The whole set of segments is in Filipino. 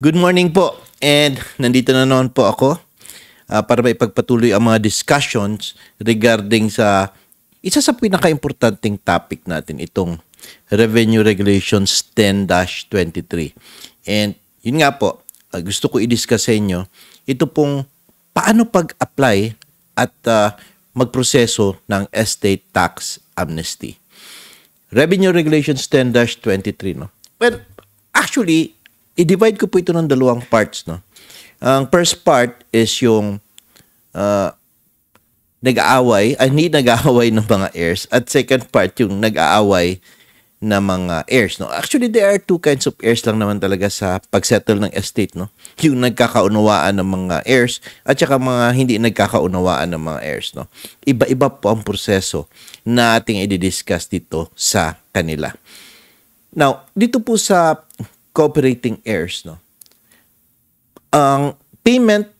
Good morning po and nandito na naman po ako uh, para maipagpatuloy ang mga discussions regarding sa isa sa pinakaimportanteng topic natin itong Revenue Regulations 10-23. And yun nga po, uh, gusto ko i-discuss sa inyo ito pong paano pag-apply at uh, magproseso ng estate tax amnesty. Revenue Regulations 10-23 no. Well, actually i-divide ko po ito ng dalawang parts. No? Ang first part is yung uh, nag-aaway, hindi nag-aaway ng mga heirs. At second part, yung nag-aaway na mga heirs. No? Actually, there are two kinds of heirs lang naman talaga sa pagsettle ng estate. No? Yung nagkakaunawaan ng mga heirs at saka mga hindi nagkakaunawaan ng mga heirs. No? Iba-iba po ang proseso na ating i-discuss dito sa kanila. Now, dito po sa cooperating heirs, no? Ang payment,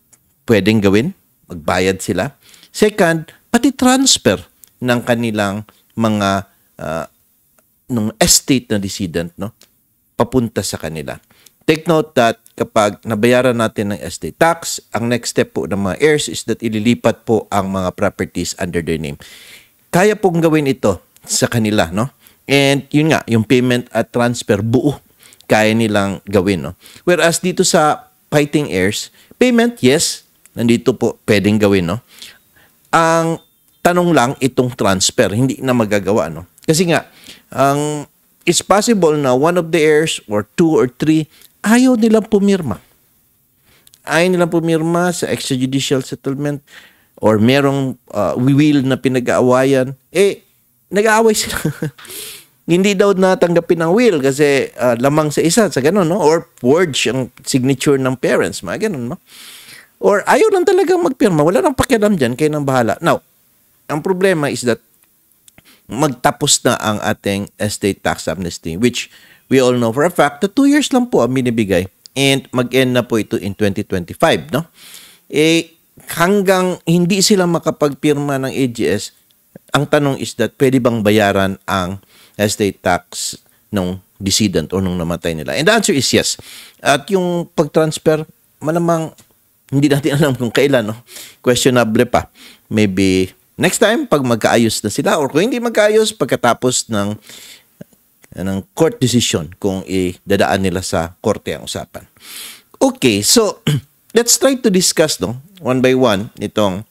pwedeng gawin, magbayad sila. Second, pati transfer ng kanilang mga uh, nung estate na decedent, no? papunta sa kanila. Take note that kapag nabayaran natin ng estate tax, ang next step po ng mga heirs is that ililipat po ang mga properties under their name. Kaya pong gawin ito sa kanila, no? And yun nga, yung payment at transfer buo kaya nilang gawin. No? Whereas dito sa fighting heirs, payment, yes, nandito po pwedeng gawin. No? Ang tanong lang itong transfer, hindi na magagawa. No? Kasi nga, ang it's possible na one of the heirs or two or three, ayaw nilang pumirma. Ayaw nilang pumirma sa extrajudicial settlement or merong uh, will na pinag-aawayan. Eh, nag-aaway sila. hindi daw natanggapin ang will kasi uh, lamang sa isa sa ganun no or forge ang signature ng parents mga ganun no or ayaw lang talaga magpirma wala nang pakialam diyan kayo nang bahala now ang problema is that magtapos na ang ating estate tax amnesty which we all know for a fact that 2 years lang po ang binibigay and mag-end na po ito in 2025 no eh hanggang hindi sila makapagpirma ng AGS ang tanong is that pwede bang bayaran ang estate tax ng decedent o nung namatay nila? And the answer is yes. At yung pag-transfer, malamang hindi natin alam kung kailan. No? Questionable pa. Maybe next time pag magkaayos na sila or kung hindi magkaayos pagkatapos ng ng court decision kung idadaan nila sa korte ang usapan. Okay, so let's try to discuss no one by one itong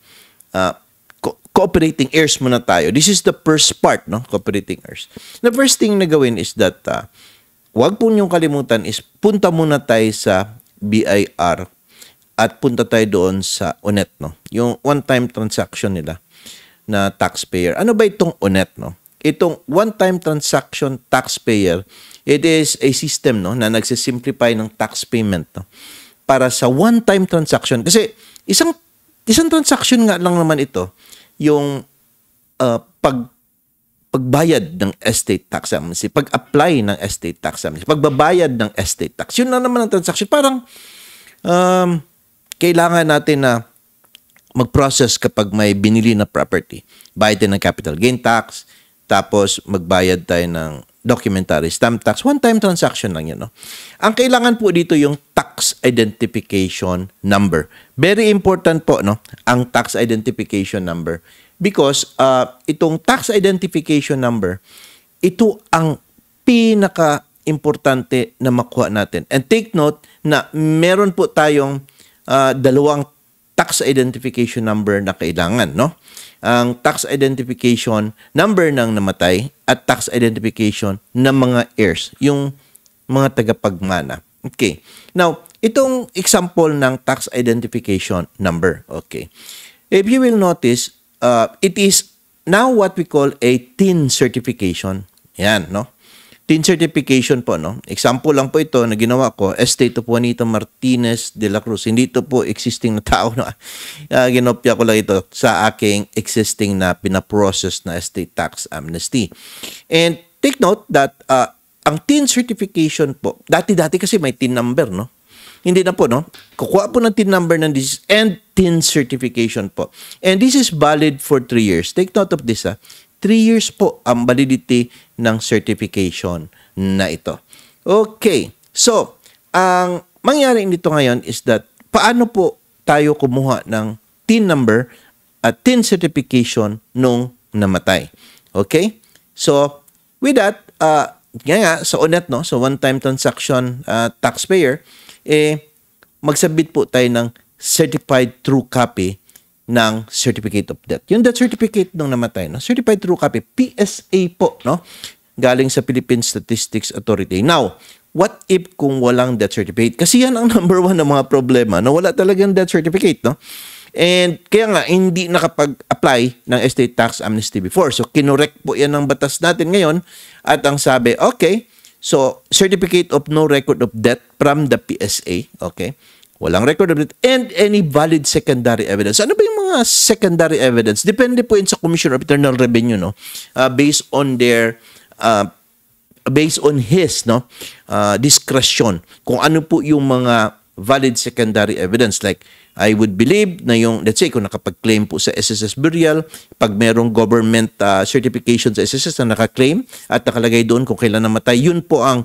uh, cooperating heirs muna tayo. This is the first part, no? Cooperating heirs. The first thing na gawin is that uh, wag po niyong kalimutan is punta muna tayo sa BIR at punta tayo doon sa ONET, no? Yung one-time transaction nila na taxpayer. Ano ba itong ONET, no? Itong one-time transaction taxpayer, it is a system, no? Na nagsisimplify ng tax payment, no? Para sa one-time transaction. Kasi isang isang transaction nga lang naman ito yung uh, pag pagbayad ng estate tax amnesty, pag-apply ng estate tax amnesty, pagbabayad ng estate tax. Yun na naman ang transaction. Parang um, kailangan natin na mag-process kapag may binili na property. Bayad tayo ng capital gain tax, tapos magbayad tayo ng documentary, stamp tax, one-time transaction lang yun. No? Ang kailangan po dito yung tax identification number. Very important po no, ang tax identification number because uh, itong tax identification number, ito ang pinaka-importante na makuha natin. And take note na meron po tayong uh, dalawang tax identification number na kailangan. No? ang tax identification number ng namatay at tax identification ng mga heirs, yung mga tagapagmana. Okay. Now, itong example ng tax identification number. Okay. If you will notice, uh, it is now what we call a TIN certification. Yan, no? Tin certification po, no? Example lang po ito na ginawa ko, estate of Juanito Martinez de la Cruz. Hindi ito po existing na tao na uh, ah, ginopya ko lang ito sa aking existing na pinaprocess na estate tax amnesty. And take note that uh, ang tin certification po, dati-dati kasi may tin number, no? Hindi na po, no? Kukuha po ng TIN number ng this and TIN certification po. And this is valid for 3 years. Take note of this, ha? Ah. 3 years po ang validity ng certification na ito. Okay. So, ang mangyari nito ngayon is that paano po tayo kumuha ng TIN number at TIN certification nung namatay. Okay? So, with that, uh, ah, nga nga, sa ONET, no, so one-time transaction uh, taxpayer, eh, magsabit po tayo ng certified true copy ng certificate of death. Yung death certificate ng namatay, no? certified true copy, PSA po, no? galing sa Philippine Statistics Authority. Now, what if kung walang death certificate? Kasi yan ang number one ng mga problema, no? wala talagang death certificate. No? And kaya nga, hindi nakapag-apply ng estate tax amnesty before. So, kinorek po yan ng batas natin ngayon. At ang sabi, okay, so, certificate of no record of death from the PSA, okay? Walang record of it and any valid secondary evidence. Ano ba yung mga secondary evidence? Depende po yun sa Commissioner of Internal Revenue, no? Uh, based on their uh, based on his no uh, discretion kung ano po yung mga valid secondary evidence like I would believe na yung let's say kung nakapag-claim po sa SSS burial pag merong government uh, certification sa SSS na nakaklaim at nakalagay doon kung kailan namatay yun po ang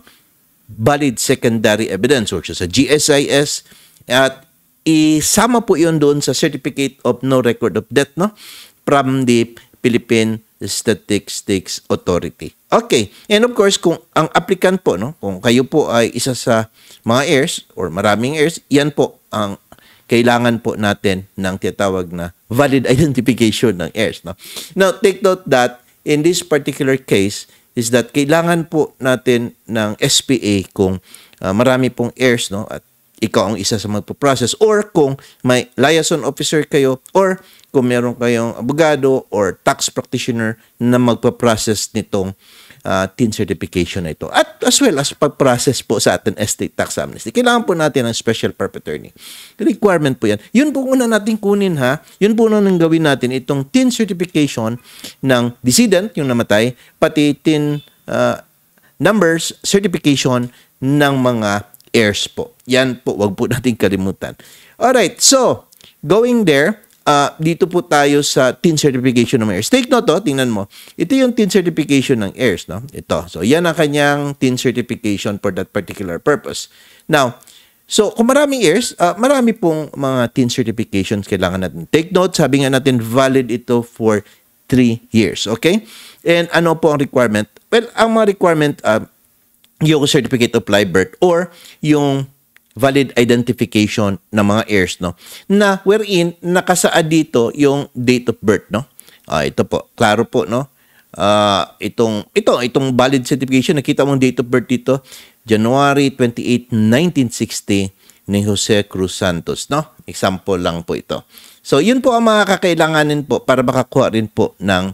valid secondary evidence or sa GSIS at isama po yun doon sa Certificate of No Record of Death no? from the Philippine Statistics Authority. Okay. And of course, kung ang applicant po, no, kung kayo po ay isa sa mga heirs or maraming heirs, yan po ang kailangan po natin ng tiyatawag na valid identification ng heirs. No? Now, take note that in this particular case is that kailangan po natin ng SPA kung uh, marami pong heirs no? at ikaw ang isa sa magpo-process or kung may liaison officer kayo or kung meron kayong abogado or tax practitioner na magpo-process nitong uh, ah, TIN certification na ito. At as well as pag-process po sa atin estate tax amnesty. Kailangan po natin ng special attorney. Requirement po yan. Yun po una natin kunin ha. Yun po una nang gawin natin itong TIN certification ng decedent, yung namatay, pati TIN uh, ah, numbers certification ng mga heirs po. Yan po, wag po natin kalimutan. Alright, so, going there, uh, dito po tayo sa tin certification ng heirs. Take note to, oh, tingnan mo. Ito yung tin certification ng heirs, no? Ito. So, yan ang kanyang tin certification for that particular purpose. Now, So, kung maraming years, uh, marami pong mga TIN certifications kailangan natin. Take note, sabi nga natin, valid ito for 3 years, okay? And ano po ang requirement? Well, ang mga requirement, uh, yung certificate of live birth or yung valid identification ng mga heirs no na wherein nakasaad dito yung date of birth no uh, ito po klaro po no uh, itong ito itong valid certification nakita mo date of birth dito January 28 1960 ni Jose Cruz Santos no example lang po ito so yun po ang mga kakailanganin po para makakuha rin po ng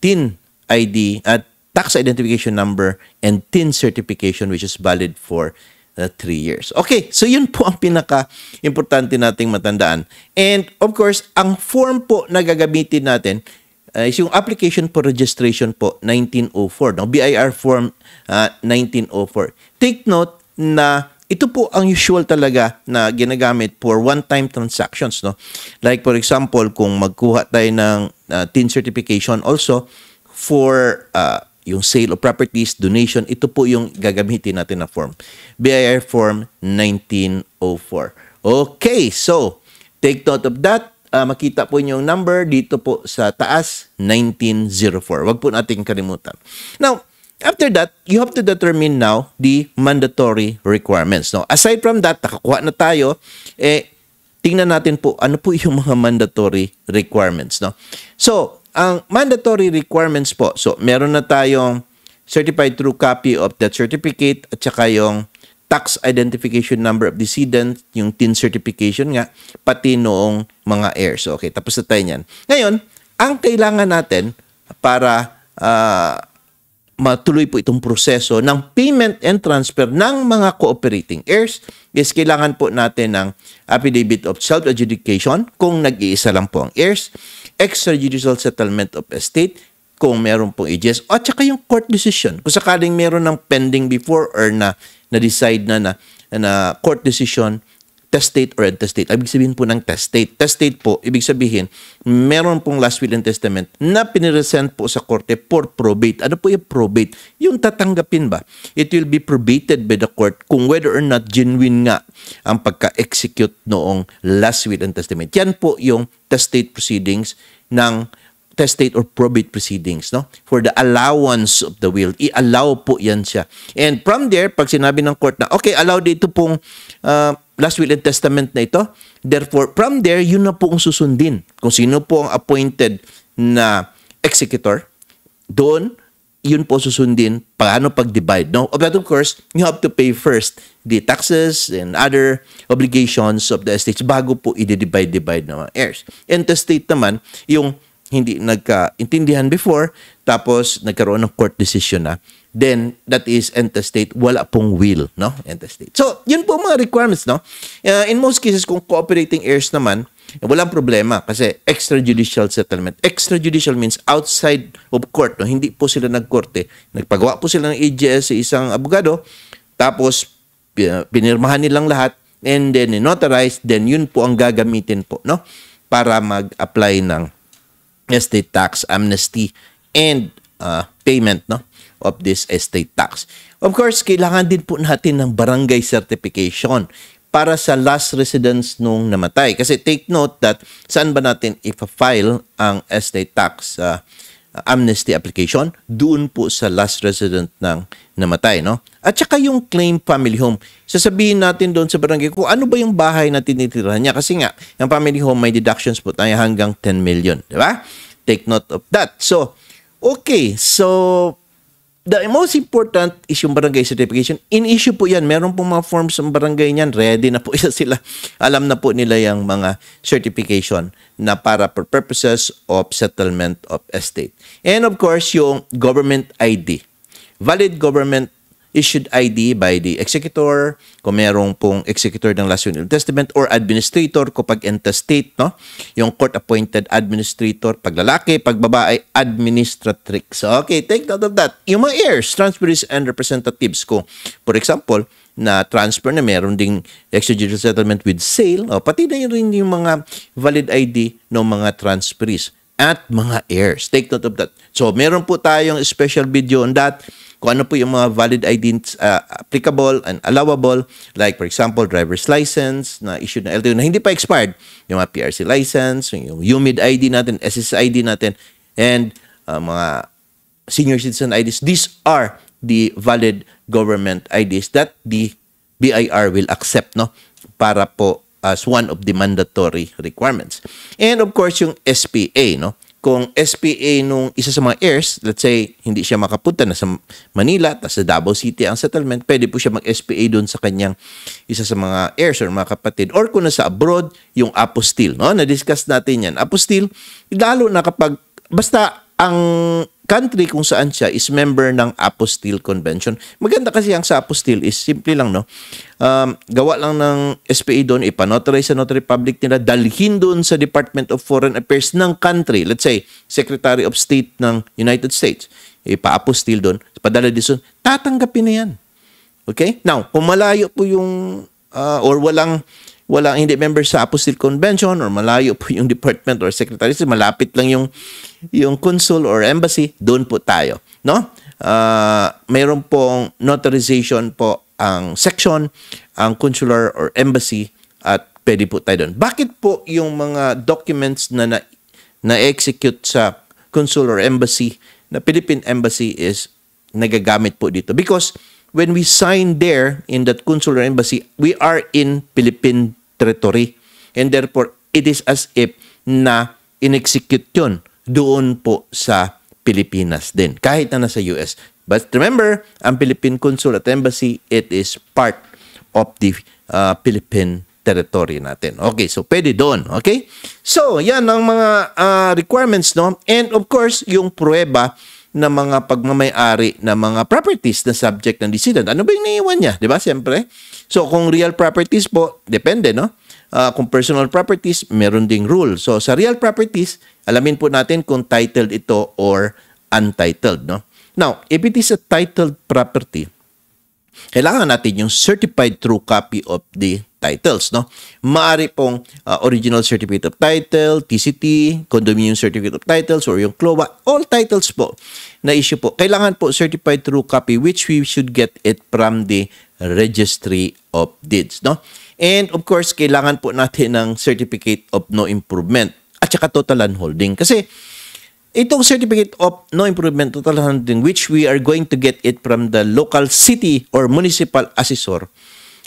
TIN ID at tax identification number, and TIN certification which is valid for 3 uh, three years. Okay, so yun po ang pinaka-importante nating matandaan. And of course, ang form po na gagamitin natin uh, is yung application for registration po 1904, no? BIR form uh, 1904. Take note na ito po ang usual talaga na ginagamit for one-time transactions. No? Like for example, kung magkuha tayo ng uh, TIN certification also for uh, yung sale of properties, donation, ito po yung gagamitin natin na form. BIR Form 1904. Okay, so take note of that. Uh, makita po yung number dito po sa taas, 1904. Huwag po natin kalimutan. Now, After that, you have to determine now the mandatory requirements. No? Aside from that, nakakuha na tayo, eh, tingnan natin po ano po yung mga mandatory requirements. No? So, ang mandatory requirements po. So, meron na tayong certified true copy of that certificate at saka yung tax identification number of decedent, yung TIN certification nga, pati noong mga heirs. Okay, tapos na tayo niyan. Ngayon, ang kailangan natin para uh, matuloy po itong proseso ng payment and transfer ng mga cooperating heirs is kailangan po natin ng affidavit of self-adjudication kung nag-iisa lang po ang heirs, extrajudicial settlement of estate kung meron pong ages, o tsaka yung court decision. Kung sakaling meron ng pending before or na na-decide na na, na court decision testate or intestate. Ibig sabihin po ng testate. Testate po, ibig sabihin, meron pong last will and testament na piniresent po sa korte for probate. Ano po yung probate? Yung tatanggapin ba? It will be probated by the court kung whether or not genuine nga ang pagka-execute noong last will and testament. Yan po yung testate proceedings ng testate or probate proceedings no for the allowance of the will i-allow po yan siya and from there pag sinabi ng court na okay allow dito pong uh, last will and testament na ito. Therefore, from there, yun na po ang susundin. Kung sino po ang appointed na executor, doon, yun po susundin paano pag-divide. No? But of course, you have to pay first the taxes and other obligations of the estate bago po i-divide-divide ng mga heirs. And testate naman, yung hindi nagkaintindihan before, tapos nagkaroon ng court decision na then that is intestate. Wala pong will, no? Intestate. So, yun po mga requirements, no? Uh, in most cases, kung cooperating heirs naman, walang problema kasi extrajudicial settlement. Extrajudicial means outside of court. No? Hindi po sila nagkorte. Nagpagawa po sila ng AGS e sa isang abogado, tapos uh, pinirmahan nilang lahat, and then notarized, then yun po ang gagamitin po, no? Para mag-apply ng estate tax amnesty and uh, payment, no? of this estate tax. Of course, kailangan din po natin ng barangay certification para sa last residence nung namatay. Kasi take note that saan ba natin ipa-file ang estate tax uh, uh, amnesty application? Doon po sa last resident ng namatay. No? At saka yung claim family home. Sasabihin natin doon sa barangay kung ano ba yung bahay na tinitirahan niya. Kasi nga, yung family home may deductions po tayo hanggang 10 million. Di ba? Take note of that. So, okay. So, the most important is yung barangay certification. In-issue po yan. Meron pong mga forms ng barangay niyan. Ready na po isa sila. Alam na po nila yung mga certification na para for purposes of settlement of estate. And of course, yung government ID. Valid government issued ID by the executor, kung merong pong executor ng last will and testament or administrator kapag intestate, no? Yung court-appointed administrator, pag lalaki, pag babae, administratrix. So, okay, take note of that. Yung mga heirs, transferees and representatives ko. For example, na transfer na meron ding extrajudicial settlement with sale, o, pati na yun rin yung mga valid ID ng mga transferees at mga heirs. Take note of that. So, meron po tayong special video on that kung ano po yung mga valid IDs uh, ah, applicable and allowable. Like for example, driver's license na issued na LTO na hindi pa expired. Yung mga PRC license, yung UMID ID natin, SSID natin, and uh, mga senior citizen IDs. These are the valid government IDs that the BIR will accept no para po as one of the mandatory requirements. And of course, yung SPA, no? kung SPA nung isa sa mga heirs, let's say, hindi siya makapunta na sa Manila, tapos sa Davao City ang settlement, pwede po siya mag-SPA doon sa kanyang isa sa mga heirs or mga kapatid. Or kung nasa abroad, yung apostille. No? Na-discuss natin yan. Apostille, lalo na kapag, basta ang country kung saan siya is member ng Apostille Convention. Maganda kasi ang sa Apostille is simple lang, no? Um, gawa lang ng SPA doon, ipanotarize sa Notary Public nila, dalhin doon sa Department of Foreign Affairs ng country. Let's say, Secretary of State ng United States. Ipa-apostille doon, padala doon, tatanggapin na yan. Okay? Now, kung malayo po yung uh, or walang walang hindi member sa Apostille Convention or malayo po yung department or secretary, malapit lang yung yung consul or embassy, doon po tayo, no? Uh, mayroon pong notarization po ang section, ang consular or embassy at pwede po tayo doon. Bakit po yung mga documents na na, na execute sa consul or embassy na Philippine embassy is nagagamit po dito because when we sign there in that consular embassy, we are in Philippine territory. And therefore, it is as if na inexecute yun doon po sa Pilipinas din, kahit na nasa US. But remember, ang Philippine Consulate Embassy, it is part of the uh, Philippine territory natin. Okay, so pwede doon. Okay? So, yan ang mga uh, requirements, no? And of course, yung prueba ng mga pagmamayari ng mga properties na subject ng decedent. Ano ba yung naiwan niya? 'Di ba? Siyempre. So kung real properties po, depende, no? Uh, kung personal properties, meron ding rule. So sa real properties, alamin po natin kung titled ito or untitled, no? Now, if it is a titled property, kailangan natin yung certified true copy of the titles no maari pong uh, original certificate of title TCT condominium certificate of titles or yung CLOA all titles po na issue po kailangan po certified true copy which we should get it from the registry of deeds no and of course kailangan po natin ng certificate of no improvement at saka total land holding kasi Itong Certificate of No Improvement Total Handling which we are going to get it from the local city or municipal assessor,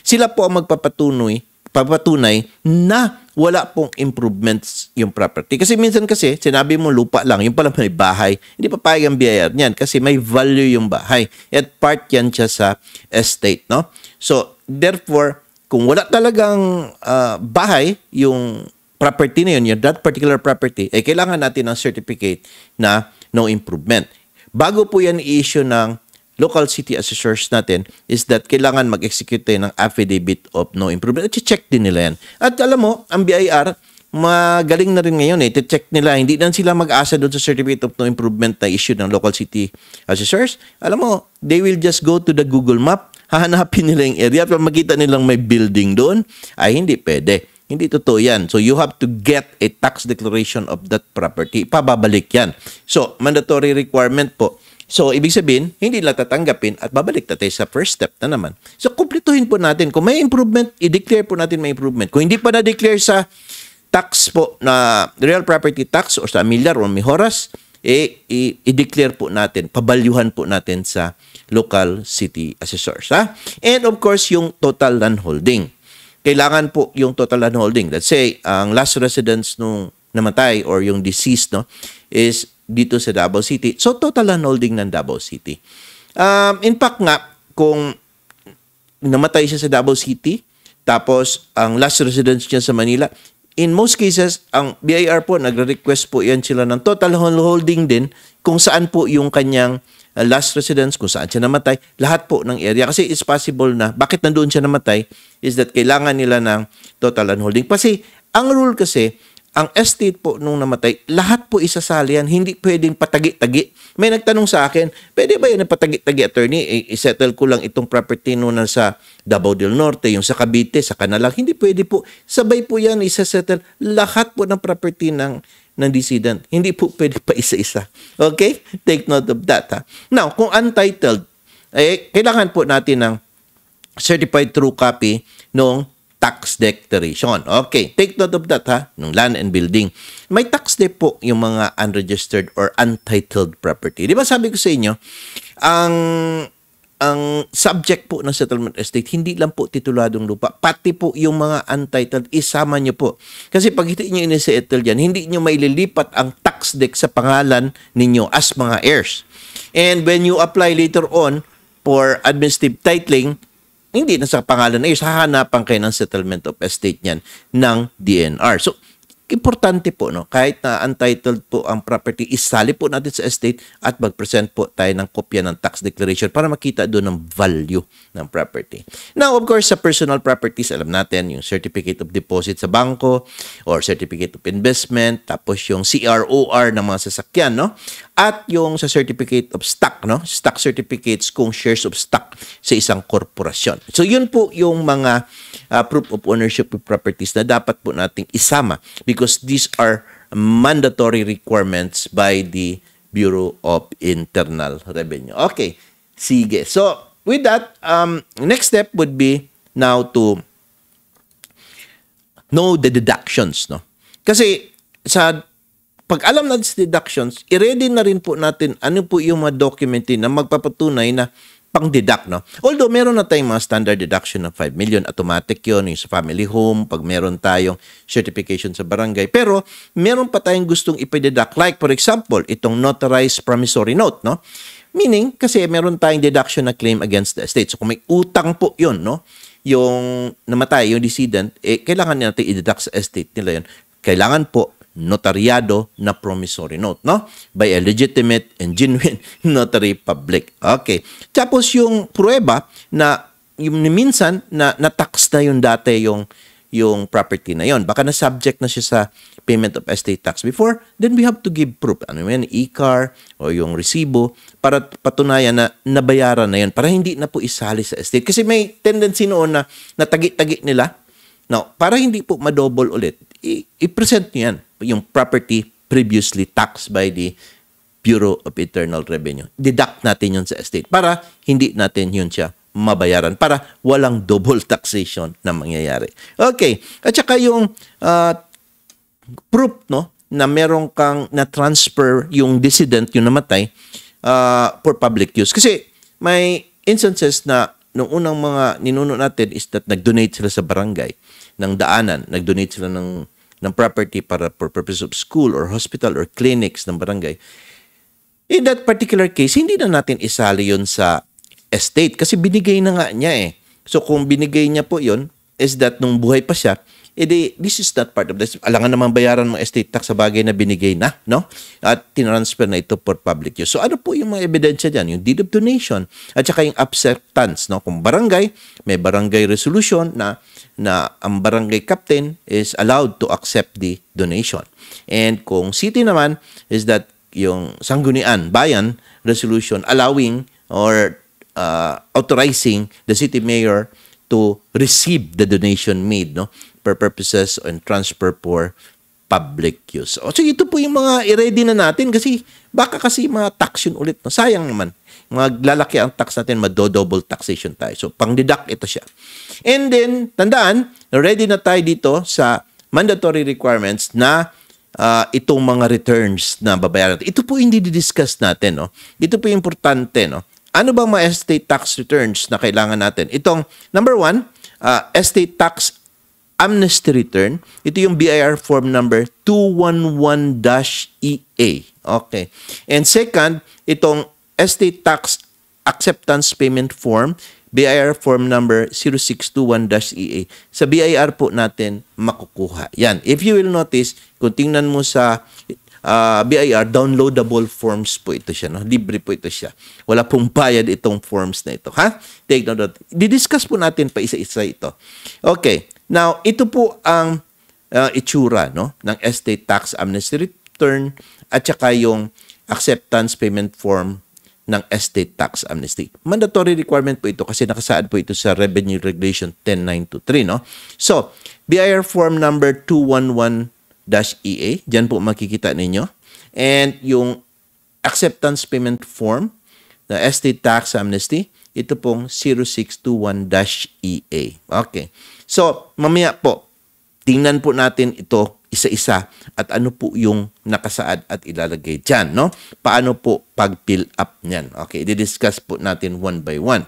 sila po ang magpapatunay papatunay na wala pong improvements yung property. Kasi minsan kasi, sinabi mo lupa lang, yung pala may bahay, hindi pa payag ang BIR niyan kasi may value yung bahay. At part yan siya sa estate, no? So, therefore, kung wala talagang uh, bahay yung property na yun, that particular property, eh kailangan natin ng certificate na no improvement. Bago po yan i-issue ng local city assessors natin is that kailangan mag-execute ng affidavit of no improvement. At check din nila yan. At alam mo, ang BIR, magaling na rin ngayon eh. Check nila. Hindi na sila mag-asa doon sa certificate of no improvement na issue ng local city assessors. Alam mo, they will just go to the Google map, hahanapin nila yung area. Pag makita nilang may building doon, ay hindi pwede hindi totoo yan. So you have to get a tax declaration of that property. Pababalik yan. So mandatory requirement po. So ibig sabihin, hindi nila tatanggapin at babalik na tayo sa first step na naman. So kumpletuhin po natin. Kung may improvement, i-declare po natin may improvement. Kung hindi pa na-declare sa tax po na real property tax o sa milyar o mihoras, eh, i-declare po natin, pabalyuhan po natin sa local city assessors. Ha? And of course, yung total land holding kailangan po yung total unholding. Let's say, ang last residence nung namatay or yung deceased no, is dito sa Davao City. So, total unholding ng Davao City. Um, in fact nga, kung namatay siya sa Davao City, tapos ang last residence niya sa Manila, in most cases, ang BIR po, nagre-request po yan sila ng total holding din kung saan po yung kanyang uh, last residence, kung saan siya namatay, lahat po ng area. Kasi it's possible na, bakit nandoon siya namatay, is that kailangan nila ng total unholding. Kasi, ang rule kasi, ang estate po nung namatay, lahat po isasali yan. Hindi pwedeng patagi-tagi. May nagtanong sa akin, pwede ba yun na patagi-tagi, attorney? I- I-settle ko lang itong property nung sa Davao del Norte, yung sa Cavite, sa Kanalang. Hindi pwede po. Sabay po yan, isesettle lahat po ng property ng ng dissident. Hindi po pwede pa isa-isa. Okay? Take note of that. Ha? Now, kung untitled, eh, kailangan po natin ng certified true copy ng tax declaration. Okay, take note of that ha, ng land and building. May tax debt po yung mga unregistered or untitled property. Di ba sabi ko sa inyo, ang ang subject po ng settlement estate, hindi lang po tituladong lupa, pati po yung mga untitled, isama nyo po. Kasi pag hindi nyo inisettle yan, hindi nyo maililipat ang tax deck sa pangalan ninyo as mga heirs. And when you apply later on for administrative titling, hindi na sa pangalan ng heirs, hahanapan kayo ng settlement of estate niyan ng DNR. So, importante po no kahit na untitled po ang property isali po natin sa estate at mag-present po tayo ng kopya ng tax declaration para makita doon ang value ng property. Now of course sa personal properties alam natin yung certificate of deposit sa bangko or certificate of investment tapos yung CROR ng mga sasakyan no at yung sa certificate of stock, no? Stock certificates kung shares of stock sa isang korporasyon. So yun po yung mga uh, proof of ownership of properties na dapat po nating isama because these are mandatory requirements by the Bureau of Internal Revenue. Okay, sige. So with that, um, next step would be now to know the deductions, no? Kasi sa pag alam natin sa deductions, i-ready na rin po natin ano po yung mga document na magpapatunay na pang-deduct. No? Although meron na tayong mga standard deduction ng 5 million, automatic yun, yung sa family home, pag meron tayong certification sa barangay. Pero meron pa tayong gustong ipideduct. Like for example, itong notarized promissory note. No? Meaning, kasi meron tayong deduction na claim against the estate. So kung may utang po yun, no? yung namatay, yung decedent, eh, kailangan natin i-deduct sa estate nila yun. Kailangan po notariado na promissory note, no? By a legitimate and genuine notary public. Okay. Tapos yung prueba na yung minsan na natax na yung dati yung yung property na yon. Baka na subject na siya sa payment of estate tax before, then we have to give proof. Ano yan, e-car o yung resibo para patunayan na nabayaran na yon para hindi na po isali sa estate. Kasi may tendency noon na natagi-tagi nila. Now, para hindi po madouble ulit, i-present nyo yan yung property previously taxed by the Bureau of Internal Revenue. Deduct natin yun sa estate para hindi natin yun siya mabayaran para walang double taxation na mangyayari. Okay, at saka yung uh, proof no na meron kang na-transfer yung dissident yung namatay uh, for public use. Kasi may instances na nung unang mga ninuno natin is that nag-donate sila sa barangay ng daanan, nag-donate sila ng ng property para for purpose of school or hospital or clinics ng barangay, in that particular case, hindi na natin isali yon sa estate kasi binigay na nga niya eh. So kung binigay niya po yon is that nung buhay pa siya, edi eh, this is not part of this. Alangan naman bayaran ng estate tax sa bagay na binigay na, no? At tinransfer na ito for public use. So ano po yung mga ebidensya diyan? Yung deed of donation at saka yung acceptance, no? Kung barangay, may barangay resolution na na ang barangay captain is allowed to accept the donation. And kung city naman is that yung sanggunian bayan resolution allowing or uh, authorizing the city mayor to receive the donation made no for purposes and transfer for public use. O so ito po yung mga i-ready na natin kasi baka kasi mga tax yun ulit. No? Sayang naman. Maglalaki ang tax natin, mado-double taxation tayo. So pang-deduct ito siya. And then, tandaan, ready na tayo dito sa mandatory requirements na uh, itong mga returns na babayaran natin. Ito po hindi didiscuss natin. No? Ito po importante. No? Ano bang mga estate tax returns na kailangan natin? Itong, number one, uh, estate tax amnesty return. Ito yung BIR form number 211-EA. E okay. And second, itong estate tax acceptance payment form, BIR form number 0621-EA. E sa BIR po natin makukuha. Yan. If you will notice, kung tingnan mo sa uh, ah, BIR, downloadable forms po ito siya. No? Libre po ito siya. Wala pong bayad itong forms na ito. Ha? Take note. Didiscuss po natin pa isa-isa ito. Okay. Now, ito po ang uh, itsura no, ng estate tax amnesty return at saka yung acceptance payment form ng estate tax amnesty. Mandatory requirement po ito kasi nakasaad po ito sa Revenue Regulation 10923, no? So, BIR form number 211-EA, e diyan po makikita ninyo. And yung acceptance payment form, the estate tax amnesty, ito pong 0621-EA. E okay. So, mamaya po, tingnan po natin ito isa-isa at ano po yung nakasaad at ilalagay dyan, no? Paano po pag-fill up niyan? Okay, didiscuss po natin one by one.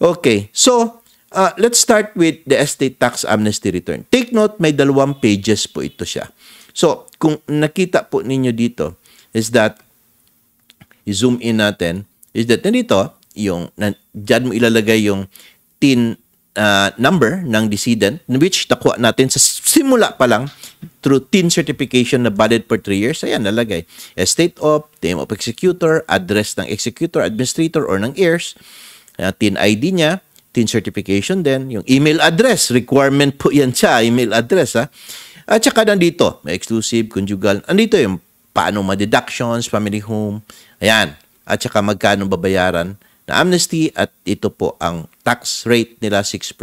Okay, so uh, let's start with the estate tax amnesty return. Take note, may dalawang pages po ito siya. So, kung nakita po ninyo dito is that, zoom in natin, is that nandito, yung, na, dyan mo ilalagay yung tin uh, number ng decedent which nakuha natin sa simula pa lang through TIN certification na valid for 3 years. Ayan, nalagay. Estate of, name of executor, address ng executor, administrator, or ng heirs. Uh, TIN ID niya, TIN certification din. Yung email address, requirement po yan siya, email address. Ha? At saka nandito, may exclusive, conjugal. Andito yung paano ma-deductions, family home. Ayan. At saka magkano babayaran na amnesty at ito po ang tax rate nila 6%.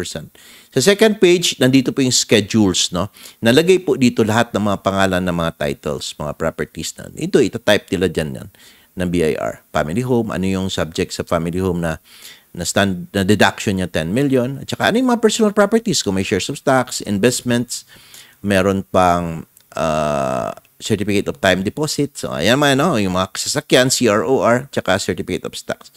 Sa second page, nandito po yung schedules. No? Nalagay po dito lahat ng mga pangalan ng mga titles, mga properties. Na. Ito, ito type nila dyan yan ng BIR. Family home, ano yung subject sa family home na na, stand, na deduction niya 10 million. At saka ano yung mga personal properties, kung may shares of stocks, investments, meron pang uh, certificate of time deposit. So, ayan mga, no, yung mga sasakyan, CROR, saka certificate of stocks.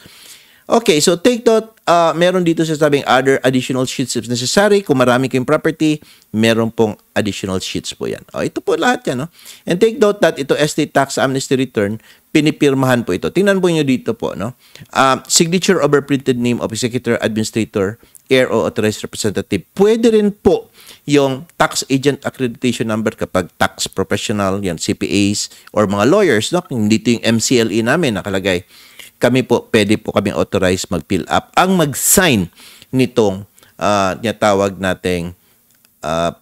Okay, so take note, uh, meron dito siya sabing other additional sheets if necessary. Kung marami kayong property, meron pong additional sheets po yan. Oh, ito po lahat yan. No? And take note that ito estate tax amnesty return, pinipirmahan po ito. Tingnan po nyo dito po. No? Uh, signature over printed name of executor, administrator, heir o authorized representative. Pwede rin po yung tax agent accreditation number kapag tax professional, yan CPAs or mga lawyers. No? Dito yung MCLE namin nakalagay kami po pwede po kaming authorized mag-fill up ang mag-sign nitong uh, ah, tawag nating uh,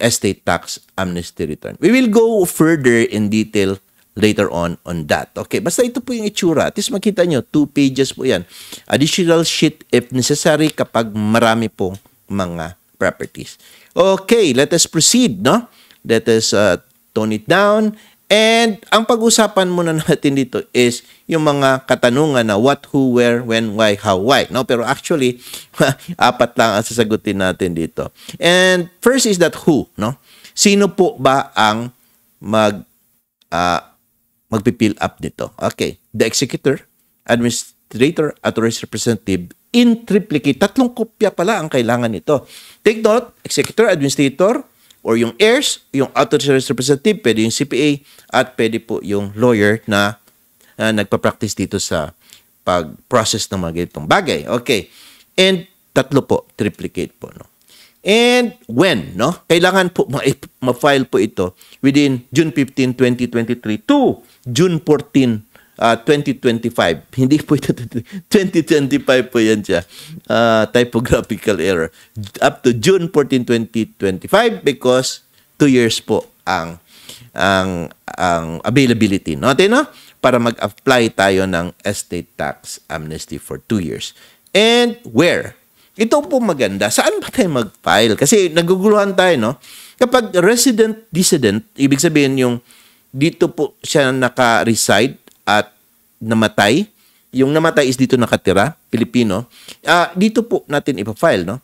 estate tax amnesty return. We will go further in detail later on on that. Okay, basta ito po yung itsura. At least makita nyo, two pages po yan. Additional sheet if necessary kapag marami pong mga properties. Okay, let us proceed, no? Let us uh, tone it down And ang pag-usapan muna natin dito is yung mga katanungan na what, who, where, when, why, how, why. No? Pero actually, apat lang ang sasagutin natin dito. And first is that who. No? Sino po ba ang mag, uh, ah, magpipill up dito? Okay. The executor, administrator, authorized representative, in triplicate. Tatlong kopya pala ang kailangan nito. Take note, executor, administrator, or yung heirs, yung authorized representative, pwede yung CPA, at pwede po yung lawyer na uh, nagpa-practice dito sa pag-process ng mga ganitong bagay. Okay. And tatlo po, triplicate po. No? And when, no? Kailangan po ma-file ma po ito within June 15, 2023 to June 14, uh, ah, 2025. Hindi po ito 2025 po yan siya. Uh, typographical error. Up to June 14, 2025 because 2 years po ang ang ang availability. No? Ate, no? Para mag-apply tayo ng estate tax amnesty for 2 years. And where? Ito po maganda. Saan ba tayo mag-file? Kasi naguguluhan tayo, no? Kapag resident dissident, ibig sabihin yung dito po siya naka-reside at namatay. Yung namatay is dito nakatira, Pilipino. Uh, dito po natin ipafile, no?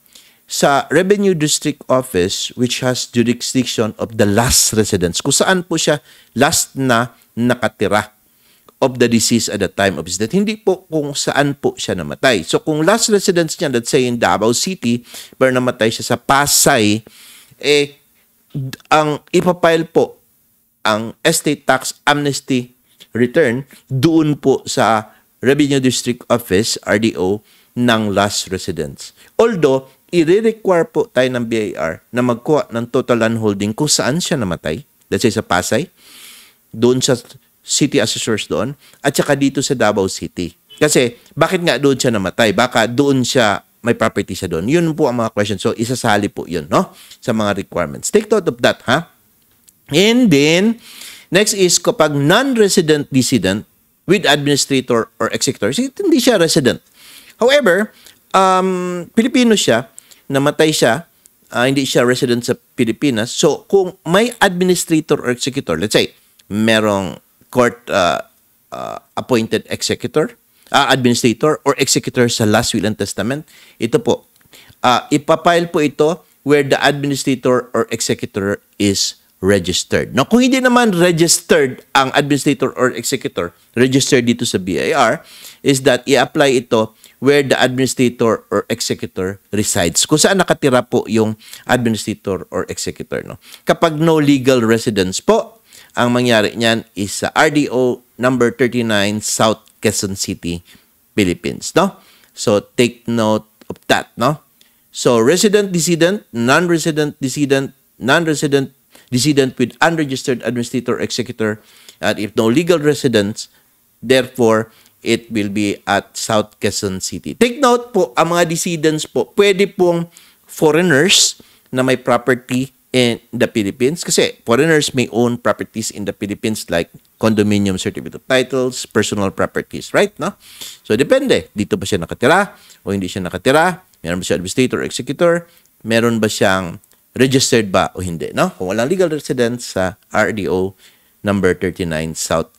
Sa Revenue District Office, which has jurisdiction of the last residence, kung saan po siya last na nakatira of the disease at the time of his death. Hindi po kung saan po siya namatay. So kung last residence niya, let's say in Davao City, pero namatay siya sa Pasay, eh, ang ipapile po ang estate tax amnesty return doon po sa Revenue District Office, RDO, ng last residence. Although, i-require po tayo ng BIR na magkuha ng total land holding kung saan siya namatay. Let's say sa Pasay, doon sa city assessors doon, at saka dito sa Davao City. Kasi, bakit nga doon siya namatay? Baka doon siya may property siya doon. Yun po ang mga questions. So, isasali po yun, no? Sa mga requirements. Take note of that, ha? And then, Next is kapag non-resident dissident with administrator or executor, hindi siya resident. However, um, Pilipino siya, namatay siya, uh, hindi siya resident sa Pilipinas. So, kung may administrator or executor, let's say, merong court uh, uh, appointed executor, uh, administrator or executor sa last will and testament, ito po, uh, ipapile po ito where the administrator or executor is registered. No, kung hindi naman registered ang administrator or executor, registered dito sa BIR, is that i-apply ito where the administrator or executor resides. Kung saan nakatira po yung administrator or executor. No? Kapag no legal residence po, ang mangyari niyan is sa RDO number 39 South Quezon City, Philippines. No? So take note of that. No? So resident decedent, non-resident decedent, non-resident resident with unregistered administrator executor and if no legal residence, therefore, it will be at South Quezon City. Take note po, ang mga decedents po, pwede pong foreigners na may property in the Philippines kasi foreigners may own properties in the Philippines like condominium certificate of titles, personal properties, right? No? So, depende. Dito ba siya nakatira o hindi siya nakatira? Meron ba siya administrator or executor? Meron ba siyang registered ba o hindi. No? Kung walang legal residence sa RDO number 39 South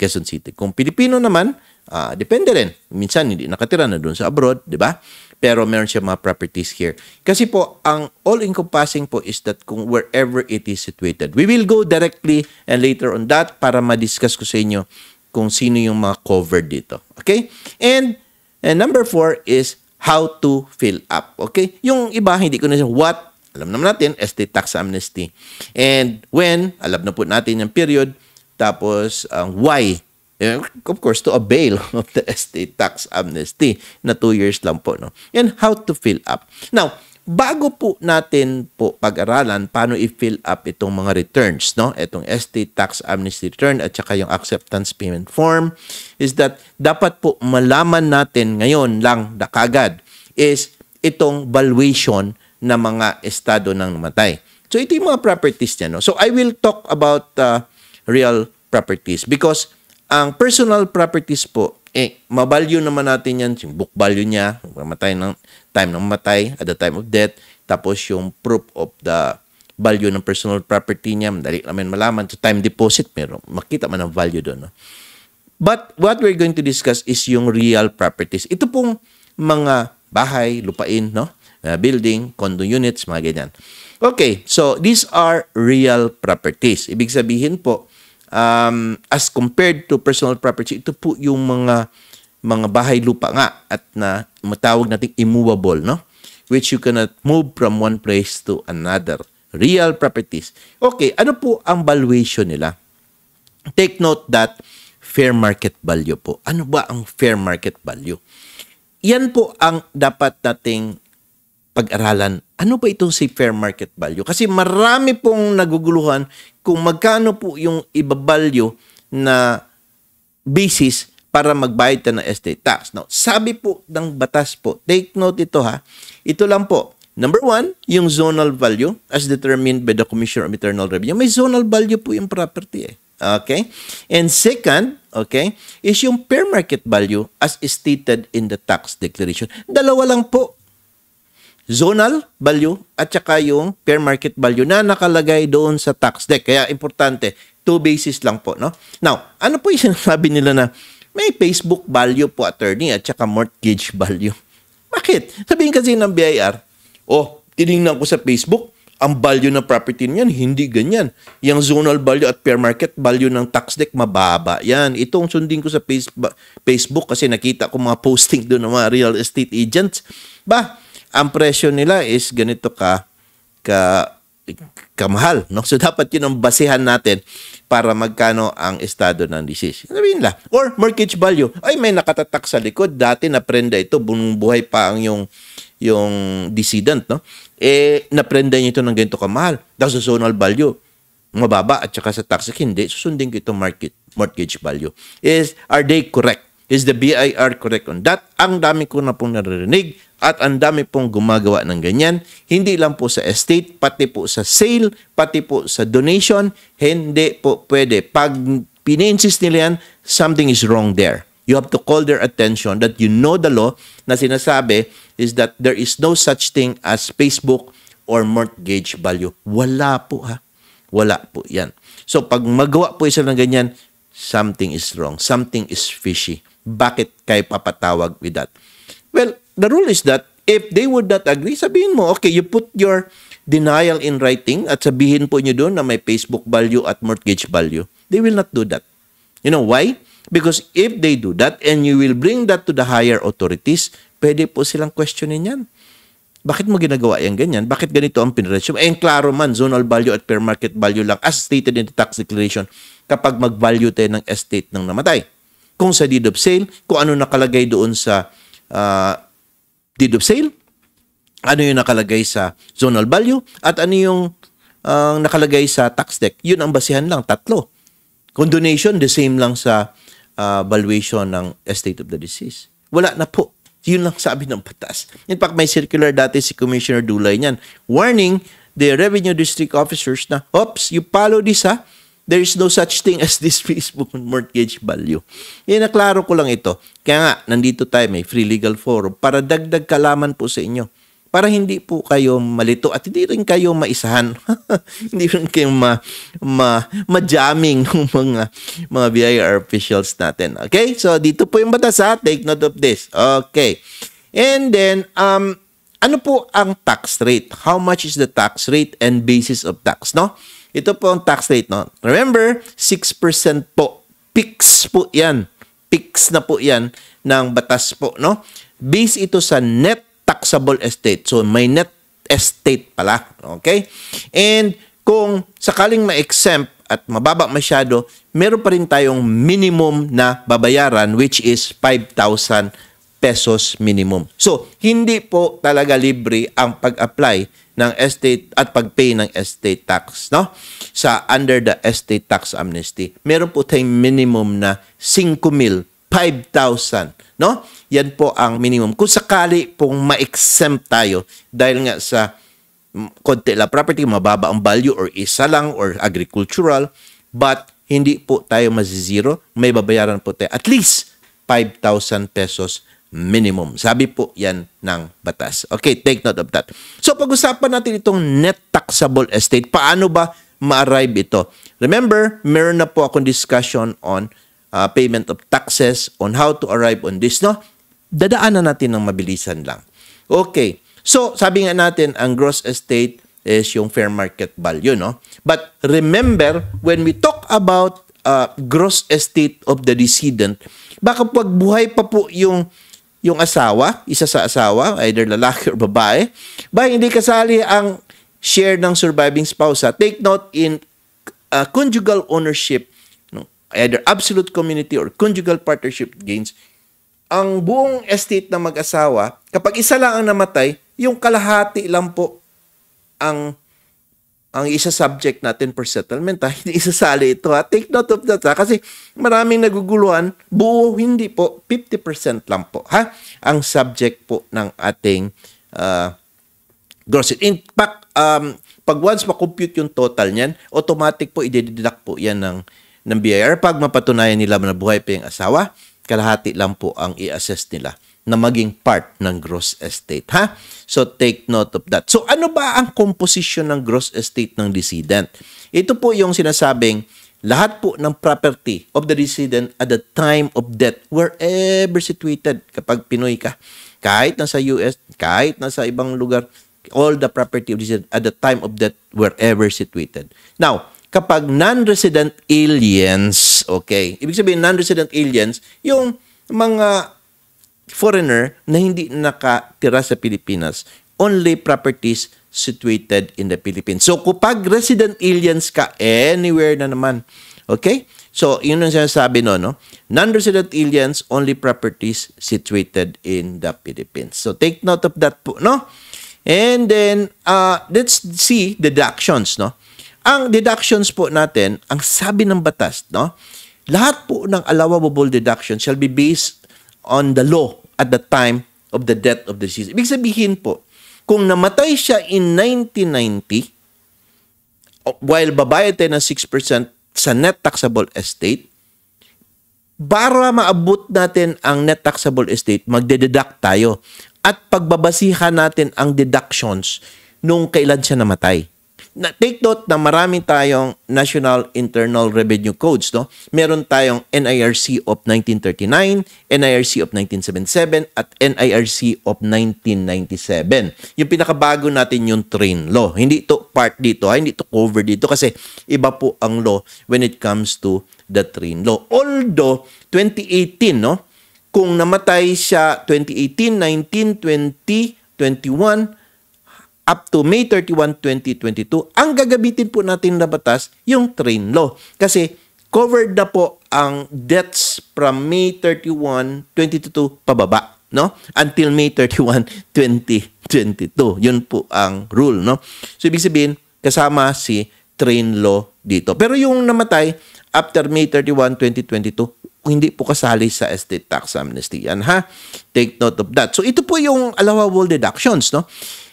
Quezon City. Kung Pilipino naman, uh, depende rin. Minsan hindi nakatira na doon sa abroad, di ba? Pero meron siya mga properties here. Kasi po, ang all-encompassing po is that kung wherever it is situated. We will go directly and later on that para ma-discuss ko sa inyo kung sino yung mga covered dito. Okay? And, and number four is how to fill up. Okay? Yung iba, hindi ko na siya what alam naman natin, estate tax amnesty. And when, alam na po natin yung period, tapos ang um, why, eh, of course, to avail of the estate tax amnesty na 2 years lang po. No? And how to fill up. Now, bago po natin po pag-aralan paano i-fill up itong mga returns, no? Itong estate tax amnesty return at saka yung acceptance payment form is that dapat po malaman natin ngayon lang na kagad is itong valuation na mga estado ng namatay. So ito yung mga properties niya. No? So I will talk about uh, real properties because ang personal properties po, eh, mabalyo naman natin yan, yung book value niya, mamatay ng time ng matay at the time of death, tapos yung proof of the value ng personal property niya, madali naman malaman, sa so time deposit, meron, makita man ang value doon. No? But what we're going to discuss is yung real properties. Ito pong mga bahay, lupain, no? uh, building, condo units, mga ganyan. Okay, so these are real properties. Ibig sabihin po, um, as compared to personal property, ito po yung mga mga bahay lupa nga at na matawag nating immovable, no? Which you cannot move from one place to another. Real properties. Okay, ano po ang valuation nila? Take note that fair market value po. Ano ba ang fair market value? Yan po ang dapat nating pag-aralan, ano ba itong si fair market value? Kasi marami pong naguguluhan kung magkano po yung ibabalyo na basis para magbayad ka ng estate tax. Now, sabi po ng batas po, take note ito ha, ito lang po, Number one, yung zonal value as determined by the Commissioner of Internal Revenue. May zonal value po yung property eh. Okay? And second, okay, is yung fair market value as stated in the tax declaration. Dalawa lang po zonal value at saka yung fair market value na nakalagay doon sa tax deck. Kaya importante, two basis lang po. No? Now, ano po yung sinasabi nila na may Facebook value po attorney at saka mortgage value. Bakit? Sabihin kasi ng BIR, oh, tinignan ko sa Facebook, ang value ng property niyan, hindi ganyan. Yung zonal value at fair market value ng tax deck, mababa. Yan, itong sundin ko sa Facebook kasi nakita ko mga posting doon ng mga real estate agents. Ba, ang presyo nila is ganito ka ka kamahal. No? So, dapat yun ang basihan natin para magkano ang estado ng disease. Sabihin la Or mortgage value. Ay, may nakatatak sa likod. Dati na prenda ito. Bumubuhay pa ang yung, yung dissident. No? Eh, naprenda niyo ito ng ganito kamahal. Tapos sa zonal value, mababa at saka sa tax, hindi. Susundin ko itong market, mortgage value. Is, are they correct? Is the BIR correct on that? Ang dami ko na pong naririnig at ang dami pong gumagawa ng ganyan, hindi lang po sa estate, pati po sa sale, pati po sa donation, hindi po pwede. Pag pininsist nila yan, something is wrong there. You have to call their attention that you know the law na sinasabi is that there is no such thing as Facebook or mortgage value. Wala po ha. Wala po yan. So pag magawa po isa ng ganyan, something is wrong. Something is fishy. Bakit kayo papatawag with that? Well, the rule is that if they would not agree, sabihin mo, okay, you put your denial in writing at sabihin po nyo doon na may Facebook value at mortgage value. They will not do that. You know why? Because if they do that and you will bring that to the higher authorities, pwede po silang questionin yan. Bakit mo ginagawa yung ganyan? Bakit ganito ang pinresume? Eh, klaro man, zonal value at fair market value lang as stated in the tax declaration kapag mag-value tayo ng estate ng namatay. Kung sa deed of sale, kung ano nakalagay doon sa uh, deed of sale, ano yung nakalagay sa zonal value, at ano yung uh, nakalagay sa tax deck. Yun ang basihan lang, tatlo. Condonation, the same lang sa uh, valuation ng estate of the deceased. Wala na po. Yun lang sabi ng batas. In fact, may circular dati si Commissioner Dulay niyan. Warning, the revenue district officers na, oops, you follow this ha, ah. There is no such thing as this Facebook mortgage value. Inaklaro ko lang ito. Kaya nga, nandito tayo may free legal forum para dagdag kalaman po sa inyo. Para hindi po kayo malito at hindi rin kayo maisahan. hindi rin kayo ma, ma, ma-jamming ng mga, mga BIR officials natin. Okay? So, dito po yung batas ha. Take note of this. Okay. And then, um, ano po ang tax rate? How much is the tax rate and basis of tax, no? Ito po ang tax rate. No? Remember, 6% po. Fix po yan. Fix na po yan ng batas po. No? Based ito sa net taxable estate. So, may net estate pala. Okay? And kung sakaling ma-exempt at mababa masyado, meron pa rin tayong minimum na babayaran which is 5,000 pesos minimum. So, hindi po talaga libre ang pag-apply ng estate at pagpay ng estate tax no sa under the estate tax amnesty meron po tayong minimum na 5,000 5,000 no yan po ang minimum kung sakali pong ma-exempt tayo dahil nga sa mm, konti la property mababa ang value or isa lang or agricultural but hindi po tayo zero may babayaran po tayo at least 5,000 pesos minimum. Sabi po yan ng batas. Okay, take note of that. So pag-usapan natin itong net taxable estate. Paano ba ma-arrive ito? Remember, meron na po akong discussion on uh, payment of taxes, on how to arrive on this. No? Dadaan na natin ng mabilisan lang. Okay, so sabi nga natin, ang gross estate is yung fair market value. No? But remember, when we talk about uh, gross estate of the decedent, baka pag buhay pa po yung yung asawa, isa sa asawa, either lalaki or babae, ba hindi kasali ang share ng surviving spouse. Ha? Take note in uh, conjugal ownership, no? either absolute community or conjugal partnership gains, ang buong estate ng mag-asawa, kapag isa lang ang namatay, yung kalahati lang po ang ang isa subject natin for settlement ha. Ah, hindi isasali ito ha. Ah. Take note of that ha. Ah. Kasi maraming naguguluhan. Buo hindi po. 50% lang po ha. Ang subject po ng ating uh, gross. In fact, um, pag once makompute yung total niyan, automatic po i-deduct po yan ng, ng BIR. Pag mapatunayan nila na buhay pa yung asawa, kalahati lang po ang i-assess nila na maging part ng gross estate. Ha? So take note of that. So ano ba ang composition ng gross estate ng decedent? Ito po yung sinasabing lahat po ng property of the decedent at the time of death wherever situated kapag Pinoy ka. Kahit nasa US, kahit nasa ibang lugar, all the property of the decedent at the time of death wherever situated. Now, kapag non-resident aliens, okay, ibig sabihin non-resident aliens, yung mga foreigner na hindi nakatira sa Pilipinas, only properties situated in the Philippines. So, kapag resident aliens ka, anywhere na naman. Okay? So, yun ang sinasabi no, no? Non-resident aliens, only properties situated in the Philippines. So, take note of that po, no? And then, uh, let's see deductions, no? Ang deductions po natin, ang sabi ng batas, no? Lahat po ng allowable deduction shall be based on the law at the time of the death of the deceased. Ibig sabihin po, kung namatay siya in 1990, while babayad tayo ng 6% sa net taxable estate, para maabot natin ang net taxable estate, magdededuct tayo. At pagbabasihan natin ang deductions nung kailan siya namatay na take note na marami tayong National Internal Revenue Codes. No? Meron tayong NIRC of 1939, NIRC of 1977, at NIRC of 1997. Yung pinakabago natin yung train law. Hindi ito part dito, ha? hindi ito cover dito kasi iba po ang law when it comes to the train law. Although, 2018, no? kung namatay siya 2018, 19, 20, 21, up to May 31, 2022, ang gagabitin po natin na batas, yung train law. Kasi covered na po ang deaths from May 31, 2022 pababa. No? Until May 31, 2022. Yun po ang rule. No? So, ibig sabihin, kasama si train law dito. Pero yung namatay after May 31, 2022, hindi po kasali sa estate tax amnesty. Yan ha. Take note of that. So ito po yung allowable deductions, no?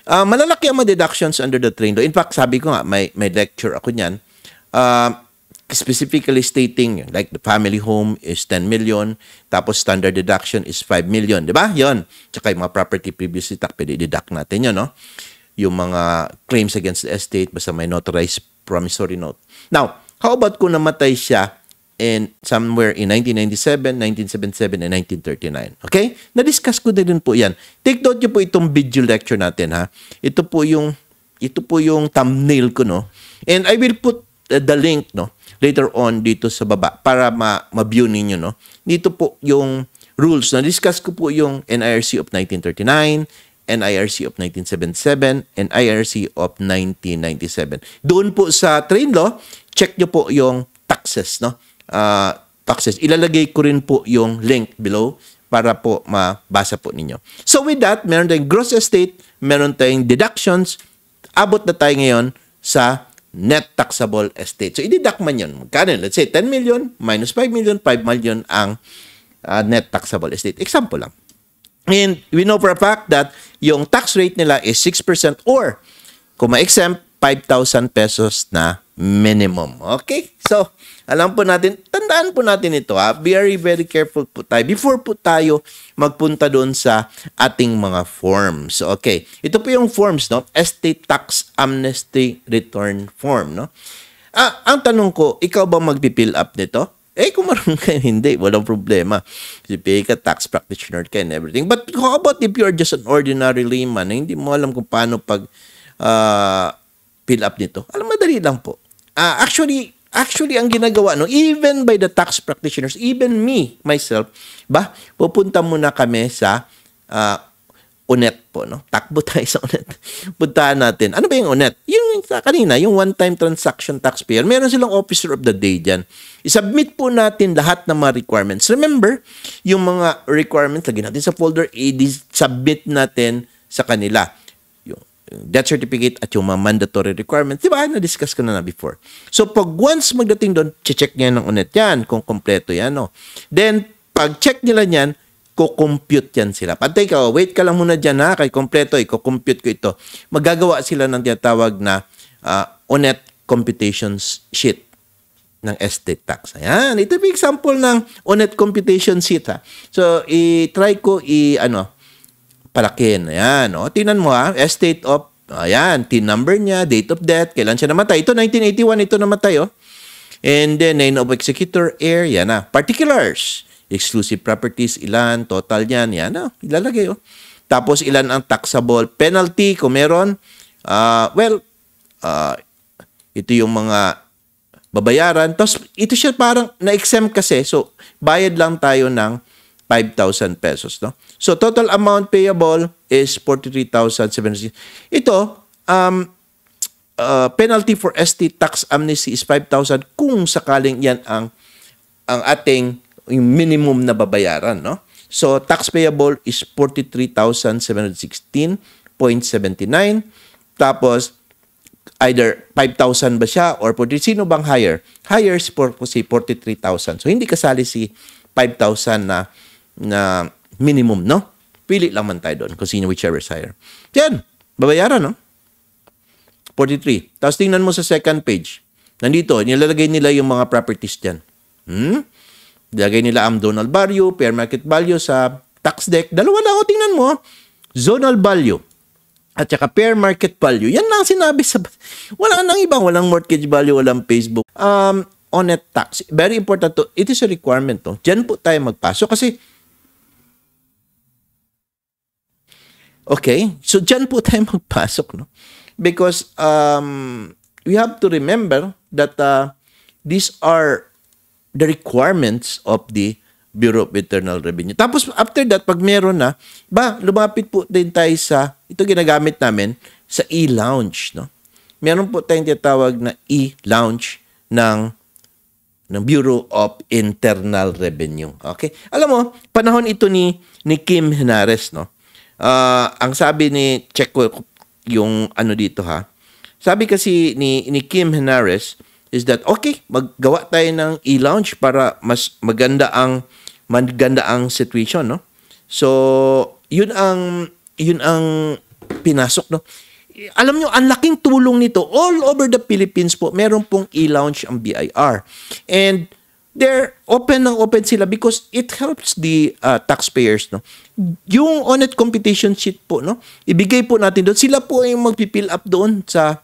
Uh, malalaki ang mga deductions under the train law. In fact, sabi ko nga, may, may lecture ako niyan. Uh, specifically stating like the family home is 10 million, tapos standard deduction is 5 million, di ba? Yon. Tsaka yung mga property previously tax, pwede deduct natin yun, no? Yung mga claims against the estate, basta may notarized promissory note. Now, how about kung namatay siya and somewhere in 1997, 1977, and 1939. Okay? Na-discuss ko din po yan. Take note nyo po itong video lecture natin ha. Ito po yung, ito po yung thumbnail ko no. And I will put uh, the link no later on dito sa baba para ma- ma-view ninyo no. Dito po yung rules. Na-discuss ko po yung NIRC of 1939, NIRC of 1977, and IRC of 1997. Doon po sa train law, check nyo po yung taxes, no? uh, taxes. Ilalagay ko rin po yung link below para po mabasa po ninyo. So with that, meron tayong gross estate, meron tayong deductions. Abot na tayo ngayon sa net taxable estate. So i-deduct man yun. Magkano yun? Let's say 10 million minus 5 million, 5 million ang uh, net taxable estate. Example lang. And we know for a fact that yung tax rate nila is 6% or kung ma-exempt, 5,000 pesos na minimum. Okay? So, alam po natin, tandaan po natin ito ha. Very, very careful po tayo before po tayo magpunta doon sa ating mga forms. Okay, ito po yung forms, no? Estate Tax Amnesty Return Form, no? Ah, ang tanong ko, ikaw ba magpipill up nito? Eh, kung marunong kayo, hindi. Walang problema. CPA ka, tax practitioner ka, and everything. But how about if you're just an ordinary layman na hindi mo alam kung paano pag uh, fill up nito? Alam, madali lang po. Uh, actually, Actually, ang ginagawa no, even by the tax practitioners, even me, myself, ba, pupunta muna kami sa uh, UNET po, no? Takbo tayo sa UNET. Puntahan natin. Ano ba yung UNET? Yung sa kanina, yung one-time transaction taxpayer, meron silang officer of the day dyan. Isubmit po natin lahat ng mga requirements. Remember, yung mga requirements, lagi natin sa folder A, submit natin sa kanila death certificate at yung mga mandatory requirements. Diba? Na-discuss ko na na before. So, pag once magdating doon, check niya ng unet yan kung kompleto yan. No? Then, pag check nila niyan, ko-compute yan sila. Pantay ka, wait ka lang muna dyan ha, kay kompleto, i-compute ko ito. Magagawa sila ng tinatawag na uh, ah, ONET computations sheet ng estate tax. Ayan, ito yung example ng ONET computation sheet ha. So, i-try ko i, ano, palakin. Ayan, no? Oh. Tingnan mo ha, ah. estate of, ayan, TIN number niya, date of death, kailan siya namatay. Ito, 1981, ito namatay, oh. And then, name of executor, heir, yan na. Ah. Particulars, exclusive properties, ilan, total yan, yan ah. na. Ilalagay, oh. Tapos, ilan ang taxable penalty kung meron. Uh, well, uh, ito yung mga babayaran. Tapos, ito siya parang na-exempt kasi. So, bayad lang tayo ng 5,000 pesos. No? So, total amount payable is 43,700. Ito, um, uh, penalty for ST tax amnesty is 5,000 kung sakaling yan ang, ang ating yung minimum na babayaran. No? So, tax payable is 43,716.79. Tapos, either 5,000 ba siya or 40, sino bang higher? Higher si, si 43,000. So, hindi kasali si 5,000 na na minimum, no? Pili lang man tayo doon kung sino whichever is higher. Yan, babayaran, no? 43. Tapos tingnan mo sa second page. Nandito, nilalagay nila yung mga properties dyan. Hmm? Nilagay nila ang zonal value, fair market value sa tax deck. Dalawa lang, o oh, tingnan mo. Oh. Zonal value at saka fair market value. Yan lang sinabi sa... Wala nang ibang, walang mortgage value, walang Facebook. Um, on net tax. Very important to. It is a requirement to. Oh. Diyan po tayo magpasok kasi Okay? So dyan po tayo magpasok. No? Because um, we have to remember that uh, these are the requirements of the Bureau of Internal Revenue. Tapos after that, pag meron na, ba, lumapit po din tayo sa, ito ginagamit namin, sa e-lounge. No? Meron po tayong tinatawag na e-lounge ng ng Bureau of Internal Revenue. Okay? Alam mo, panahon ito ni ni Kim Henares, no? Uh, ang sabi ni, check ko yung ano dito ha. Sabi kasi ni, ni Kim Henares is that, okay, maggawa tayo ng e launch para mas maganda ang maganda ang situation, no? So, yun ang yun ang pinasok, no? alam nyo, ang laking tulong nito all over the Philippines po. Meron pong e-launch ang BIR. And they're open ng open sila because it helps the uh, taxpayers no yung audit competition sheet po no ibigay po natin doon sila po ay magpi-fill up doon sa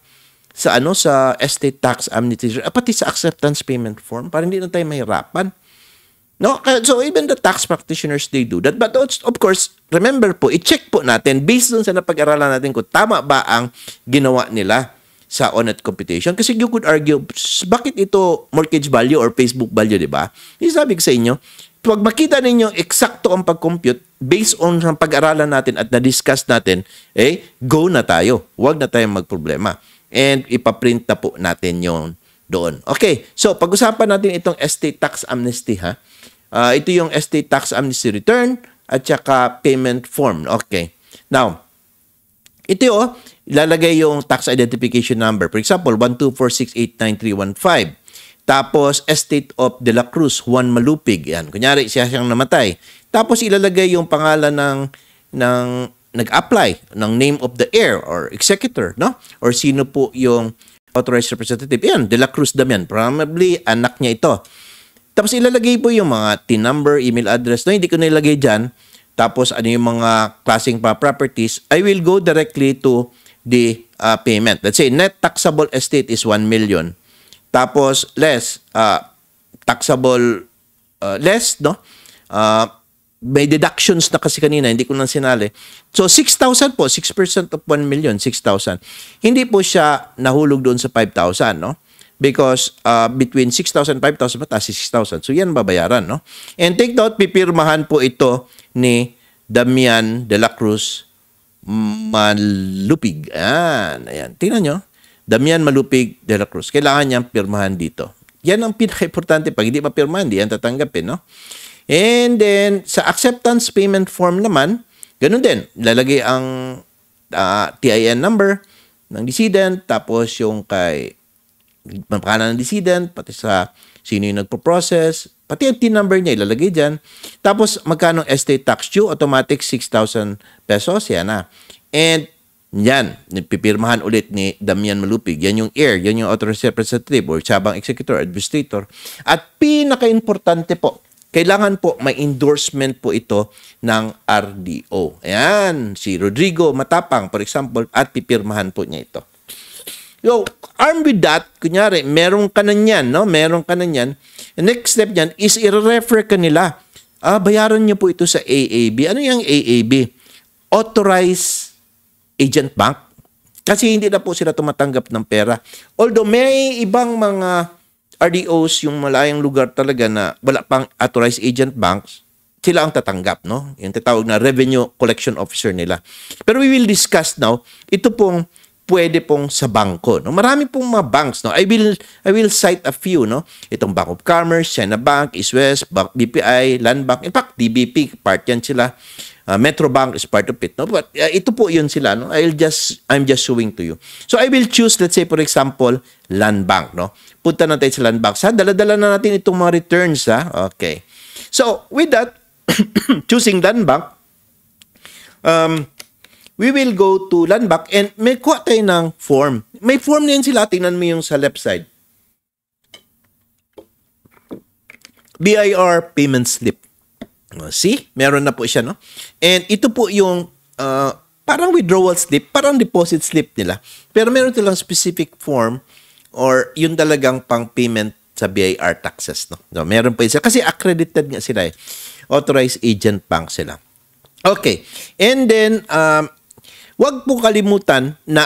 sa ano sa estate tax amnesty ah, pati sa acceptance payment form para hindi na tayo mahirapan no so even the tax practitioners they do that but of course remember po i-check po natin based doon sa napag-aralan natin kung tama ba ang ginawa nila sa on at computation. Kasi you could argue, bakit ito mortgage value or Facebook value, di ba? Yung sabi ko sa inyo, pag makita ninyo eksakto ang pag-compute based on sa pag-aralan natin at na-discuss natin, eh, go na tayo. wag na tayong magproblema. And ipaprint na po natin yon doon. Okay, so pag-usapan natin itong estate tax amnesty ha. Uh, ito yung estate tax amnesty return at saka payment form. Okay. Now, ito oh, ilalagay yung tax identification number. For example, 124689315. Tapos, Estate of De La Cruz, Juan Malupig. Yan. Kunyari, siya siyang namatay. Tapos, ilalagay yung pangalan ng, ng nag-apply, ng name of the heir or executor, no? Or sino po yung authorized representative. Yan, De La Cruz Damian. Probably, anak niya ito. Tapos, ilalagay po yung mga TIN number, email address. No, hindi ko nilagay dyan tapos ano yung mga klaseng properties, I will go directly to the uh, payment. Let's say net taxable estate is 1 million. Tapos less uh, taxable uh, less no? Uh, may deductions na kasi kanina, hindi ko na sinali. So 6,000 po, 6% of 1 million, 6,000. Hindi po siya nahulog doon sa 5,000, no? because uh, between 6,000 and 5,000 pataas si 6,000. So yan babayaran, no? And take note, pipirmahan po ito ni Damian de la Cruz Malupig. Ayan, ayan. Tingnan nyo. Damian Malupig de la Cruz. Kailangan niyang pirmahan dito. Yan ang pinaka-importante. Pag hindi mapirmahan, hindi yan tatanggapin, no? And then, sa acceptance payment form naman, ganun din. Lalagay ang uh, ah, TIN number ng decedent, tapos yung kay pangalan ng decedent, pati sa sino yung nagpo-process, pati yung TIN number niya ilalagay dyan. Tapos magkano estate tax due, automatic 6,000 pesos, yan na. And yan, pipirmahan ulit ni Damian Malupig. Yan yung heir, yan yung authorized representative or sabang executor, administrator. At pinaka-importante po, kailangan po may endorsement po ito ng RDO. Ayan, si Rodrigo Matapang, for example, at pipirmahan po niya ito. Yo, armed with that, kunyari, meron ka na niyan, no? Meron ka na niyan. next step niyan is i-refer ka nila. Ah, bayaran niyo po ito sa AAB. Ano yung AAB? Authorized Agent Bank. Kasi hindi na po sila tumatanggap ng pera. Although may ibang mga RDOs, yung malayang lugar talaga na wala pang authorized agent banks, sila ang tatanggap, no? Yung tatawag na revenue collection officer nila. Pero we will discuss now, ito pong pwede pong sa bangko. No? Marami pong mga banks. No? I will, I will cite a few. No? Itong Bank of Commerce, Sena Bank, East West, Bank BPI, Land Bank. In fact, DBP, part yan sila. Uh, Metro Bank is part of it. No? But uh, ito po yun sila. No? I'll just, I'm just showing to you. So I will choose, let's say for example, Land Bank. No? Punta na tayo sa Land Bank. Sa daladala na natin itong mga returns. Ha? Okay. So with that, choosing Land Bank, um, we will go to land and may kuha tayo ng form. May form na sila. Tingnan mo yung sa left side. BIR payment slip. Oh, see? Meron na po siya, no? And ito po yung uh, parang withdrawal slip, parang deposit slip nila. Pero meron silang specific form or yung talagang pang payment sa BIR taxes. No? no meron po isa. Kasi accredited nga sila eh. Authorized agent bank sila. Okay. And then, um, Huwag po kalimutan na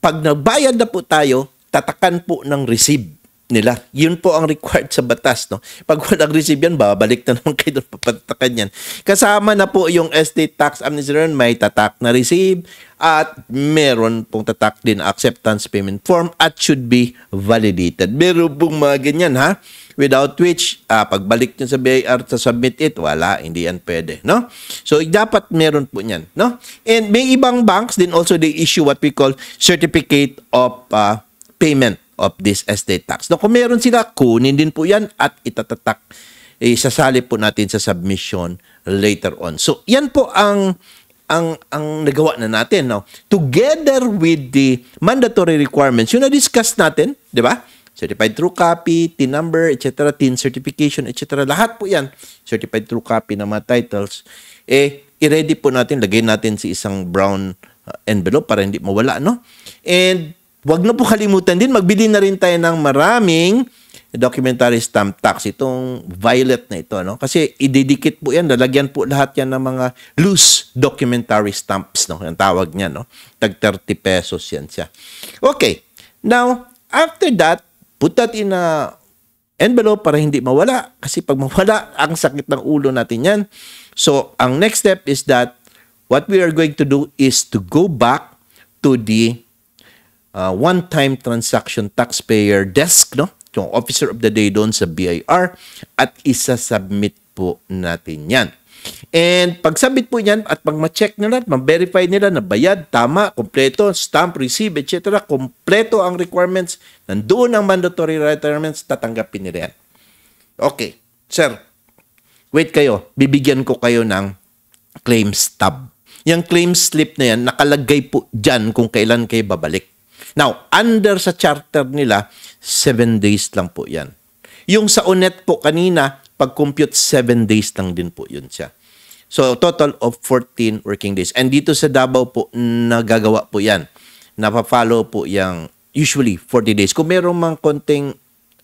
pag nagbayad na po tayo, tatakan po ng receive nila. Yun po ang required sa batas. No? Pag walang receive yan, babalik na naman kayo doon papatakan yan. Kasama na po yung estate tax amnesty may tatak na receive at meron pong tatak din acceptance payment form at should be validated. Meron pong mga ganyan ha. Without which, ah, pagbalik nyo sa BIR sa submit it, wala, hindi yan pwede. No? So, dapat meron po niyan. No? And may ibang banks din also they issue what we call certificate of uh, payment of this estate tax. No, kung meron sila, kunin din po yan at itatatak. Isasali po natin sa submission later on. So, yan po ang ang ang nagawa na natin no together with the mandatory requirements yun na discuss natin di ba certified true copy tin number etc tin certification etc lahat po yan certified true copy ng mga titles eh i-ready po natin lagay natin si isang brown ah, envelope para hindi mawala no and Huwag na po kalimutan din, magbili na rin tayo ng maraming documentary stamp tax, itong violet na ito. No? Kasi ididikit po yan, lalagyan po lahat yan ng mga loose documentary stamps, no? ang tawag niya. No? Tag 30 pesos yan siya. Okay, now, after that, put that in a envelope para hindi mawala. Kasi pag mawala, ang sakit ng ulo natin yan. So, ang next step is that what we are going to do is to go back to the uh, one-time transaction taxpayer desk, no? Yung officer of the day doon sa BIR at isa-submit po natin yan. And pag pagsabit po yan at pag ma-check nila at ma-verify nila na bayad, tama, kompleto, stamp, receive, etc. Kompleto ang requirements, nandoon ang mandatory requirements, tatanggapin nila yan. Okay, sir, wait kayo, bibigyan ko kayo ng claims stub. Yung claim slip na yan, nakalagay po dyan kung kailan kayo babalik. Now, under sa charter nila, 7 days lang po yan. Yung sa UNET po kanina, pag-compute 7 days lang din po yun siya. So, total of 14 working days. And dito sa Davao po, nagagawa po yan. Napafollow po yung usually 40 days. Kung meron mang konting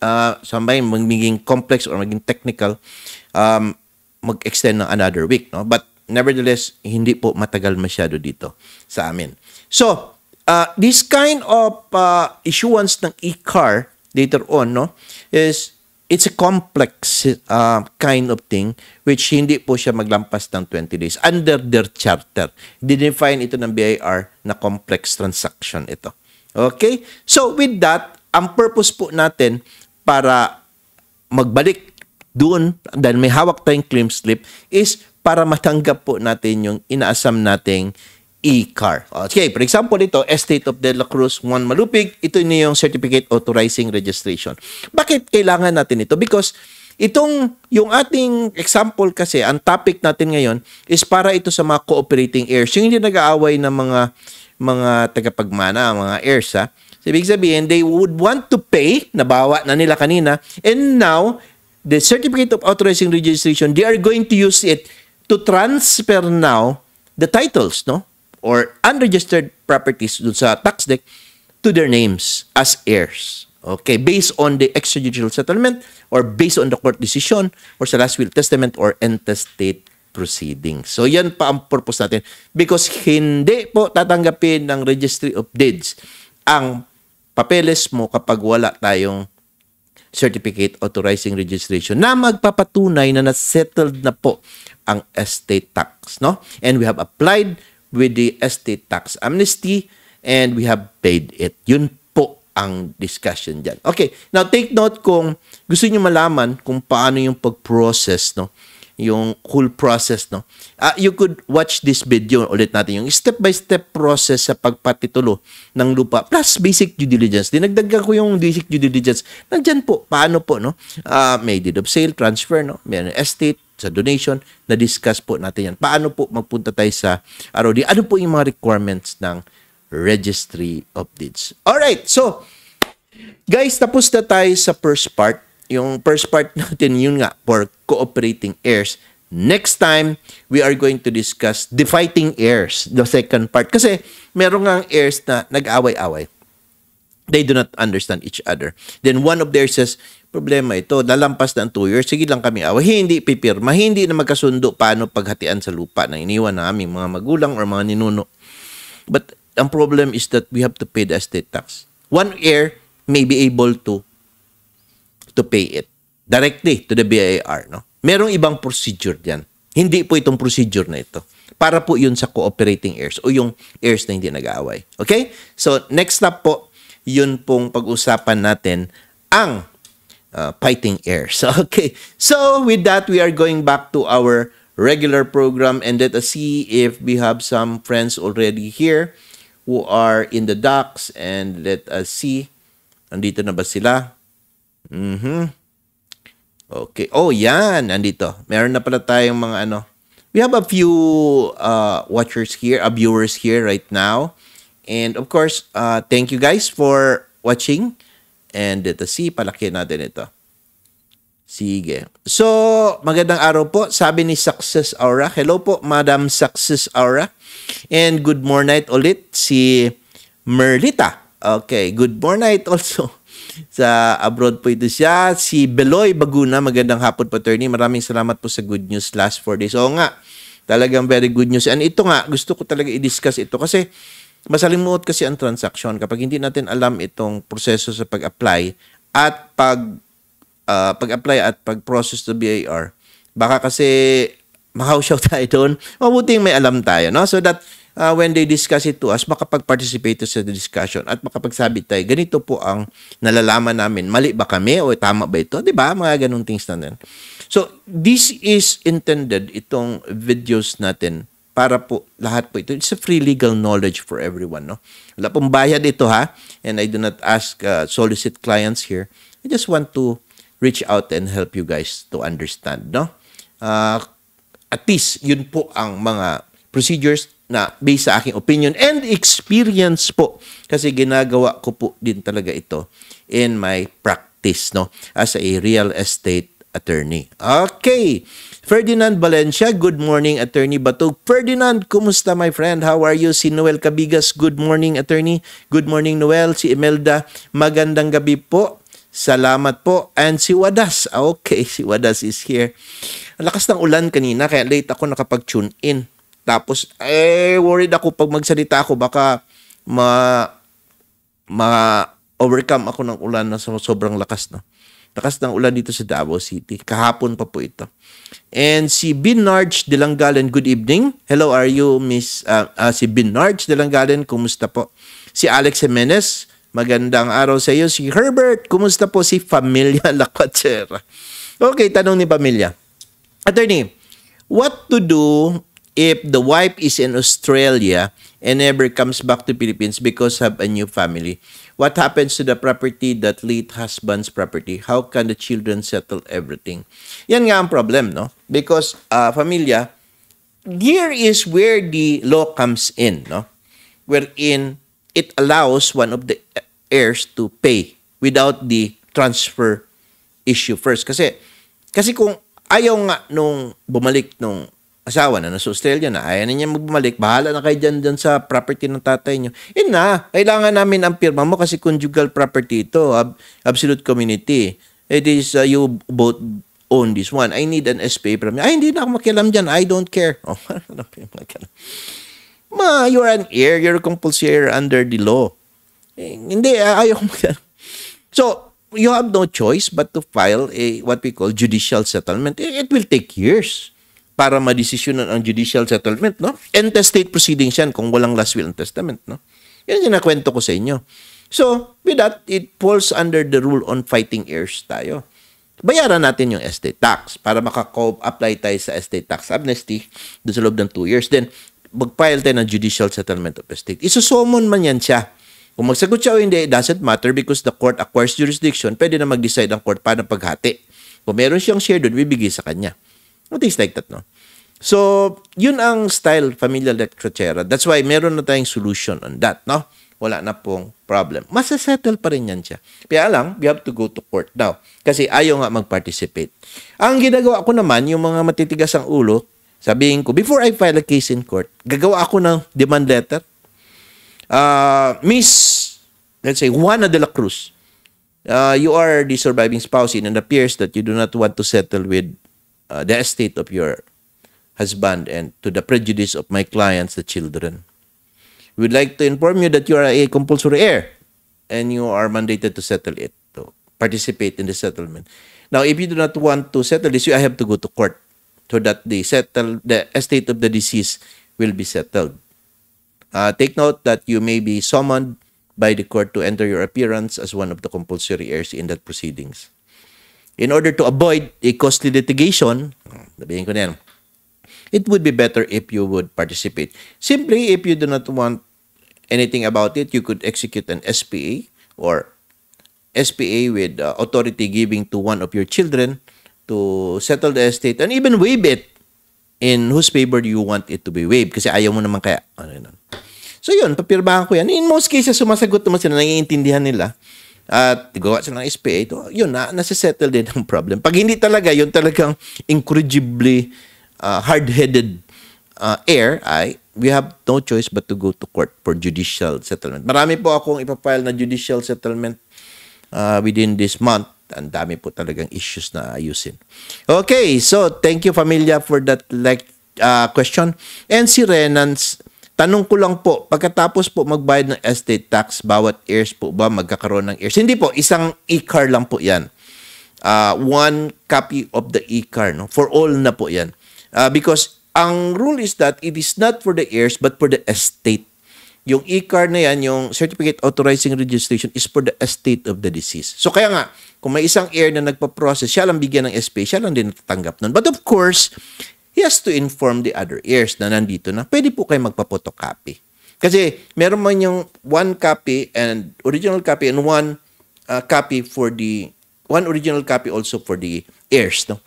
uh, ah, samay magiging complex or maging technical, um, mag-extend ng another week. No? But nevertheless, hindi po matagal masyado dito sa amin. So, uh, this kind of uh, issuance ng e-car later on no is it's a complex uh, kind of thing which hindi po siya maglampas ng 20 days under their charter. Dinefine ito ng BIR na complex transaction ito. Okay? So with that, ang purpose po natin para magbalik doon dahil may hawak tayong claim slip is para matanggap po natin yung inaasam nating e-car. Okay, for example, ito, Estate of De La Cruz, Juan Malupig, ito na yung Certificate Authorizing Registration. Bakit kailangan natin ito? Because itong, yung ating example kasi, ang topic natin ngayon is para ito sa mga cooperating heirs. Yung hindi nag-aaway ng mga, mga tagapagmana, mga heirs, ha? So, ibig sabihin, they would want to pay, nabawa na nila kanina, and now, the Certificate of Authorizing Registration, they are going to use it to transfer now the titles, no? or unregistered properties dun sa tax deck to their names as heirs. Okay, based on the extrajudicial settlement or based on the court decision or sa last will testament or intestate proceeding. So yan pa ang purpose natin because hindi po tatanggapin ng Registry of Deeds ang papeles mo kapag wala tayong certificate authorizing registration na magpapatunay na na-settled na po ang estate tax, no? And we have applied with the estate tax amnesty and we have paid it. Yun po ang discussion dyan. Okay, now take note kung gusto niyo malaman kung paano yung pag-process, no? yung whole process, no? Uh, you could watch this video ulit natin, yung step-by-step -step process sa pagpatitulo ng lupa, plus basic due diligence. Dinagdagan ko yung basic due diligence. Nandyan po, paano po, no? Uh, may deed of sale, transfer, no? May estate, sa donation, na-discuss po natin yan. Paano po magpunta tayo sa ROD? Ano po yung mga requirements ng Registry of Deeds? Alright, so guys, tapos na tayo sa first part. Yung first part natin, yun nga, for cooperating heirs. Next time, we are going to discuss the fighting heirs, the second part. Kasi meron nga heirs na nag-away-away they do not understand each other. Then one of theirs says, problema ito, lalampas na ang 2 years, sige lang kami awa, hindi pipirma, hindi na magkasundo paano paghatian sa lupa na iniwan na aming mga magulang or mga ninuno. But ang problem is that we have to pay the estate tax. One heir may be able to to pay it directly to the BIR. No? Merong ibang procedure diyan. Hindi po itong procedure na ito. Para po yun sa cooperating heirs o yung heirs na hindi nag-aaway. Okay? So, next step po, yun pong pag-usapan natin ang uh, fighting So, Okay, so with that, we are going back to our regular program and let us see if we have some friends already here who are in the docks and let us see. Nandito na ba sila? Mm-hmm. Okay. Oh, yan. Nandito. Meron na pala tayong mga ano. We have a few uh, watchers here, uh, viewers here right now. And of course, uh, thank you guys for watching. And the see, palakihan natin ito. Sige. So, magandang araw po. Sabi ni Success Aura. Hello po, Madam Success Aura. And good morning night ulit si Merlita. Okay, good morning night also. Sa abroad po ito siya. Si Beloy Baguna. Magandang hapon po, attorney. Maraming salamat po sa good news last 4 days. Oo nga, talagang very good news. And ito nga, gusto ko talaga i-discuss ito kasi Masalimuot kasi ang transaksyon kapag hindi natin alam itong proseso sa pag-apply at pag uh, pag-apply at pag-process to BAR. Baka kasi mahawsyaw tayo doon. Mabuting may alam tayo, no? So that uh, when they discuss it to us, makapag-participate sa discussion at makapagsabi tayo, ganito po ang nalalaman namin, mali ba kami o tama ba ito? Di ba? Mga ganung things na din. So, this is intended, itong videos natin, para po lahat po ito. It's a free legal knowledge for everyone. No? Wala pong bayad ito ha. And I do not ask uh, solicit clients here. I just want to reach out and help you guys to understand. No? Uh, at least yun po ang mga procedures na based sa aking opinion and experience po kasi ginagawa ko po din talaga ito in my practice no as a real estate attorney. Okay. Ferdinand Valencia, good morning, Attorney Batog. Ferdinand, kumusta my friend? How are you? Si Noel Cabigas, good morning, Attorney. Good morning, Noel. Si Imelda, magandang gabi po. Salamat po. And si Wadas, ah, okay, si Wadas is here. Lakas ng ulan kanina, kaya late ako nakapag-tune in. Tapos, eh, worried ako pag magsalita ako, baka ma, ma, overcome ako ng ulan na sobrang lakas, na. Lakas ng ulan dito sa Davao City. Kahapon pa po ito. And si Binarge Delanggalan, good evening. Hello, are you Miss uh, uh, si Binarge Delanggalan, kumusta po? Si Alex Jimenez, magandang araw sa iyo. Si Herbert, kumusta po si Familia Lacatsera? Okay, tanong ni Pamilya. Attorney, what to do if the wife is in Australia and never comes back to Philippines because have a new family? What happens to the property that late husband's property? How can the children settle everything? Yan nga ang problem, no? Because, uh, familia, here is where the law comes in, no? Wherein it allows one of the heirs to pay without the transfer issue first. Kasi, kasi kung ayaw nga nung bumalik nung asawa na nasa Australia na, ayaw na niya magbumalik, bahala na kayo dyan, dyan sa property ng tatay niyo. Eh na, kailangan namin ang pirma mo kasi conjugal property ito, ab- absolute community. It is, uh, you both own this one. I need an SPA from you. Ay, hindi na ako makialam dyan. I don't care. Oh, ano Ma, you're an heir. You're compulsory under the law. Eh, hindi, ah, ayaw ko So, you have no choice but to file a what we call judicial settlement. It will take years para madesisyonan ang judicial settlement, no? Intestate proceedings yan kung walang last will and testament, no? Yan yung nakwento ko sa inyo. So, with that, it falls under the rule on fighting heirs tayo. Bayaran natin yung estate tax para makaka-apply tayo sa estate tax amnesty doon sa loob ng 2 years. Then, mag-file tayo ng judicial settlement of estate. Isusumon man yan siya. Kung magsagot siya o hindi, it doesn't matter because the court acquires jurisdiction, pwede na mag-decide ang court paano paghati. Kung meron siyang share doon, bibigay sa kanya. What things like that, no? So, yun ang style familial Lectratera. That's why meron na tayong solution on that, no? Wala na pong problem. Masasettle pa rin yan siya. Kaya lang, we have to go to court now. Kasi ayaw nga mag-participate. Ang ginagawa ko naman, yung mga matitigas ang ulo, sabihin ko, before I file a case in court, gagawa ako ng demand letter. Uh, Miss, let's say, Juana de la Cruz, uh, you are the surviving spouse and it appears that you do not want to settle with uh, the estate of your husband and to the prejudice of my clients, the children. We would like to inform you that you are a compulsory heir and you are mandated to settle it, to participate in the settlement. Now, if you do not want to settle this, you have to go to court so that the settle the estate of the deceased will be settled. Uh, take note that you may be summoned by the court to enter your appearance as one of the compulsory heirs in that proceedings. in order to avoid a costly litigation, sabihin ko na yan, it would be better if you would participate. Simply, if you do not want anything about it, you could execute an SPA or SPA with uh, authority giving to one of your children to settle the estate and even waive it in whose favor you want it to be waived kasi ayaw mo naman kaya. Ano yun. So yun, papirmahan ko yan. In most cases, sumasagot naman sila, naiintindihan nila at gawa sila ng SPA, ito, yun na, nasisettle din ang problem. Pag hindi talaga, yun talagang incredibly uh, hard-headed uh, air, ay we have no choice but to go to court for judicial settlement. Marami po akong ipapile na judicial settlement uh, within this month. Ang dami po talagang issues na ayusin. Okay, so thank you familia for that like uh, question. And si Renan's Tanong ko lang po, pagkatapos po magbayad ng estate tax, bawat heirs po ba magkakaroon ng heirs? Hindi po, isang e-car lang po yan. Uh, one copy of the e-car. No? For all na po yan. Uh, because ang rule is that it is not for the heirs but for the estate. Yung e-car na yan, yung Certificate Authorizing Registration is for the estate of the deceased. So kaya nga, kung may isang heir na nagpa-process, siya lang bigyan ng SP, siya lang din natatanggap nun. But of course, he has to inform the other ears na nandito na, pwede po kayo magpa-photocopy. Kasi meron man yung one copy and original copy and one uh, copy for the one original copy also for the heirs, no?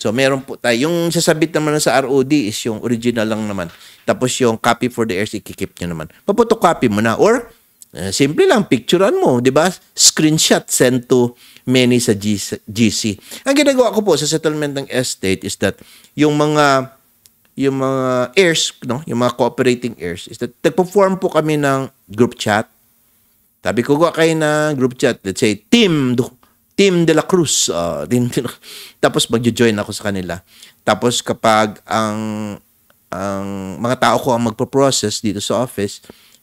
So meron po tayo. Yung sasabit naman sa ROD is yung original lang naman. Tapos yung copy for the heirs, ikikip nyo naman. Papotocopy mo na. Or Uh, simple lang, picturean mo, di ba? Screenshot sent to many sa GC. Ang ginagawa ko po sa settlement ng estate is that yung mga yung mga heirs, no? yung mga cooperating heirs, is that nagpo-form po kami ng group chat. Sabi ko, kayo na group chat. Let's say, Team, Team De La Cruz. Uh, din, tapos magjo-join ako sa kanila. Tapos kapag ang ang mga tao ko ang magpo-process dito sa office,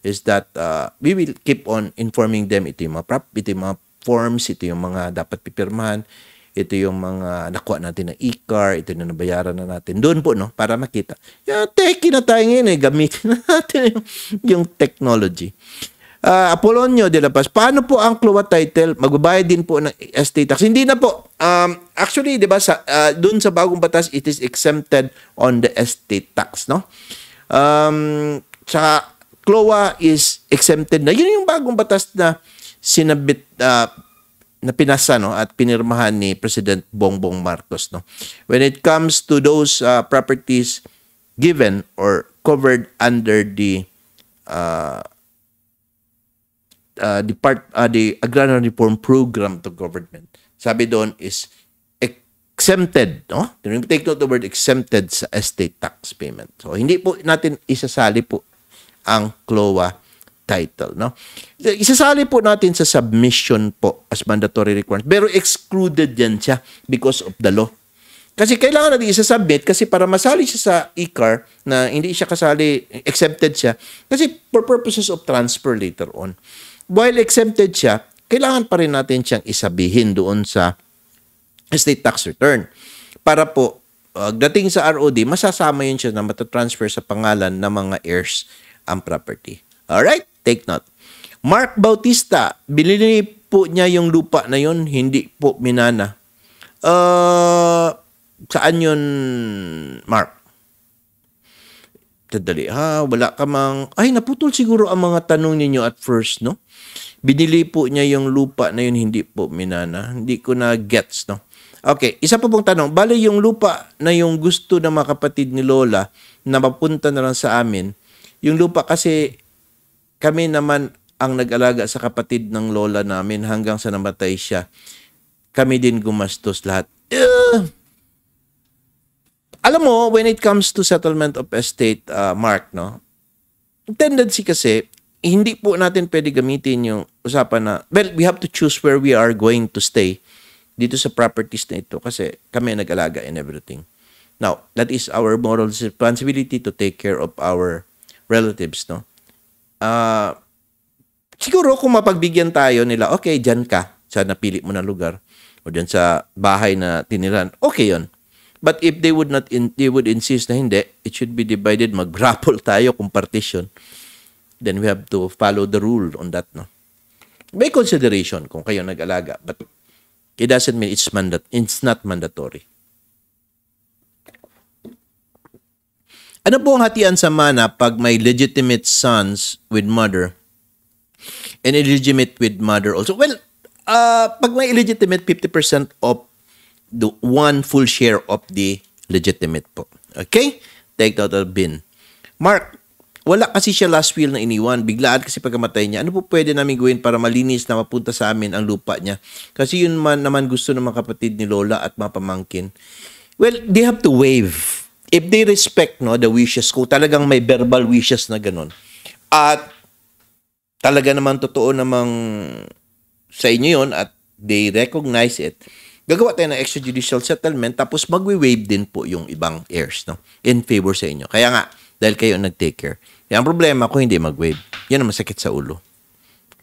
is that uh, we will keep on informing them ito yung mga prop, ito yung mga forms, ito yung mga dapat pipirmahan, ito yung mga nakuha natin ng e-car, ito na nabayaran na natin. Doon po, no? Para makita. Yeah, techie na tayo ngayon eh. Gamitin na natin yung, yung technology. Uh, Apolonio de la Paz, paano po ang CLOA title? Magbabayad din po ng estate tax. Hindi na po. Um, actually, di ba, sa, uh, doon sa bagong batas, it is exempted on the estate tax, no? Um, tsaka, CLOA is exempted na. Yun yung bagong batas na sinabit uh, na pinasa no at pinirmahan ni President Bongbong Marcos no. When it comes to those uh, properties given or covered under the uh, uh, the part uh, the agrarian reform program to government. Sabi doon is exempted, no? Take note the word exempted sa estate tax payment. So hindi po natin isasali po ang CLOA title. No? Isasali po natin sa submission po as mandatory requirement. Pero excluded yan siya because of the law. Kasi kailangan natin isa-submit kasi para masali siya sa ECAR na hindi siya kasali, exempted siya. Kasi for purposes of transfer later on. While exempted siya, kailangan pa rin natin siyang isabihin doon sa state tax return. Para po, uh, dating sa ROD, masasama yun siya na matatransfer sa pangalan ng mga heirs ang property. Alright? Take note. Mark Bautista, binili po niya yung lupa na yun, hindi po minana. Uh, saan yun, Mark? Tadali ha, wala ka mang... Ay, naputol siguro ang mga tanong ninyo at first, no? Binili po niya yung lupa na yun, hindi po minana. Hindi ko na gets, no? Okay, isa pa pong tanong. Bale, yung lupa na yung gusto ng mga kapatid ni Lola na mapunta na lang sa amin, yung lupa kasi kami naman ang nag-alaga sa kapatid ng lola namin hanggang sa namatay siya. Kami din gumastos lahat. Uh, alam mo, when it comes to settlement of estate, uh, Mark, no? Tendency kasi, hindi po natin pwede gamitin yung usapan na, well, we have to choose where we are going to stay dito sa properties na ito kasi kami nag-alaga in everything. Now, that is our moral responsibility to take care of our relatives, no? Uh, siguro kung mapagbigyan tayo nila, okay, dyan ka sa napili mo na lugar o dyan sa bahay na tiniran, okay yon. But if they would not in, they would insist na hindi, it should be divided, mag-grapple tayo kung partition. Then we have to follow the rule on that, no? May consideration kung kayo nag-alaga, but it doesn't mean it's mandat it's not mandatory. Ano po ang hatian sa mana pag may legitimate sons with mother and illegitimate with mother also? Well, uh, pag may illegitimate, 50% of the one full share of the legitimate po. Okay? Take that out bin. Mark, wala kasi siya last will na iniwan. Biglaan kasi pagkamatay niya. Ano po pwede namin gawin para malinis na mapunta sa amin ang lupa niya? Kasi yun man naman gusto ng mga kapatid ni Lola at mapamangkin. Well, they have to waive if they respect no the wishes ko, talagang may verbal wishes na ganun. At talaga naman totoo namang sa inyo yun at they recognize it. Gagawa tayo ng extrajudicial settlement tapos magwi-waive din po yung ibang heirs no in favor sa inyo. Kaya nga dahil kayo nag-take care. yung problema ko hindi mag-waive. Yan ang masakit sa ulo.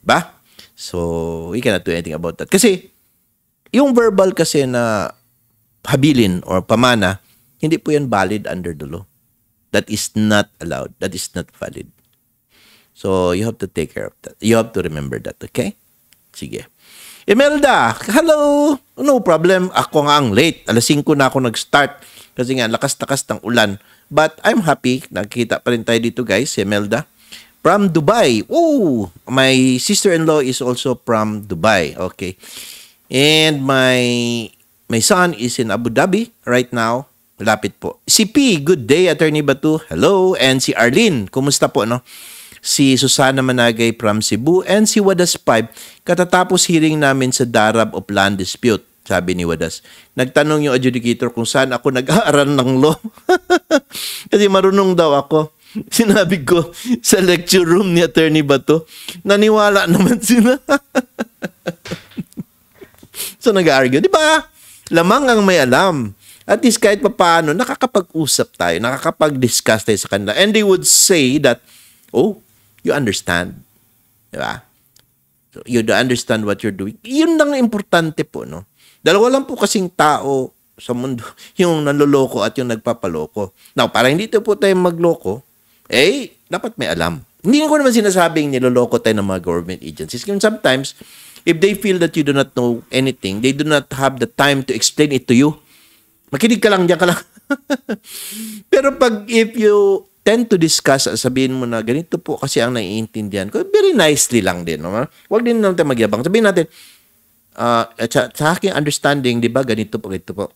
Ba? So, we cannot do anything about that. Kasi, yung verbal kasi na habilin or pamana, hindi po yan valid under the law. That is not allowed. That is not valid. So, you have to take care of that. You have to remember that, okay? Sige. Imelda, hello! No problem. Ako nga ang late. Alas 5 na ako nag-start. Kasi nga, lakas-takas ng ulan. But I'm happy. Nakikita pa rin tayo dito, guys. Si Imelda. From Dubai. Oh, my sister-in-law is also from Dubai. Okay. And my my son is in Abu Dhabi right now. Lapit po. Si P, good day, Attorney Batu. Hello. And si Arlene, kumusta po, no? Si Susana Managay from Cebu and si Wadas Pipe, katatapos hearing namin sa Darab of Land Dispute, sabi ni Wadas. Nagtanong yung adjudicator kung saan ako nag-aaral ng law. Kasi marunong daw ako. Sinabi ko sa lecture room ni Attorney Bato, naniwala naman sila. so nag-argue, di ba? Lamang ang may alam at least kahit papaano, nakakapag-usap tayo, nakakapag-discuss tayo sa kanila. And they would say that, oh, you understand. Diba? So, you understand what you're doing. Yun lang importante po, no? Dalawa lang po kasing tao sa mundo, yung nanloloko at yung nagpapaloko. Now, para hindi po tayo magloko, eh, dapat may alam. Hindi ko naman sinasabing niloloko tayo ng mga government agencies. Kasi sometimes, if they feel that you do not know anything, they do not have the time to explain it to you. Makinig ka lang, diyan ka lang. Pero pag if you tend to discuss, sabihin mo na ganito po kasi ang naiintindihan ko, very nicely lang din. No? Huwag din natin magyabang. Sabihin natin, uh, sa, sa aking understanding, di ba, ganito po, ganito po.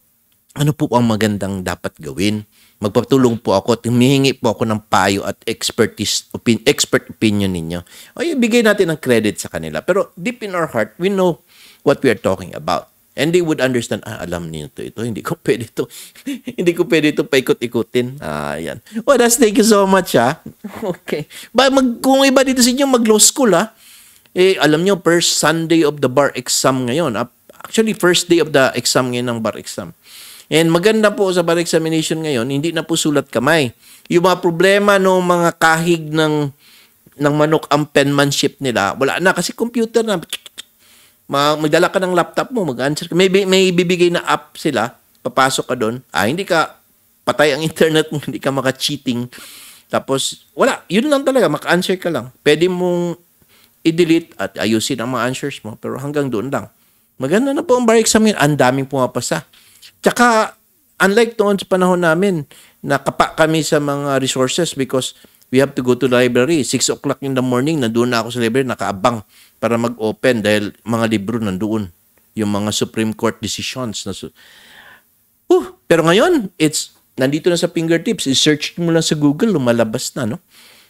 Ano po ang magandang dapat gawin? Magpatulong po ako at humihingi po ako ng payo at expertise, opin, expert opinion ninyo. O ibigay natin ang credit sa kanila. Pero deep in our heart, we know what we are talking about. And they would understand, ah, alam niyo to ito, hindi ko pwede ito, hindi ko pwede ito paikot-ikutin. Ah, yan. Well, that's thank you so much, ha? Ah. Okay. Ba, mag, kung iba dito sa inyo, mag-law school, ha? Ah. Eh, alam niyo, first Sunday of the bar exam ngayon, ah. actually, first day of the exam ngayon ng bar exam. And maganda po sa bar examination ngayon, hindi na po sulat kamay. Yung mga problema no, mga kahig ng ng manok ang penmanship nila, wala na kasi computer na magdala ka ng laptop mo, mag-answer ka. May, may bibigay na app sila, papasok ka doon. Ah, hindi ka patay ang internet mo, hindi ka maka-cheating. Tapos, wala. Yun lang talaga, maka-answer ka lang. Pwede mong i-delete at ayusin ang mga answers mo, pero hanggang doon lang. Maganda na po ang bar exam yun. Ang daming pumapasa. Tsaka, unlike noon sa panahon namin, nakapa kami sa mga resources because we have to go to the library. 6 o'clock in the morning, nandun na ako sa library, nakaabang para mag-open dahil mga libro nandoon. Yung mga Supreme Court decisions. Na uh, pero ngayon, it's nandito na sa fingertips. I-search mo lang sa Google, lumalabas na, no?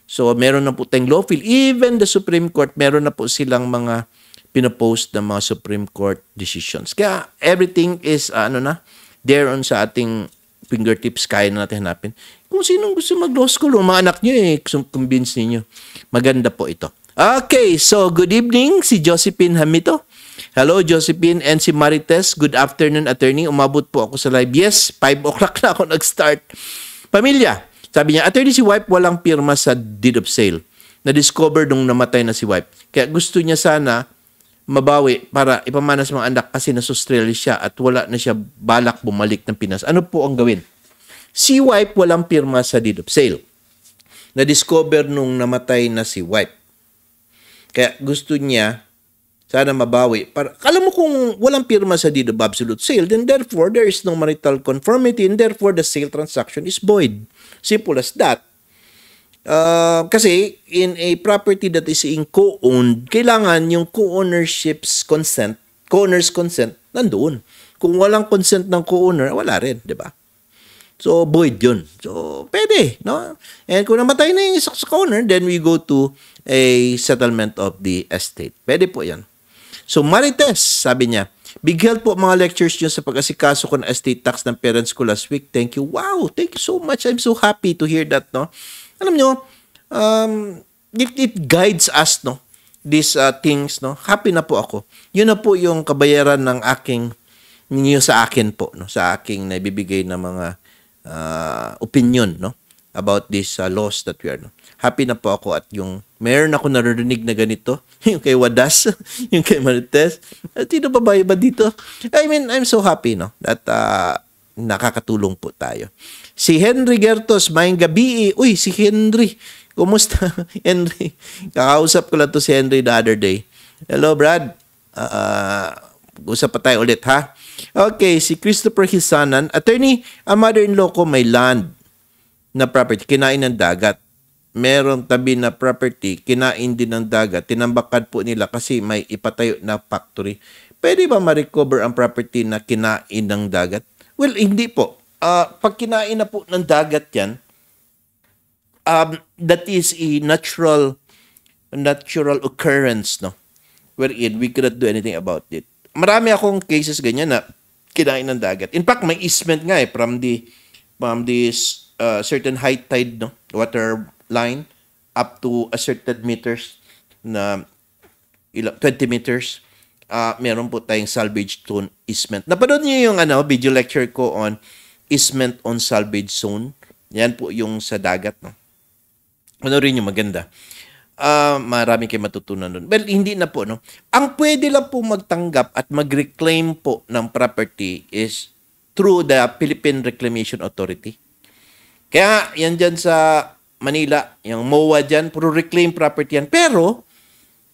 So, meron na po tayong lawful. Even the Supreme Court, meron na po silang mga pinopost ng mga Supreme Court decisions. Kaya everything is, uh, ano na, there on sa ating fingertips, kaya na natin hanapin. Kung sinong gusto mag-law school, mga anak nyo eh, convince ninyo. Maganda po ito. Okay, so good evening si Josephine Hamito. Hello Josephine and si Marites. Good afternoon attorney. Umabot po ako sa live. Yes, 5 o'clock na ako nag-start. Pamilya, sabi niya, attorney si wife walang pirma sa deed of sale. Na-discover nung namatay na si wife. Kaya gusto niya sana mabawi para ipamana sa mga anak kasi nasa Australia siya at wala na siya balak bumalik ng Pinas. Ano po ang gawin? Si wife walang pirma sa deed of sale. Na-discover nung namatay na si wife kaya gusto niya sana mabawi. Para, alam mo kung walang pirma sa deed of absolute sale, then therefore there is no marital conformity and therefore the sale transaction is void. Simple as that. Uh, kasi in a property that is in co-owned, kailangan yung co-ownership's consent, co-owner's consent, nandoon. Kung walang consent ng co-owner, wala rin, di ba? So, void yun. So, pwede, no? And kung namatay na yung isa sa co-owner, then we go to a settlement of the estate. Pwede po yan. So Marites, sabi niya, Big help po mga lectures nyo sa pag-asikaso ko ng estate tax ng parents ko last week. Thank you. Wow, thank you so much. I'm so happy to hear that, no? Alam nyo, um, it, it guides us, no? These uh, things, no? Happy na po ako. Yun na po yung kabayaran ng aking, ninyo sa akin po, no? Sa aking naibibigay na mga uh, opinion, no? About these uh, laws that we are, no? Happy na po ako at yung Meron ako naririnig na ganito. yung kay Wadas, yung kay Marites. At sino ba ba dito? I mean, I'm so happy, no? That uh, ah, nakakatulong po tayo. Si Henry Gertos, maing gabi. Eh. Uy, si Henry. Kumusta, Henry? Kakausap ko lang to si Henry the other day. Hello, Brad. Uh, usap pa tayo ulit, ha? Okay, si Christopher Hisanan. Attorney, ang mother-in-law ko may land na property. Kinain ng dagat merong tabi na property, kinain din ng dagat, tinambakad po nila kasi may ipatayo na factory. Pwede ba ma-recover ang property na kinain ng dagat? Well, hindi po. Uh, pag kinain na po ng dagat yan, um, that is a natural natural occurrence, no? Wherein we cannot do anything about it. Marami akong cases ganyan na kinain ng dagat. In fact, may easement nga eh from the from this uh, certain high tide, no? Water line up to asserted meters na 20 meters. Uh, meron po tayong salvage zone easement. Napanood niyo yung ano, video lecture ko on easement on salvage zone. Yan po yung sa dagat. No? Ano rin yung maganda. Uh, marami kayo matutunan nun. Well, hindi na po. No? Ang pwede lang po magtanggap at mag-reclaim po ng property is through the Philippine Reclamation Authority. Kaya yan dyan sa Manila, yung MOA dyan, puro reclaim property yan. Pero,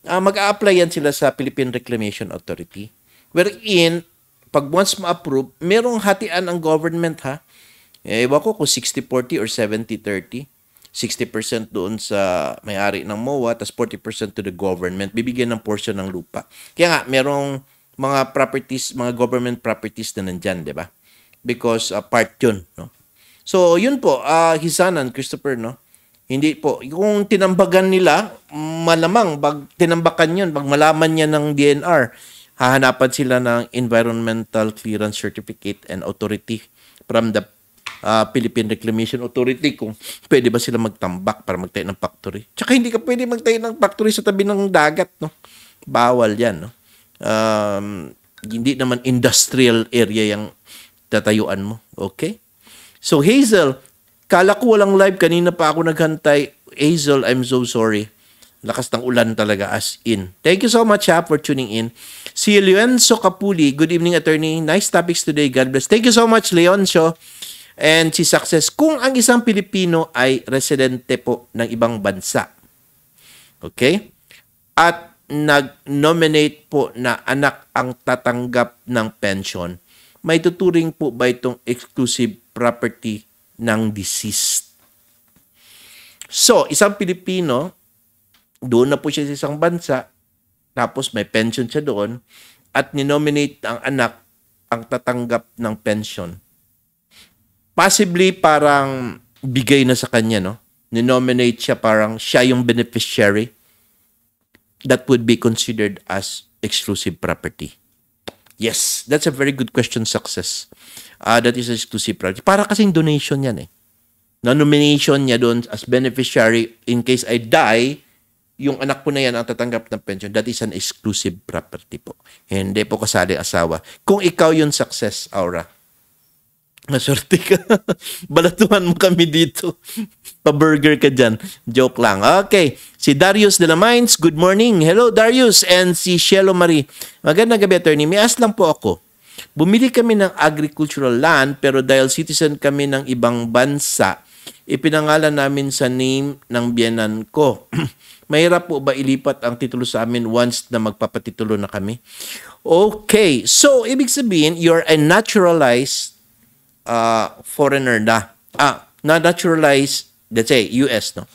uh, mag-a-apply yan sila sa Philippine Reclamation Authority. Wherein, pag once ma-approve, merong hatian ang government ha. Eh, ewan ko kung 60-40 or 70-30. 60% doon sa may-ari ng MOA, tapos 40% to the government. Bibigyan ng portion ng lupa. Kaya nga, merong mga properties, mga government properties na nandyan, di ba? Because uh, part yun, no? So, yun po, uh, Hisanan, Christopher, no? Hindi po. Kung tinambagan nila, malamang pag tinambakan yun, pag malaman niya ng DNR, hahanapan sila ng Environmental Clearance Certificate and Authority from the uh, Philippine Reclamation Authority kung pwede ba sila magtambak para magtayo ng factory. Tsaka hindi ka pwede magtayo ng factory sa tabi ng dagat. No? Bawal yan. No? Um, hindi naman industrial area yung tatayuan mo. Okay? So Hazel, Kala ko walang live. Kanina pa ako naghantay. Hazel, I'm so sorry. Lakas ng ulan talaga as in. Thank you so much ha for tuning in. Si Leonzo Capuli, good evening attorney. Nice topics today. God bless. Thank you so much Leonzo. And si Success, kung ang isang Pilipino ay residente po ng ibang bansa. Okay? At nag-nominate po na anak ang tatanggap ng pension, may tuturing po ba itong exclusive property ng deceased. So, isang Pilipino, doon na po siya sa isang bansa, tapos may pension siya doon, at ninominate ang anak ang tatanggap ng pension. Possibly parang bigay na sa kanya, no? Ninominate siya parang siya yung beneficiary. That would be considered as exclusive property. Yes that's a very good question success. Uh, that is exclusive project. Para kasing donation yan eh. Na nomination niya doon as beneficiary in case I die, yung anak ko na yan ang tatanggap ng pension, that is an exclusive property po. Hindi po kasali asawa. Kung ikaw yung success, Aura, maswerte ka. Balatuhan mo kami dito pa-burger ka dyan. Joke lang. Okay. Si Darius de la Mines, good morning. Hello, Darius. And si Shelo Marie. Magandang gabi, attorney. May ask lang po ako. Bumili kami ng agricultural land pero dahil citizen kami ng ibang bansa, ipinangalan namin sa name ng biyanan ko. Mahirap po ba ilipat ang titulo sa amin once na magpapatitulo na kami? Okay, so ibig sabihin, you're a naturalized uh, foreigner na. Ah, na-naturalized let's say US, no?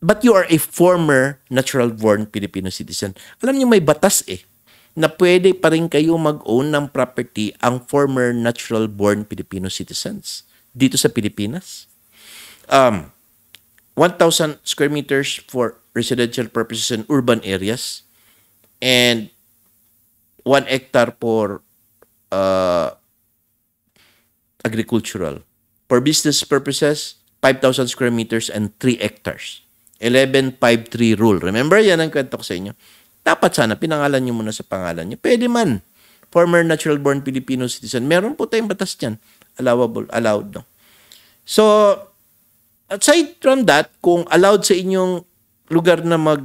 But you are a former natural-born Filipino citizen. Alam niyo may batas eh na pwede pa rin kayo mag-own ng property ang former natural-born Filipino citizens dito sa Pilipinas. Um, 1,000 square meters for residential purposes in urban areas and 1 hectare for uh, agricultural. For business purposes, 5,000 square meters and 3 hectares. 1153 rule. Remember, yan ang kwento ko sa inyo. Dapat sana, pinangalan nyo muna sa pangalan nyo. Pwede man. Former natural born Filipino citizen. Meron po tayong batas dyan. Allowable, allowed. No? So, aside from that, kung allowed sa inyong lugar na mag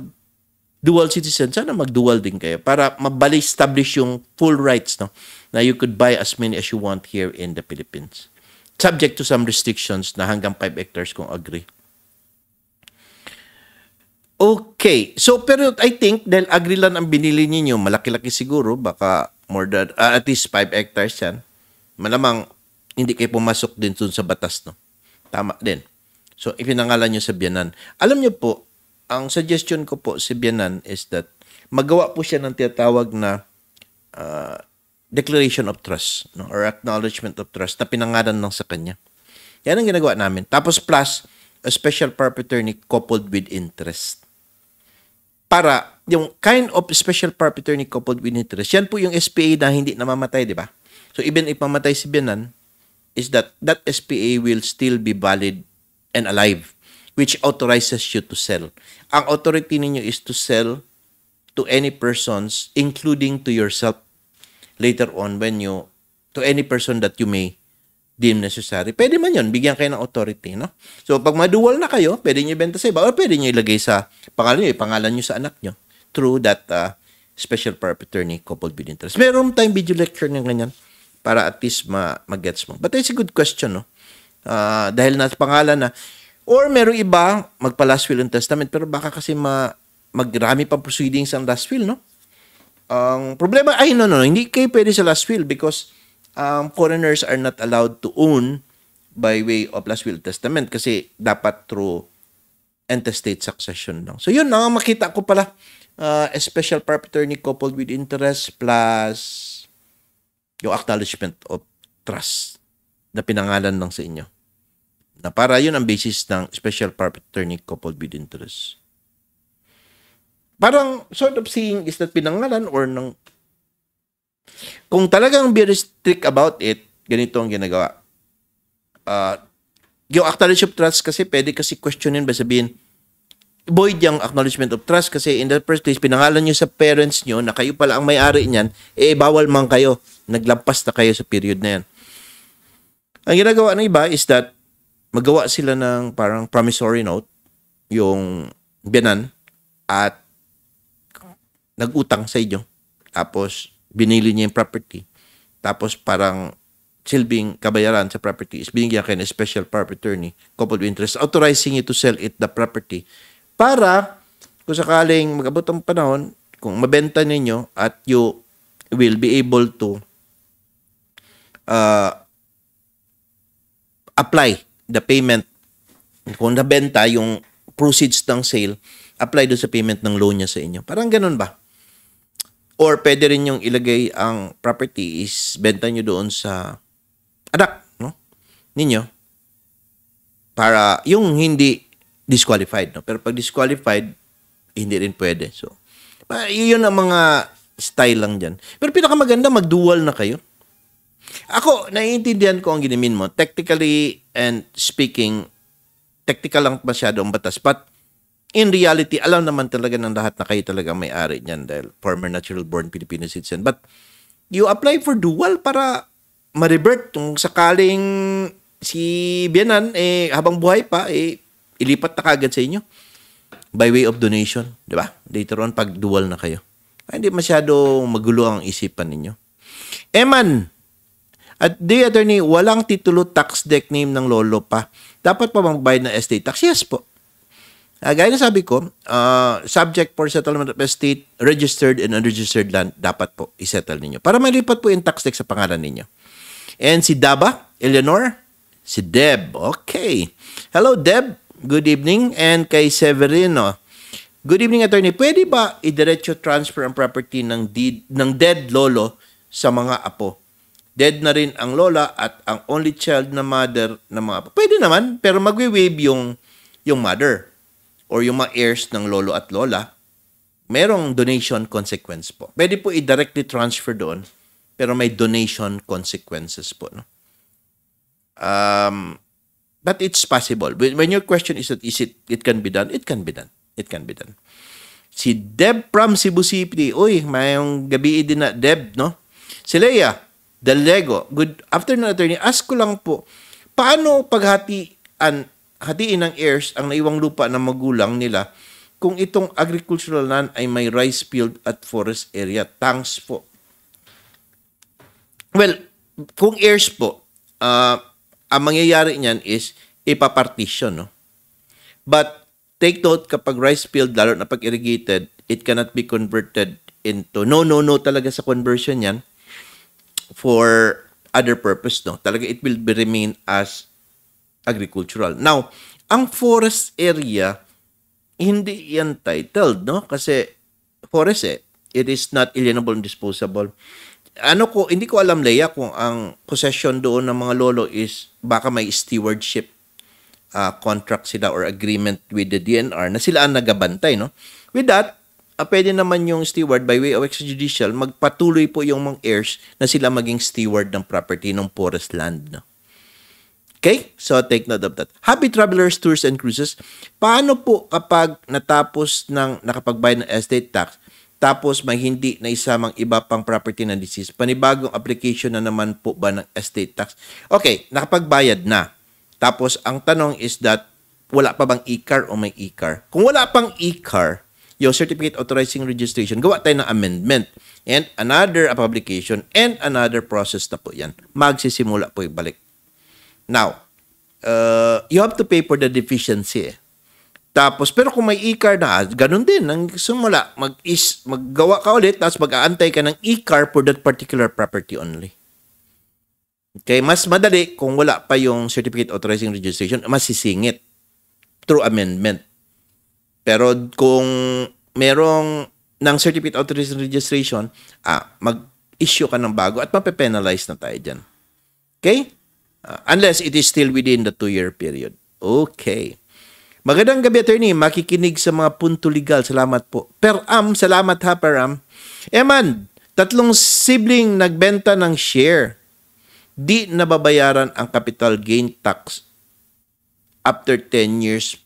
dual citizen, sana mag-dual din kayo para mabalik establish yung full rights no na you could buy as many as you want here in the Philippines subject to some restrictions na hanggang 5 hectares kung agree. Okay. So, pero I think dahil agri land ang binili ninyo, malaki-laki siguro, baka more than, uh, at least 5 hectares yan. Malamang, hindi kayo pumasok din dun sa batas, no? Tama din. So, ipinangalan nyo sa Bianan. Alam nyo po, ang suggestion ko po si Bianan is that magawa po siya ng tinatawag na uh, declaration of trust no? or acknowledgement of trust na pinangalan lang sa kanya. Yan ang ginagawa namin. Tapos plus, a special power of attorney coupled with interest. Para yung kind of special power of attorney coupled with interest, yan po yung SPA na hindi namamatay, di ba? So even if mamatay si Bianan, is that that SPA will still be valid and alive, which authorizes you to sell. Ang authority ninyo is to sell to any persons, including to yourself later on when you, to any person that you may deem necessary. Pwede man yun. bigyan kayo ng authority, no? So, pag madual na kayo, pwede nyo ibenta sa iba or pwede nyo ilagay sa pangalan nyo, ipangalan nyo sa anak nyo through that uh, special power of attorney coupled with interest. Meron tayong video lecture ng ganyan para at least ma- magets mo. But it's a good question, no? Uh, dahil na pangalan na or merong iba magpa last will and testament pero baka kasi ma magrami pang proceedings ang last will, no? Ang um, problema, ay no, no, hindi kay pwede sa last will because um, foreigners are not allowed to own by way of last will testament kasi dapat through intestate succession lang. So yun, ang makita ko pala uh, special property attorney coupled with interest plus yung acknowledgement of trust na pinangalan lang sa inyo. Na para yun ang basis ng special property attorney coupled with interest parang sort of seeing is that pinangalan or nang kung talagang very strict about it, ganito ang ginagawa. Uh, yung acknowledge of trust kasi pwede kasi questionin ba sabihin, void yung acknowledgement of trust kasi in the first place, pinangalan nyo sa parents nyo na kayo pala ang may-ari niyan, eh bawal man kayo. Naglampas na kayo sa period na yan. Ang ginagawa ng iba is that magawa sila ng parang promissory note, yung biyanan, at nagutang sa inyo, tapos binili niya yung property, tapos parang silbing kabayaran sa property is binigyan kayo ng special property attorney coupled with interest authorizing you to sell it the property para kung sakaling magabot ang panahon, kung mabenta ninyo at you will be able to uh, apply the payment kung nabenta yung proceeds ng sale apply do sa payment ng loan niya sa inyo. Parang ganun ba? Or pwede rin yung ilagay ang property is benta nyo doon sa adak, no? Ninyo. Para yung hindi disqualified, no? Pero pag disqualified, hindi rin pwede. So, yun ang mga style lang dyan. Pero pinakamaganda, mag-dual na kayo. Ako, naiintindihan ko ang ginimin mo. Technically and speaking, technical lang masyado ang batas. But in reality, alam naman talaga ng lahat na kayo talaga may-ari niyan dahil former natural born Filipino citizen. But you apply for dual para ma-revert kung sakaling si Bianan eh habang buhay pa eh ilipat na kagad sa inyo by way of donation, 'di ba? Later on pag dual na kayo. Ay, hindi masyado magulo ang isipan ninyo. Eman, at the attorney, walang titulo tax deck name ng lolo pa. Dapat pa bang bayad ng estate tax? Yes po. Uh, gaya na sabi ko, uh, subject for settlement of estate, registered and unregistered land, dapat po isettle ninyo. Para malipat po yung tax deck sa pangalan ninyo. And si Daba, Eleanor, si Deb. Okay. Hello, Deb. Good evening. And kay Severino. Good evening, attorney. Pwede ba idiretso transfer ang property ng, deed, ng dead lolo sa mga apo? Dead na rin ang lola at ang only child na mother ng mga apo. Pwede naman, pero magwi wave yung, yung mother or yung mga heirs ng lolo at lola, merong donation consequence po. Pwede po i-directly transfer doon, pero may donation consequences po. No? Um, but it's possible. When your question is that is it, it can be done, it can be done. It can be done. Si Deb from Cebu City. Uy, mayong gabi din na Deb, no? Si Leia, Del Lego. Good afternoon, attorney. Ask ko lang po, paano paghati an hatiin ng heirs ang naiwang lupa ng magulang nila kung itong agricultural land ay may rice field at forest area. Thanks po. Well, kung heirs po, uh, ang mangyayari niyan is ipapartition. No? But take note kapag rice field, lalo na pag irrigated, it cannot be converted into, no, no, no talaga sa conversion yan for other purpose. No? Talaga it will be remain as agricultural. Now, ang forest area, hindi entitled, no? Kasi forest eh. It is not alienable and disposable. Ano ko, hindi ko alam, Leia, kung ang possession doon ng mga lolo is baka may stewardship uh, contract sila or agreement with the DNR na sila ang nagabantay, no? With that, uh, pwede naman yung steward by way of extrajudicial, magpatuloy po yung mga heirs na sila maging steward ng property ng forest land, no? Okay? So, take note of that. Happy Travelers Tours and Cruises. Paano po kapag natapos ng nakapagbayad ng estate tax, tapos may hindi na isamang iba pang property na disease, panibagong application na naman po ba ng estate tax? Okay, nakapagbayad na. Tapos, ang tanong is that, wala pa bang e-car o may e-car? Kung wala pang e-car, yung Certificate Authorizing Registration, gawa tayo ng amendment. And another application and another process na po yan. Magsisimula po ibalik Now, uh, you have to pay for the deficiency. Tapos, pero kung may e-car na, ganun din. Ang sumula, mag is, maggawa ka ulit, tapos mag-aantay ka ng e-car for that particular property only. Okay, mas madali kung wala pa yung certificate authorizing registration, masisingit through amendment. Pero kung merong ng certificate authorizing registration, ah, mag-issue ka ng bago at mape-penalize na tayo dyan. Okay? uh, unless it is still within the two-year period. Okay. Magandang gabi, attorney. Makikinig sa mga punto legal. Salamat po. Peram, salamat ha, Peram. am. Eman, tatlong sibling nagbenta ng share. Di nababayaran ang capital gain tax after 10 years.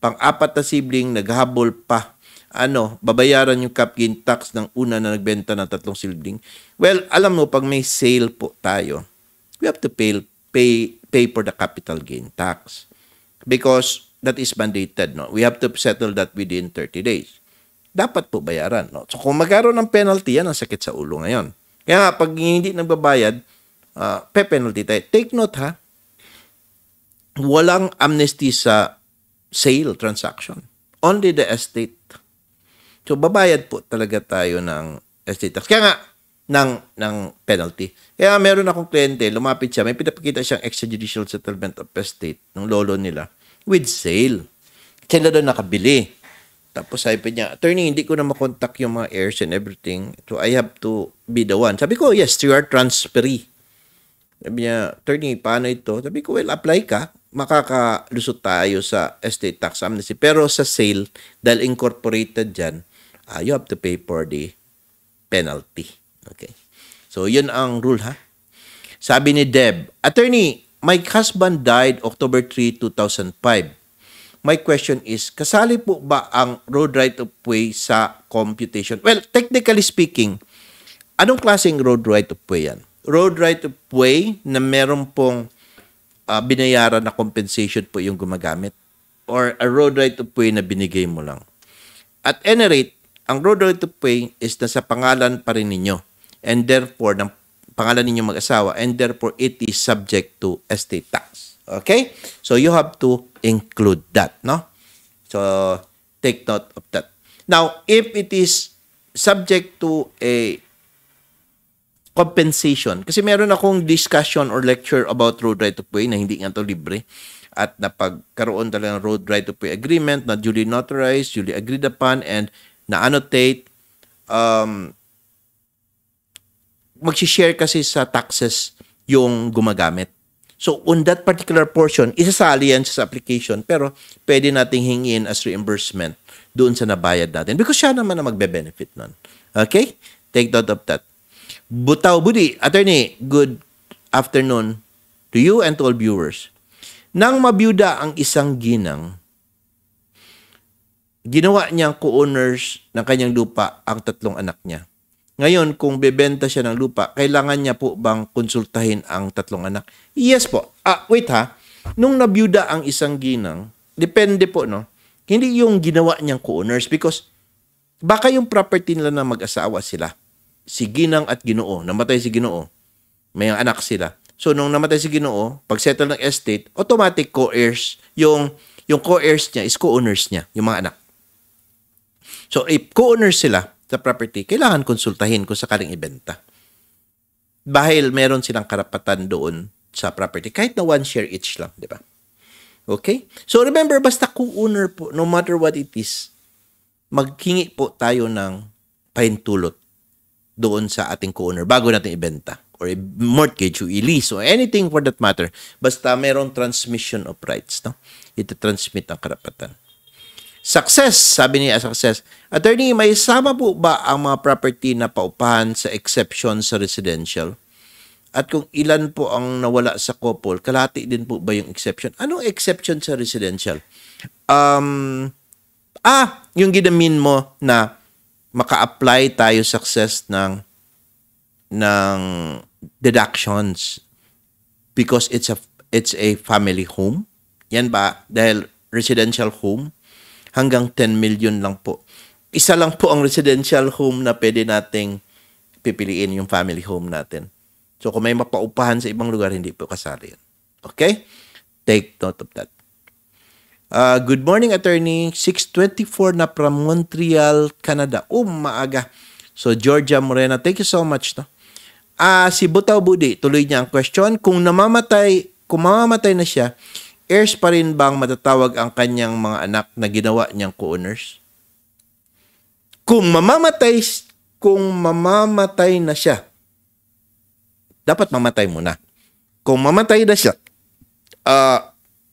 Pang-apat na sibling naghabol pa. Ano, babayaran yung cap gain tax ng una na nagbenta ng tatlong sibling. Well, alam mo, pag may sale po tayo, we have to pay pay pay for the capital gain tax because that is mandated no we have to settle that within 30 days dapat po bayaran no so kung magkaroon ng penalty yan ang sakit sa ulo ngayon kaya nga, pag hindi nagbabayad uh, pe penalty tayo take note ha walang amnesty sa sale transaction only the estate so babayad po talaga tayo ng estate tax kaya nga ng ng penalty. Kaya meron akong kliyente, lumapit siya, may pinapakita siyang extrajudicial settlement of estate ng lolo nila with sale. Sila doon nakabili. Tapos sabi pa niya, attorney, hindi ko na makontak yung mga heirs and everything. So I have to be the one. Sabi ko, yes, you are transferee. Sabi niya, attorney, paano ito? Sabi ko, well, apply ka. Makakalusot tayo sa estate tax amnesty. Pero sa sale, dahil incorporated dyan, uh, you have to pay for the penalty. Okay. So, yun ang rule ha. Sabi ni Deb, Attorney, my husband died October 3, 2005. My question is, kasali po ba ang road right of way sa computation? Well, technically speaking, anong klaseng road right of way yan? Road right of way na meron pong uh, binayaran na compensation po yung gumagamit or a road right of way na binigay mo lang. At any rate, ang road right of way is nasa pangalan pa rin ninyo and therefore, ng pangalan ninyo mag-asawa, and therefore, it is subject to estate tax. Okay? So, you have to include that, no? So, take note of that. Now, if it is subject to a compensation, kasi meron akong discussion or lecture about road right-of-way na hindi nga to libre, at napagkaroon talaga ng road right-of-way agreement na duly notarized, duly agreed upon, and na-annotate, um, mag-share kasi sa taxes yung gumagamit. So on that particular portion, isasali yan sa application pero pwede nating hingin as reimbursement doon sa nabayad natin because siya naman ang magbe-benefit nun. Okay? Take note of that. Butaw Budi, attorney, good afternoon to you and to all viewers. Nang mabiyuda ang isang ginang, ginawa niyang co-owners ng kanyang lupa ang tatlong anak niya. Ngayon, kung bebenta siya ng lupa, kailangan niya po bang konsultahin ang tatlong anak? Yes po. Ah, wait ha. Nung nabiyuda ang isang ginang, depende po, no? Hindi yung ginawa niyang co-owners because baka yung property nila na mag-asawa sila. Si ginang at ginoo. Namatay si ginoo. May anak sila. So, nung namatay si ginoo, pag-settle ng estate, automatic co-heirs. Yung, yung co-heirs niya is co-owners niya, yung mga anak. So, if co-owners sila, the property, kailangan konsultahin kung sakaling ibenta. Dahil meron silang karapatan doon sa property, kahit na one share each lang, di ba? Okay? So remember, basta co-owner po, no matter what it is, maghingi po tayo ng pahintulot doon sa ating co-owner bago natin ibenta or mortgage o i-lease or anything for that matter. Basta mayroong transmission of rights. No? Ito transmit ang karapatan. Success, sabi niya, success. Attorney, may sama po ba ang mga property na paupahan sa exception sa residential? At kung ilan po ang nawala sa couple, kalati din po ba yung exception? Anong exception sa residential? Um, ah, yung ginamin mo na maka-apply tayo success ng ng deductions because it's a it's a family home. Yan ba? Dahil residential home hanggang 10 million lang po. Isa lang po ang residential home na pwede nating pipiliin yung family home natin. So kung may mapaupahan sa ibang lugar, hindi po kasali yun. Okay? Take note of that. Uh, good morning, attorney. 624 na from Montreal, Canada. Oh, maaga. So, Georgia Morena, thank you so much. No? Ah, uh, si Butaw Budi, tuloy niya ang question. Kung namamatay, kung mamamatay na siya, heirs pa rin bang matatawag ang kanyang mga anak na ginawa niyang co-owners? Kung mamamatay, kung mamamatay na siya, dapat mamatay muna. Kung mamatay na siya, uh,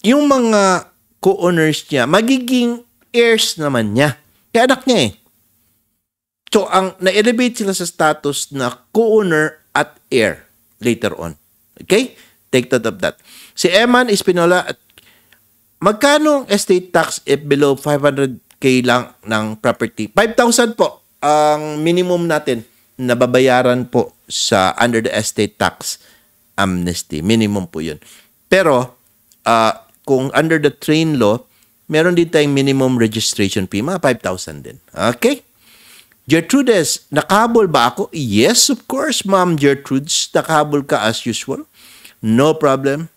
yung mga co-owners niya, magiging heirs naman niya. Kaya anak niya eh. So, ang na-elevate sila sa status na co-owner at heir later on. Okay? Take note of that. Si Eman Espinola, magkano estate tax if below 500k lang ng property? 5,000 po ang minimum natin na babayaran po sa under the estate tax amnesty. Minimum po yun. Pero, uh, kung under the train law, meron din tayong minimum registration fee, mga 5,000 din. Okay? Gertrudes, nakabol ba ako? Yes, of course, Ma'am Gertrudes. Nakabol ka as usual. No problem.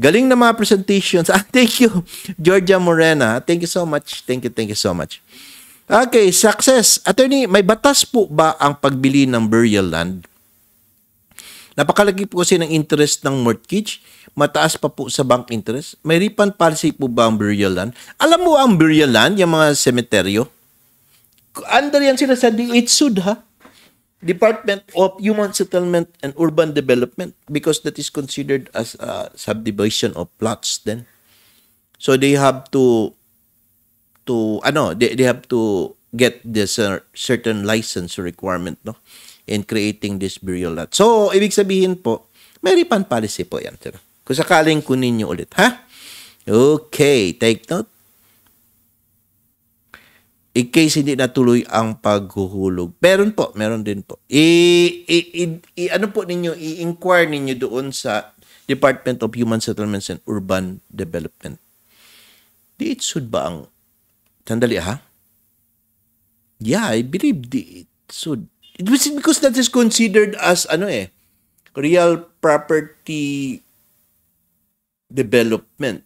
Galing na mga presentations. Ah, thank you, Georgia Morena. Thank you so much. Thank you, thank you so much. Okay, success. Attorney, may batas po ba ang pagbili ng burial land? Napakalaki po kasi ng interest ng mortgage. Mataas pa po sa bank interest. May refund policy po ba ang burial land? Alam mo ang burial land, yung mga semeteryo? Under yan sila sa DOH ha? Department of Human Settlement and Urban Development because that is considered as a subdivision of plots then. So they have to to ano, they, they have to get this uh, certain license requirement no in creating this burial lot. So ibig sabihin po, may refund policy po yan, sir. Kung sakaling kunin niyo ulit, ha? Okay, take note in case hindi natuloy ang paghuhulog. Meron po, meron din po. I, i, i, i ano po ninyo, i-inquire ninyo doon sa Department of Human Settlements and Urban Development. Di should ba ang... Sandali ha? Yeah, I believe di should. It was because that is considered as ano eh, real property development.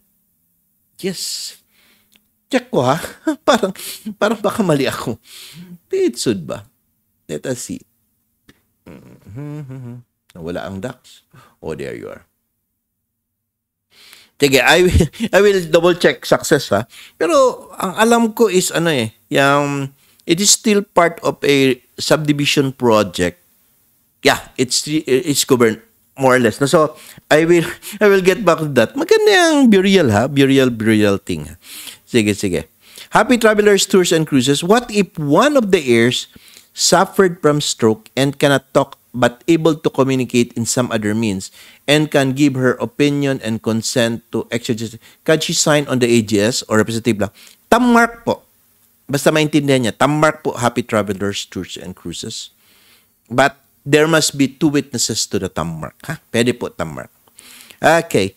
Yes, check ko ha. parang, parang baka mali ako. Pitsod ba? Let us see. Mm-hmm. Nawala ang ducks. Oh, there you are. Sige, I will, I will double check success ha. Pero ang alam ko is ano eh, yung, it is still part of a subdivision project. Yeah, it's it's governed more or less. So I will I will get back to that. Maganda yung burial ha, burial burial thing. Ha. Sige, sige. Happy Travelers Tours and Cruises, what if one of the heirs suffered from stroke and cannot talk but able to communicate in some other means and can give her opinion and consent to exercise? Can she sign on the AGS or representative lang? Tamark po. Basta maintindihan niya, tamark po Happy Travelers Tours and Cruises. But there must be two witnesses to the tamark. Ha? Pwede po tamark. Okay.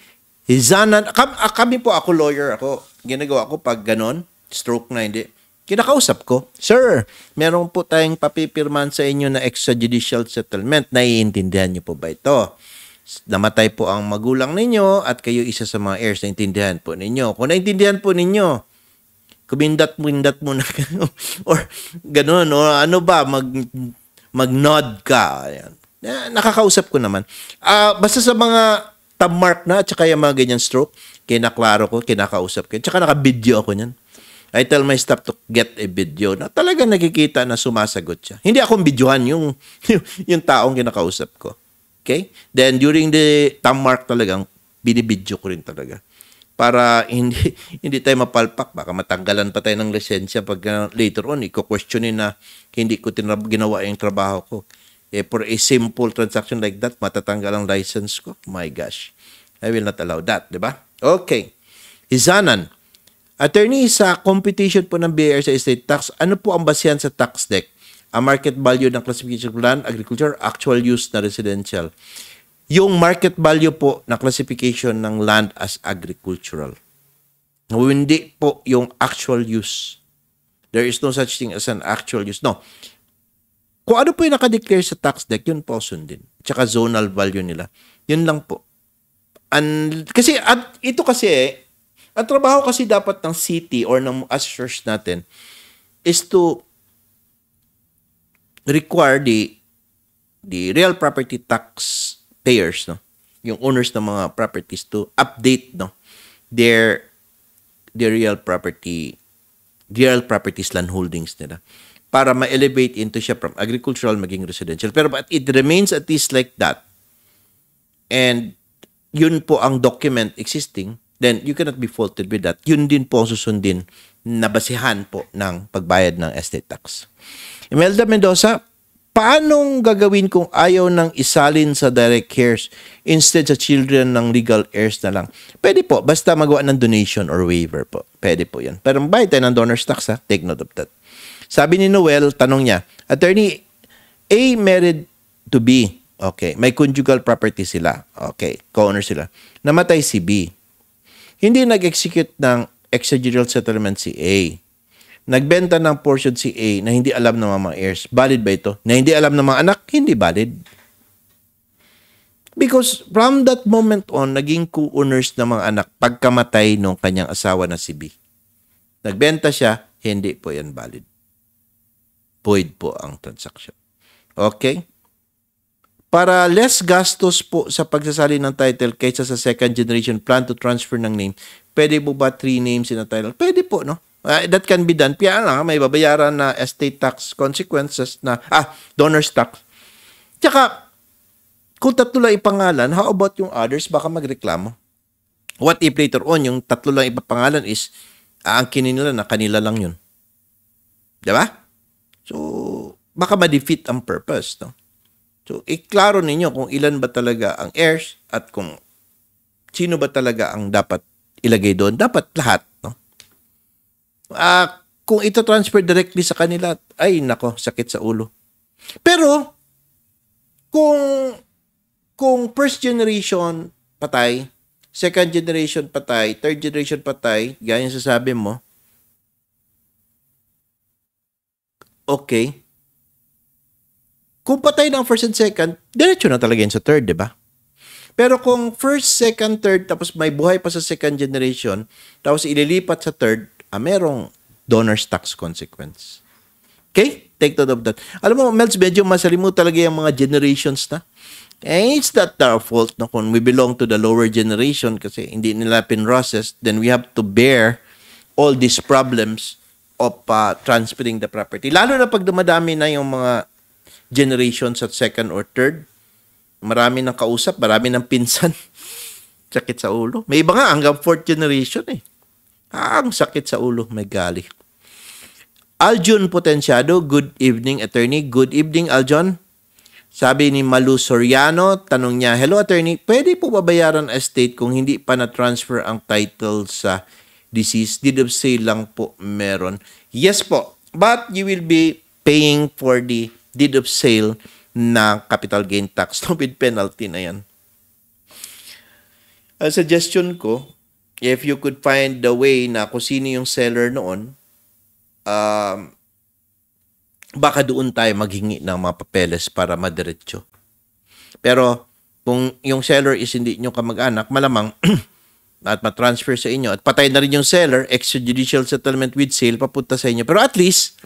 Hizanan, ah, kami po ako lawyer ako. ginagawa ko pag ganon, stroke na hindi, kinakausap ko, Sir, meron po tayong papipirman sa inyo na extrajudicial settlement. Naiintindihan niyo po ba ito? Namatay po ang magulang ninyo at kayo isa sa mga heirs. Naintindihan po ninyo. Kung naintindihan po ninyo, kumindat-mindat muna kayo. or ganun, o ano ba, mag, mag-nod ka. Ayan. Nakakausap ko naman. Uh, basta sa mga tamark na at saka yung mga ganyan stroke, kinaklaro ko, kinakausap ko. Tsaka naka-video ako niyan. I tell my staff to get a video na talaga nakikita na sumasagot siya. Hindi akong videohan yung, yung, taong kinakausap ko. Okay? Then during the time mark talagang binibidyo ko rin talaga para hindi hindi tayo mapalpak baka matanggalan pa tayo ng lisensya pag uh, later on iko-questionin na hindi ko tinrab- ginawa yung trabaho ko eh, for a simple transaction like that matatanggal ang license ko my gosh I will not allow that di ba Okay. Hisanan. Attorney, sa competition po ng BIR sa estate tax, ano po ang basihan sa tax deck? Ang market value ng classification plan, agriculture, actual use na residential. Yung market value po na classification ng land as agricultural. Hindi po yung actual use. There is no such thing as an actual use. No. Kung ano po yung nakadeclare sa tax deck, yun po sundin. Tsaka zonal value nila. Yun lang po and kasi at ito kasi ang trabaho kasi dapat ng city or ng as church natin is to require the the real property tax payers no yung owners ng mga properties to update no their their real property real properties land holdings nila para ma-elevate into siya from agricultural maging residential pero but it remains at least like that and yun po ang document existing, then you cannot be faulted with that. Yun din po ang susundin na basihan po ng pagbayad ng estate tax. Imelda Mendoza, paanong gagawin kung ayaw nang isalin sa direct heirs instead sa children ng legal heirs na lang? Pwede po, basta magawa ng donation or waiver po. Pwede po yan. Pero bayad tayo ng donor's tax ha. Take note of that. Sabi ni Noel, tanong niya, Attorney, A married to B Okay, may conjugal property sila. Okay, co-owner sila. Namatay si B. Hindi nag-execute ng exegeral settlement si A. Nagbenta ng portion si A na hindi alam ng mga heirs. Valid ba ito? Na hindi alam ng mga anak, hindi valid. Because from that moment on, naging co-owners ng mga anak pagkamatay ng kanyang asawa na si B. Nagbenta siya, hindi po yan valid. Void po ang transaction. Okay? para less gastos po sa pagsasali ng title kaysa sa second generation plan to transfer ng name, pwede po ba three names in a title? Pwede po, no? Uh, that can be done. Kaya lang, may babayaran na estate tax consequences na, ah, donor's tax. Tsaka, kung tatlo lang ipangalan, how about yung others? Baka magreklamo. What if later on, yung tatlo lang ipapangalan is, aangkinin ah, nila na kanila lang yun. Diba? So, baka ma-defeat ang purpose, no? So, iklaro ninyo kung ilan ba talaga ang heirs at kung sino ba talaga ang dapat ilagay doon. Dapat lahat. No? Uh, kung ito transfer directly sa kanila, ay nako, sakit sa ulo. Pero, kung kung first generation patay, second generation patay, third generation patay, gaya yung sasabi mo, okay, kung patay na ang first and second, diretso na talaga yan sa third, di ba? Pero kung first, second, third, tapos may buhay pa sa second generation, tapos ililipat sa third, ah, merong donor's tax consequence. Okay? Take note of that. Alam mo, Melz, medyo masalimu talaga yung mga generations na. And eh, it's not our fault na no? kung we belong to the lower generation kasi hindi nila pinroses, then we have to bear all these problems of uh, transferring the property. Lalo na pag dumadami na yung mga generations at second or third. Marami ng kausap, marami nang pinsan. sakit sa ulo. May iba nga hanggang fourth generation eh. Ah, ang sakit sa ulo, may gali. Aljun Potenciado, good evening attorney. Good evening Aljon. Sabi ni Malu Soriano, tanong niya, Hello attorney, pwede po babayaran estate kung hindi pa na-transfer ang title sa deceased? Deed of sale lang po meron. Yes po, but you will be paying for the deed of sale na capital gain tax. No, with penalty na yan. Ang suggestion ko, if you could find the way na kung sino yung seller noon, um, baka doon tayo maghingi ng mga papeles para madiretso. Pero kung yung seller is hindi nyo kamag-anak, malamang at matransfer sa inyo at patay na rin yung seller, extrajudicial settlement with sale papunta sa inyo. Pero at least,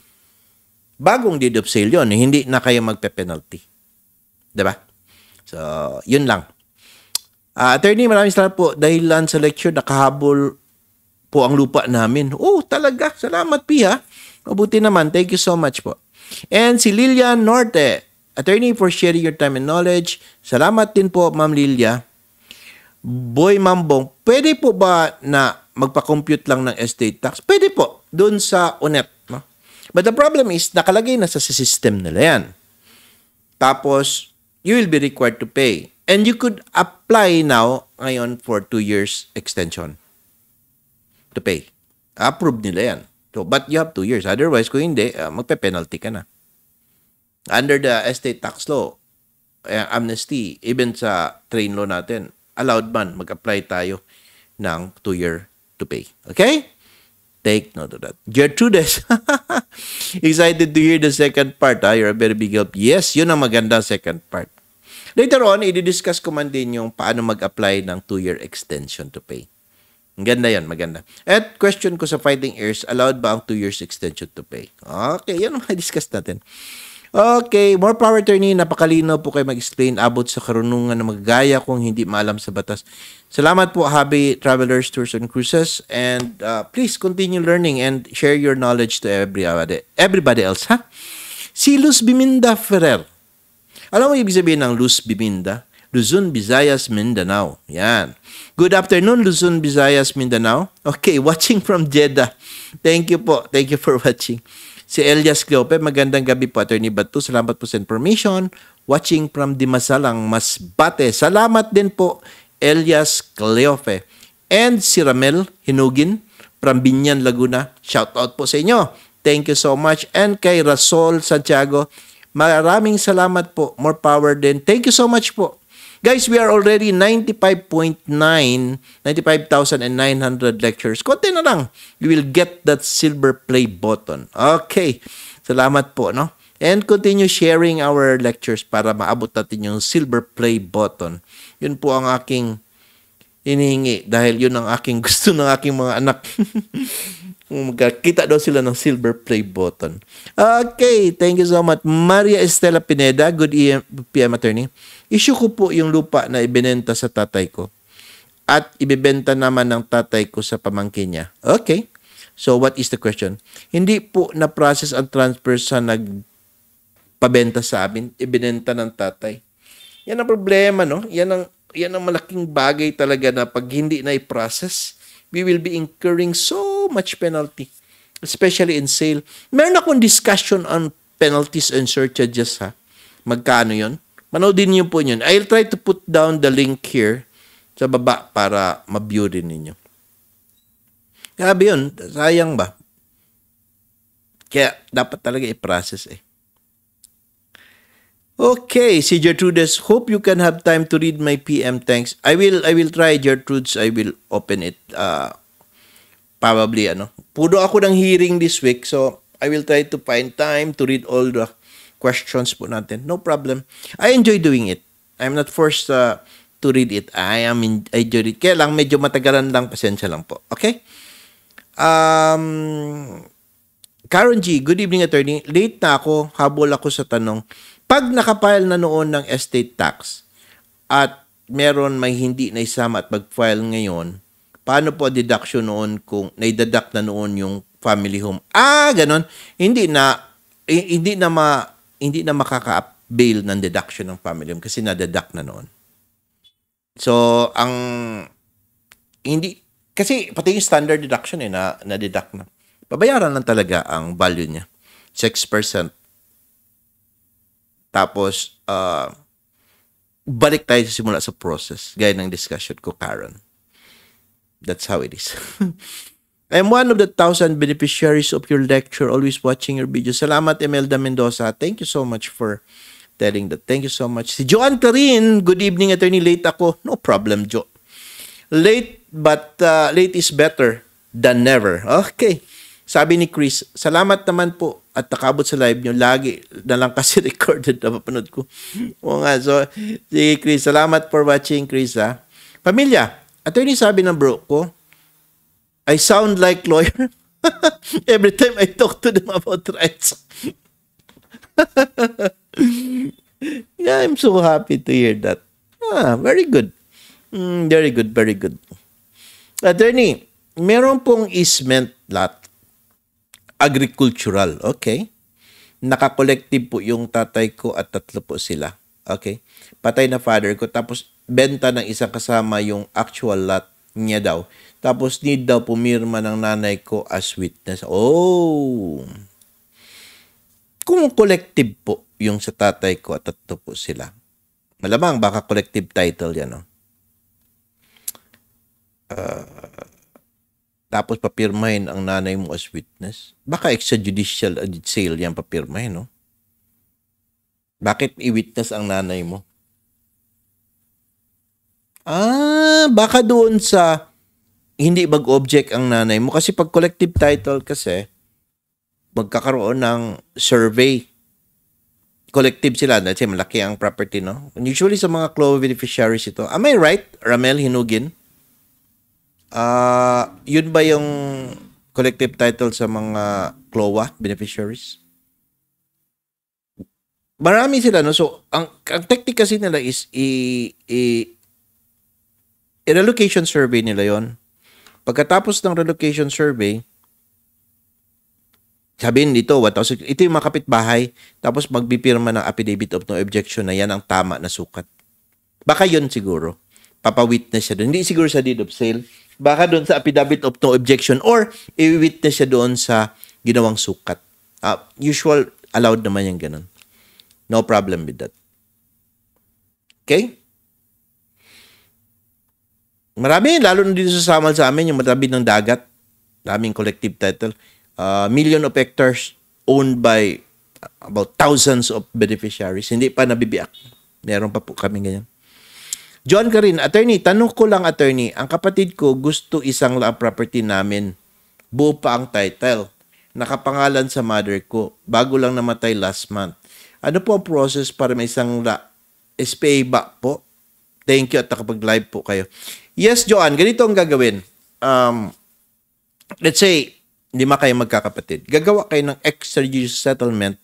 bagong deed of sale yun, hindi na kayo magpe-penalty. ba? Diba? So, yun lang. Uh, attorney, maraming salamat po. Dahil lang sa lecture, nakahabol po ang lupa namin. Oh, talaga. Salamat, Pia. Mabuti naman. Thank you so much po. And si Lilian Norte. Attorney, for sharing your time and knowledge. Salamat din po, Ma'am Lilia. Boy Mambong, pwede po ba na magpa-compute lang ng estate tax? Pwede po. Doon sa UNEP. But the problem is, nakalagay na sa system nila yan. Tapos, you will be required to pay. And you could apply now, ngayon, for 2 years extension to pay. Approve nila yan. So, but you have 2 years. Otherwise, kung hindi, uh, magpe-penalty ka na. Under the estate tax law, uh, amnesty, even sa train law natin, allowed man, mag-apply tayo ng 2 year to pay. Okay? Take note of that. Gertrudes, excited to hear the second part. Ah, you're a very big help. Yes, yun ang maganda second part. Later on, i-discuss ko man din yung paano mag-apply ng two-year extension to pay. Maganda yan, maganda. At question ko sa fighting heirs, allowed ba ang two years extension to pay? Okay, yan ang discuss natin. Okay, more power to Ernie. Napakalinaw po kayo mag-explain about sa karunungan ng magagaya kung hindi maalam sa batas. Salamat po, Habi Travelers Tours and Cruises. And uh, please continue learning and share your knowledge to everybody, everybody else, ha? Si Luz Biminda Ferrer. Alam mo ibig sabihin ng Luz Biminda? Luzon, Visayas, Mindanao. Yan. Good afternoon, Luzon, Visayas, Mindanao. Okay, watching from Jeddah. Thank you po. Thank you for watching. Si Elias Cleope, magandang gabi po, Attorney Batu. Salamat po sa information. Watching from Dimasalang, Masbate. Salamat din po, Elias Cleope. And si Ramel Hinugin from Binyan, Laguna. Shout out po sa inyo. Thank you so much. And kay Rasol Santiago, maraming salamat po. More power din. Thank you so much po Guys, we are already 95.9, 95,900 lectures. Konti na lang. You will get that silver play button. Okay. Salamat po, no? And continue sharing our lectures para maabot natin yung silver play button. Yun po ang aking inihingi dahil yun ang aking gusto ng aking mga anak. magkakita daw sila ng silver play button. Okay, thank you so much. Maria Estela Pineda, good EM, PM attorney. Issue ko po yung lupa na ibinenta sa tatay ko. At ibibenta naman ng tatay ko sa pamangkin niya. Okay. So what is the question? Hindi po na-process ang transfer sa nagpabenta sa amin, ibinenta ng tatay. Yan ang problema, no? Yan ang, yan ang malaking bagay talaga na pag hindi na i-process, we will be incurring so much penalty, especially in sale. Meron akong discussion on penalties and surcharges ha. Magkano yon? Manoodin niyo po yun. I'll try to put down the link here sa baba para ma-view din ninyo. Grabe yun. Sayang ba? Kaya dapat talaga i-process eh. Okay, si Gertrudes, hope you can have time to read my PM. Thanks. I will I will try Gertrudes. I will open it uh, probably ano. Puno ako ng hearing this week so I will try to find time to read all the questions po natin. No problem. I enjoy doing it. I'm not forced uh, to read it. I am in, I enjoy it. Kaya lang medyo matagalan lang pasensya lang po. Okay? Um Karen G, good evening attorney. Late na ako, habol ako sa tanong. Pag nakapile na noon ng estate tax at meron may hindi na isama at mag-file ngayon, paano po deduction noon kung naidadak na noon yung family home? Ah, ganun. Hindi na hindi na ma hindi na makaka-bail ng deduction ng family home kasi nadadak na noon. So, ang hindi kasi pati yung standard deduction eh na na-deduct na. Babayaran lang talaga ang value niya. 6%. Tapos, uh, balik tayo sa simula sa process, gaya ng discussion ko, Karen. That's how it is. I'm one of the thousand beneficiaries of your lecture, always watching your video. Salamat, Imelda Mendoza. Thank you so much for telling that. Thank you so much. Si Joan Karin, good evening, attorney. Late ako. No problem, Jo. Late, but uh, late is better than never. Okay. Sabi ni Chris, salamat naman po at nakabot sa live nyo. Lagi na lang kasi recorded na mapanood ko. Oo nga, so si Chris, salamat for watching, Chris ha. Pamilya, Attorney, sabi ng bro ko, I sound like lawyer every time I talk to them about rights. yeah, I'm so happy to hear that. Ah, very good. Mm, very good, very good. Attorney, meron pong easement lot. Agricultural, okay. Naka-collective po yung tatay ko at tatlo po sila. Okay? Patay na father ko. Tapos, benta ng isang kasama yung actual lot niya daw. Tapos, need daw pumirma ng nanay ko as witness. Oh! Kung collective po yung sa tatay ko at tatlo po sila. Malamang, baka collective title yan, no? Uh, tapos papirmahin ang nanay mo as witness. Baka extrajudicial sale yan papirmahin, no? Bakit i-witness ang nanay mo? Ah, baka doon sa hindi mag-object ang nanay mo. Kasi pag collective title kasi, magkakaroon ng survey. Collective sila dahil kasi malaki ang property, no? Usually sa mga Clover beneficiaries ito. Am I right, Ramel Hinugin? Ah, uh, yun ba yung collective title sa mga CLOA beneficiaries? marami sila no so ang, ang tactic kasi nila is i, i relocation survey nila yon pagkatapos ng relocation survey sabihin dito 1000 ito yung mga kapitbahay tapos magpipirma ng affidavit of no objection na yan ang tama na sukat baka yon siguro papawitness siya doon hindi siguro sa deed of sale baka doon sa affidavit of no objection or i-witness siya doon sa ginawang sukat uh, usual allowed naman yung ganun No problem with that. Okay? Marami, lalo na dito sa Samal sa amin, yung matabi ng dagat. Daming collective title. Uh, million of hectares owned by about thousands of beneficiaries. Hindi pa nabibiyak. Meron pa po kami ganyan. John Karin, attorney, tanong ko lang attorney, ang kapatid ko gusto isang la property namin. Buo pa ang title. Nakapangalan sa mother ko. Bago lang namatay last month. Ano po ang process para may isang la, SPA back po? Thank you at nakapag-live po kayo. Yes, Joanne, ganito ang gagawin. Um, let's say, lima kayo magkakapatid. Gagawa kayo ng extrajudicial settlement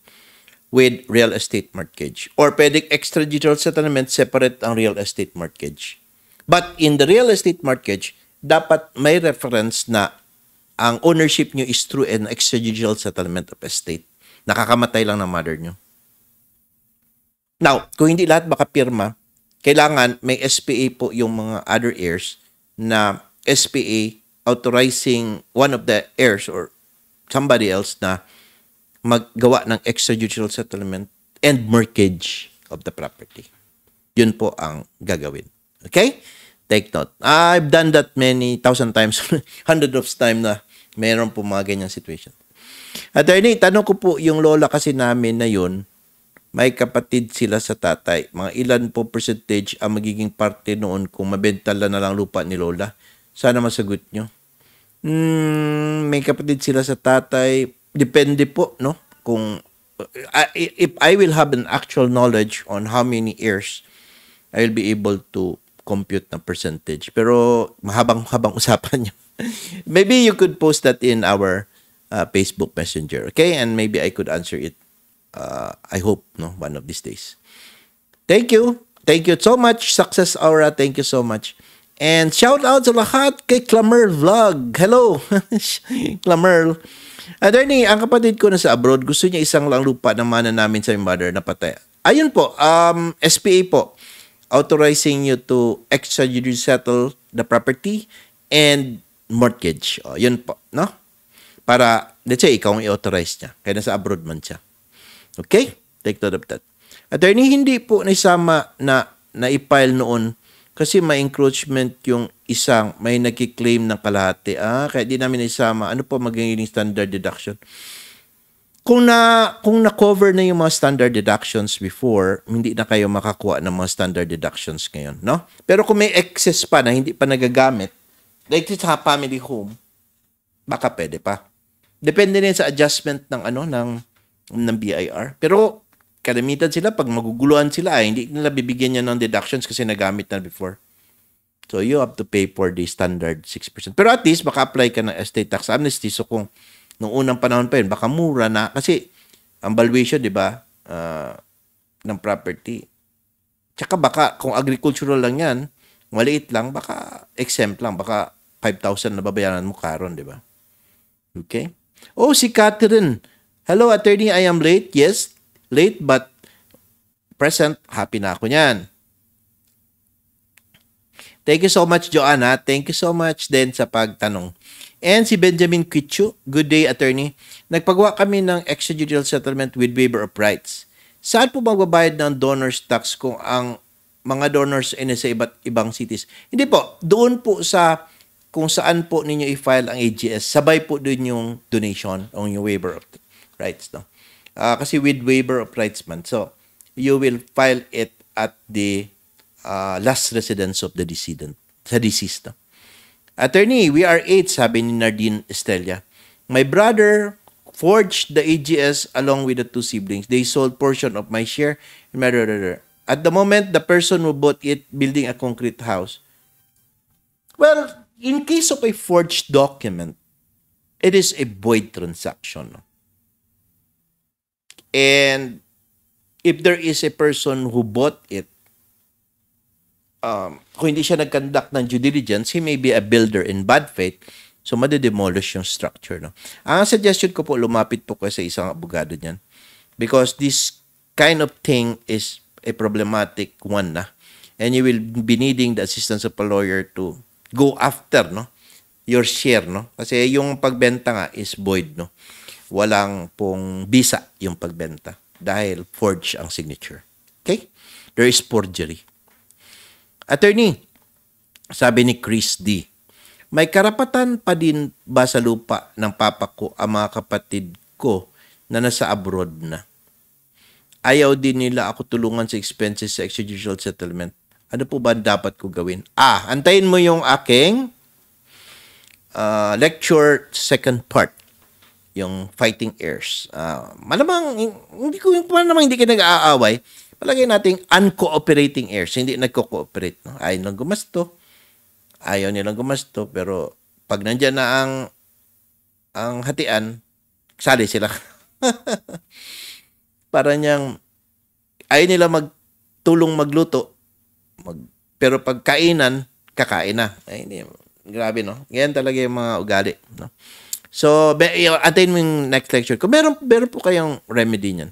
with real estate mortgage. Or pwedeng extrajudicial settlement separate ang real estate mortgage. But in the real estate mortgage, dapat may reference na ang ownership nyo is through an extrajudicial settlement of estate. Nakakamatay lang ng mother nyo. Now, kung hindi lahat makapirma, kailangan may SPA po yung mga other heirs na SPA authorizing one of the heirs or somebody else na maggawa ng extrajudicial settlement and mortgage of the property. Yun po ang gagawin. Okay? Take note. I've done that many thousand times, hundred of time na meron po mga ganyang situation. Attorney, tanong ko po yung lola kasi namin na yun, may kapatid sila sa tatay. Mga ilan po percentage ang magiging parte noon kung mabenta na lang lupa ni Lola? Sana masagot nyo. Mm, may kapatid sila sa tatay. Depende po, no? Kung uh, I, if I will have an actual knowledge on how many years, I will be able to compute na percentage. Pero mahabang-habang usapan nyo. maybe you could post that in our uh, Facebook Messenger, okay? And maybe I could answer it uh, I hope no one of these days. Thank you. Thank you so much Success Aura. Thank you so much. And shout out sa lahat kay Clamer Vlog. Hello. Clamer. Attorney, ang kapatid ko na sa abroad, gusto niya isang lang lupa na mana namin sa mother na patay. Ayun po, um, SPA po, authorizing you to extrajudicially settle the property and mortgage. O, oh, yun po, no? Para, let's say, ikaw ang i-authorize niya. Kaya nasa abroad man siya. Okay? Take note of that. Attorney, hindi po naisama na na-file noon kasi may encroachment yung isang may nagki-claim ng kalahati. Ah, kaya di namin naisama. Ano po magiging standard deduction? Kung na kung na-cover na yung mga standard deductions before, hindi na kayo makakuha ng mga standard deductions ngayon, no? Pero kung may excess pa na hindi pa nagagamit, like sa family home, baka pwede pa. Depende rin sa adjustment ng ano ng ng BIR. Pero kalimitan sila, pag maguguluhan sila, ay, hindi nila bibigyan niya ng deductions kasi nagamit na before. So you have to pay for the standard 6%. Pero at least, baka apply ka ng estate tax amnesty. So kung noong unang panahon pa yun, baka mura na. Kasi ang valuation, di ba, uh, ng property. Tsaka baka kung agricultural lang yan, maliit lang, baka exempt lang. Baka 5,000 na babayaran mo karon, di ba? Okay? Oh, si Catherine, Hello, attorney, I am late. Yes, late but present. Happy na ako niyan. Thank you so much, Joanna. Thank you so much din sa pagtanong. And si Benjamin Kichu, good day, attorney. Nagpagawa kami ng extrajudicial settlement with waiver of rights. Saan po magbabayad ng donor's tax kung ang mga donors ay sa iba't ibang cities? Hindi po. Doon po sa kung saan po ninyo i-file ang AGS, sabay po doon yung donation o yung waiver of rights. No? Uh, kasi with waiver of rights man, so you will file it at the uh, last residence of the decedent, sa deceased. No? Attorney, we are eight, sabi ni Nardine Estella. My brother forged the AGS along with the two siblings. They sold portion of my share. At the moment, the person who bought it building a concrete house. Well, in case of a forged document, it is a void transaction. no? And if there is a person who bought it, um, kung hindi siya nag-conduct ng due diligence, he may be a builder in bad faith, so madedemolish yung structure. No? Ang suggestion ko po, lumapit po kayo sa isang abogado niyan. Because this kind of thing is a problematic one na. And you will be needing the assistance of a lawyer to go after no your share no kasi yung pagbenta nga is void no walang pong bisa yung pagbenta dahil forge ang signature. Okay? There is forgery. Attorney, sabi ni Chris D., may karapatan pa din ba sa lupa ng papa ko ang mga kapatid ko na nasa abroad na? Ayaw din nila ako tulungan sa expenses sa extrajudicial settlement. Ano po ba dapat ko gawin? Ah, antayin mo yung aking uh, lecture second part yung fighting heirs. Uh, ah, malamang, hindi ko, malamang hindi kayo nag-aaway. Palagay natin uncooperating heirs, hindi nagko-cooperate. No? Ayaw nilang gumasto. Ayaw nilang gumasto. Pero pag nandyan na ang ang hatian, sali sila. Para niyang ayaw nila magtulong magluto. Mag, pero pagkainan, kakain na. Ay, hindi, grabe no. Ganyan talaga yung mga ugali. No? So, attain mo yung next lecture ko. Meron, meron po kayong remedy niyan.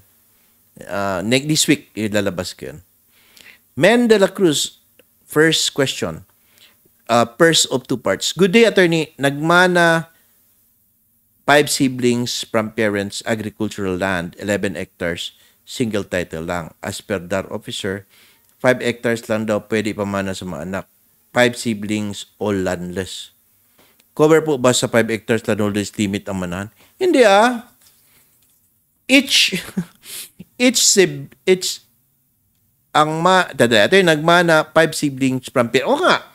Uh, next, this week, ilalabas ko yun. Men de la Cruz, first question. Uh, first of two parts. Good day, attorney. Nagmana five siblings from parents, agricultural land, 11 hectares, single title lang. As per DAR officer, 5 hectares lang daw pwede pamana sa mga anak. Five siblings, all landless. Cover po ba sa 5 hectares landholders limit ang manan? Hindi ah. Each, each, sib, each, ang ma, tada, ito yung nagmana, 5 siblings from parent. O nga,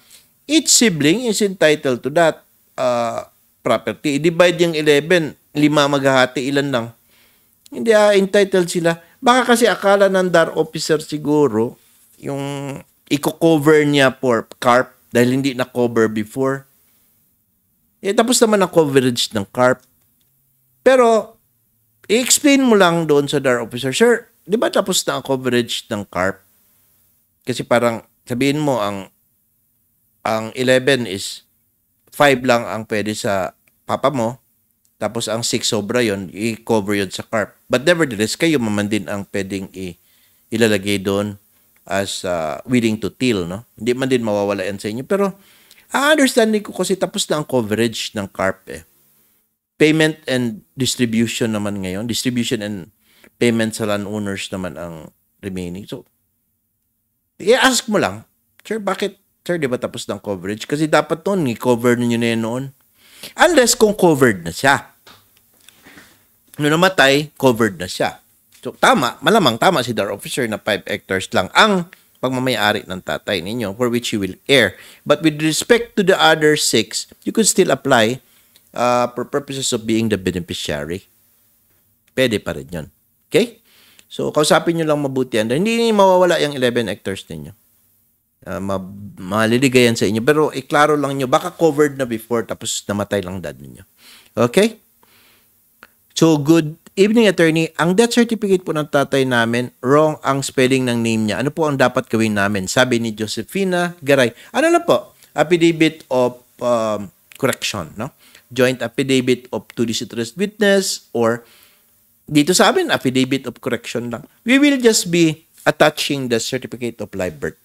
each sibling is entitled to that uh, property. I-divide yung 11, lima maghahati, ilan lang. Hindi ah, entitled sila. Baka kasi akala ng DAR officer siguro, yung i-cover niya for carp dahil hindi na-cover before eh, tapos naman ang coverage ng CARP. Pero, i-explain mo lang doon sa DAR officer, Sir, di ba tapos na ang coverage ng CARP? Kasi parang, sabihin mo, ang ang 11 is 5 lang ang pwede sa papa mo. Tapos ang 6 sobra yon i-cover yon sa CARP. But nevertheless, kayo maman din ang pwedeng i- ilalagay doon as uh, willing to till. No? Hindi man din mawawala yan sa inyo. Pero ang understanding ko kasi tapos na ang coverage ng CARP eh. Payment and distribution naman ngayon. Distribution and payment sa landowners naman ang remaining. So, i-ask mo lang, Sir, bakit? Sir, di ba tapos ng coverage? Kasi dapat noon, i-cover ninyo na yan noon. Unless kung covered na siya. Nung namatay, covered na siya. So, tama, malamang tama si DAR officer na 5 hectares lang ang pagmamayari ng tatay ninyo for which you will heir. But with respect to the other six, you could still apply uh, for purposes of being the beneficiary. Pwede pa rin yun. Okay? So, kausapin nyo lang mabuti yan. Hindi mawawala yung 11 hectares ninyo. Uh, maliligayan sa inyo. Pero iklaro lang nyo, baka covered na before tapos namatay lang dad ninyo. Okay? So, good Evening attorney, ang death certificate po ng tatay namin, wrong ang spelling ng name niya. Ano po ang dapat gawin namin? Sabi ni Josefina Garay. Ano na po? Affidavit of um, correction, no? Joint affidavit of two disinterested witness or dito sa amin, affidavit of correction lang. We will just be attaching the certificate of live birth.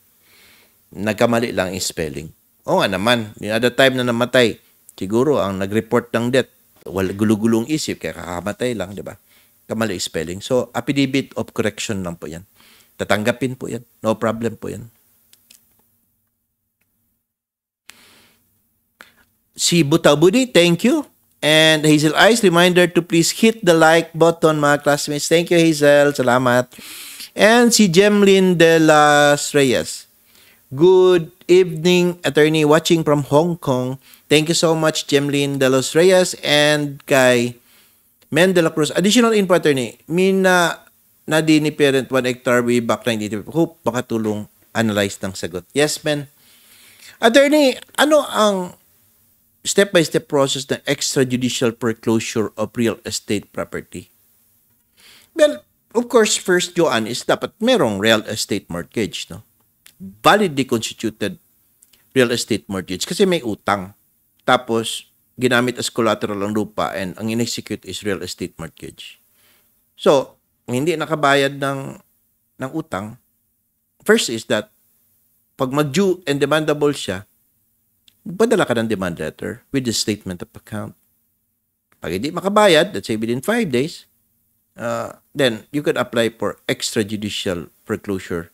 Nagkamali lang yung spelling. Oo nga naman, yung other time na namatay, siguro ang nag-report ng death, wala gulugulong isip, kaya kakamatay lang, di ba? Kamali spelling. So, affidavit of correction lang po yan. Tatanggapin po yan. No problem po yan. Si Butabudi, thank you. And Hazel Ice, reminder to please hit the like button mga classmates. Thank you Hazel, salamat. And si Jemlyn de las Reyes. Good evening, attorney watching from Hong Kong. Thank you so much, Jemlyn De Los Reyes and kay Men De La Cruz. Additional info attorney, mina na din ni parent 1 hectare way back 1985. Hope tulong analyze ng sagot. Yes, men. Attorney, ano ang step-by-step -step process ng extrajudicial foreclosure of real estate property? Well, of course, first, Joan, is dapat merong real estate mortgage, no? Validly constituted real estate mortgage kasi may utang tapos, ginamit as collateral ang lupa and ang inexecute is real estate mortgage. So, hindi nakabayad ng ng utang, first is that pag mag-due and demandable siya, padala ka ng demand letter with the statement of account. Pag hindi makabayad, let's say within 5 days, uh, then you could apply for extrajudicial foreclosure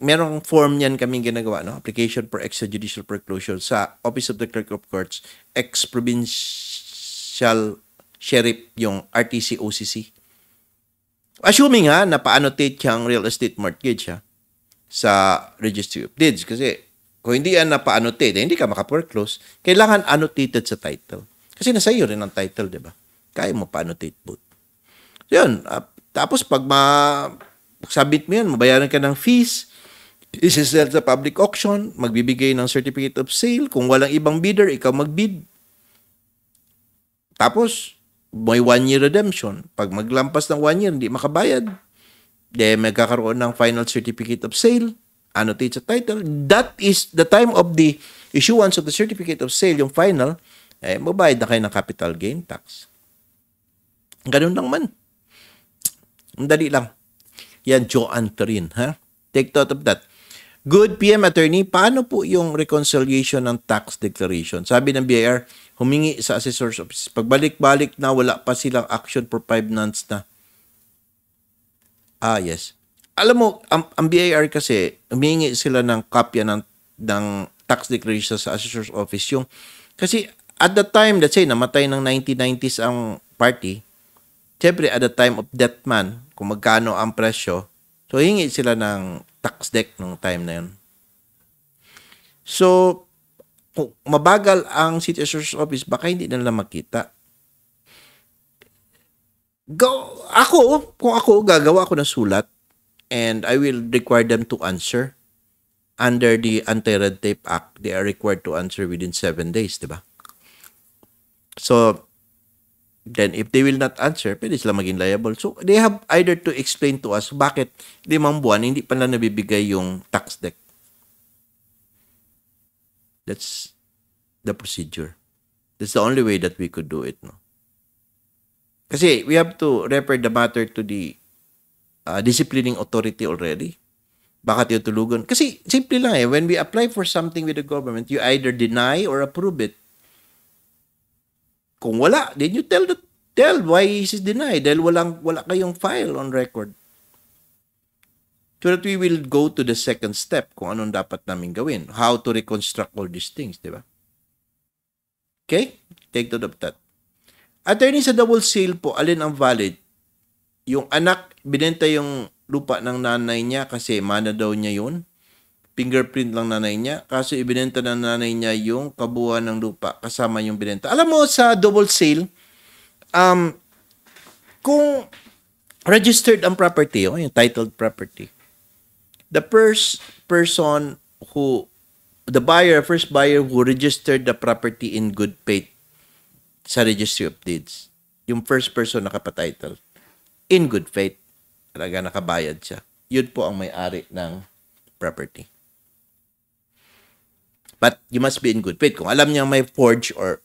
merong form yan kaming ginagawa, no? Application for extrajudicial foreclosure sa Office of the Clerk of Courts, ex-provincial sheriff yung RTC OCC. Assuming ha, na pa-annotate siyang real estate mortgage ha, sa Registry of Deeds. Kasi kung hindi yan na pa-annotate, eh, hindi ka makaporclose. Kailangan annotated sa title. Kasi nasa iyo rin ang title, di ba? Kaya mo pa-annotate both. So, yun. Uh, tapos pag ma submit mo yan, mabayaran ka ng fees, isisell sa public auction, magbibigay ng certificate of sale. Kung walang ibang bidder, ikaw magbid. Tapos, may one-year redemption. Pag maglampas ng one year, hindi makabayad. Then, magkakaroon ng final certificate of sale. Annotate sa title. That is the time of the issuance of the certificate of sale, yung final, eh, mabayad na kayo ng capital gain tax. Ganun lang man. Ang dali lang. Yan, Joan Turin, ha? Take note of that. Good PM Attorney, paano po yung reconciliation ng tax declaration? Sabi ng BIR, humingi sa assessor's office. Pagbalik-balik na, wala pa silang action for 5 months na. Ah, yes. Alam mo, ang, ang BIR kasi, humingi sila ng kopya ng, ng tax declaration sa assessor's office. Yung, kasi at the time, let's say, namatay ng 1990s ang party, syempre at the time of death man, kung magkano ang presyo, so hingi sila ng tax deck nung time na yun. So, kung mabagal ang City Assessor's Office, baka hindi nila makita. Go, ako, kung ako, gagawa ako ng sulat and I will require them to answer. Under the Anti-Red Tape Act, they are required to answer within 7 days, di ba? So, Then, if they will not answer, pwede sila maging liable. So, they have either to explain to us bakit limang buwan hindi pa lang nabibigay yung tax deck. That's the procedure. That's the only way that we could do it. No? Kasi we have to refer the matter to the uh, disciplining authority already. Baka tulugan. Kasi simple lang eh. When we apply for something with the government, you either deny or approve it. Kung wala, then you tell the tell why it is denied dahil walang wala kayong file on record. So that we will go to the second step kung anong dapat namin gawin. How to reconstruct all these things, di ba? Okay? Take note of that. Attorney sa double sale po, alin ang valid? Yung anak, binenta yung lupa ng nanay niya kasi mana daw niya yun fingerprint lang nanay niya. Kaso ibinenta ng nanay niya yung kabuuan ng lupa kasama yung binenta. Alam mo sa double sale, um, kung registered ang property, oh, yung titled property, the first person who, the buyer, first buyer who registered the property in good faith sa registry of deeds, yung first person nakapatitle, in good faith, talaga nakabayad siya. Yun po ang may-ari ng property. But you must be in good faith. Kung alam niya may forge or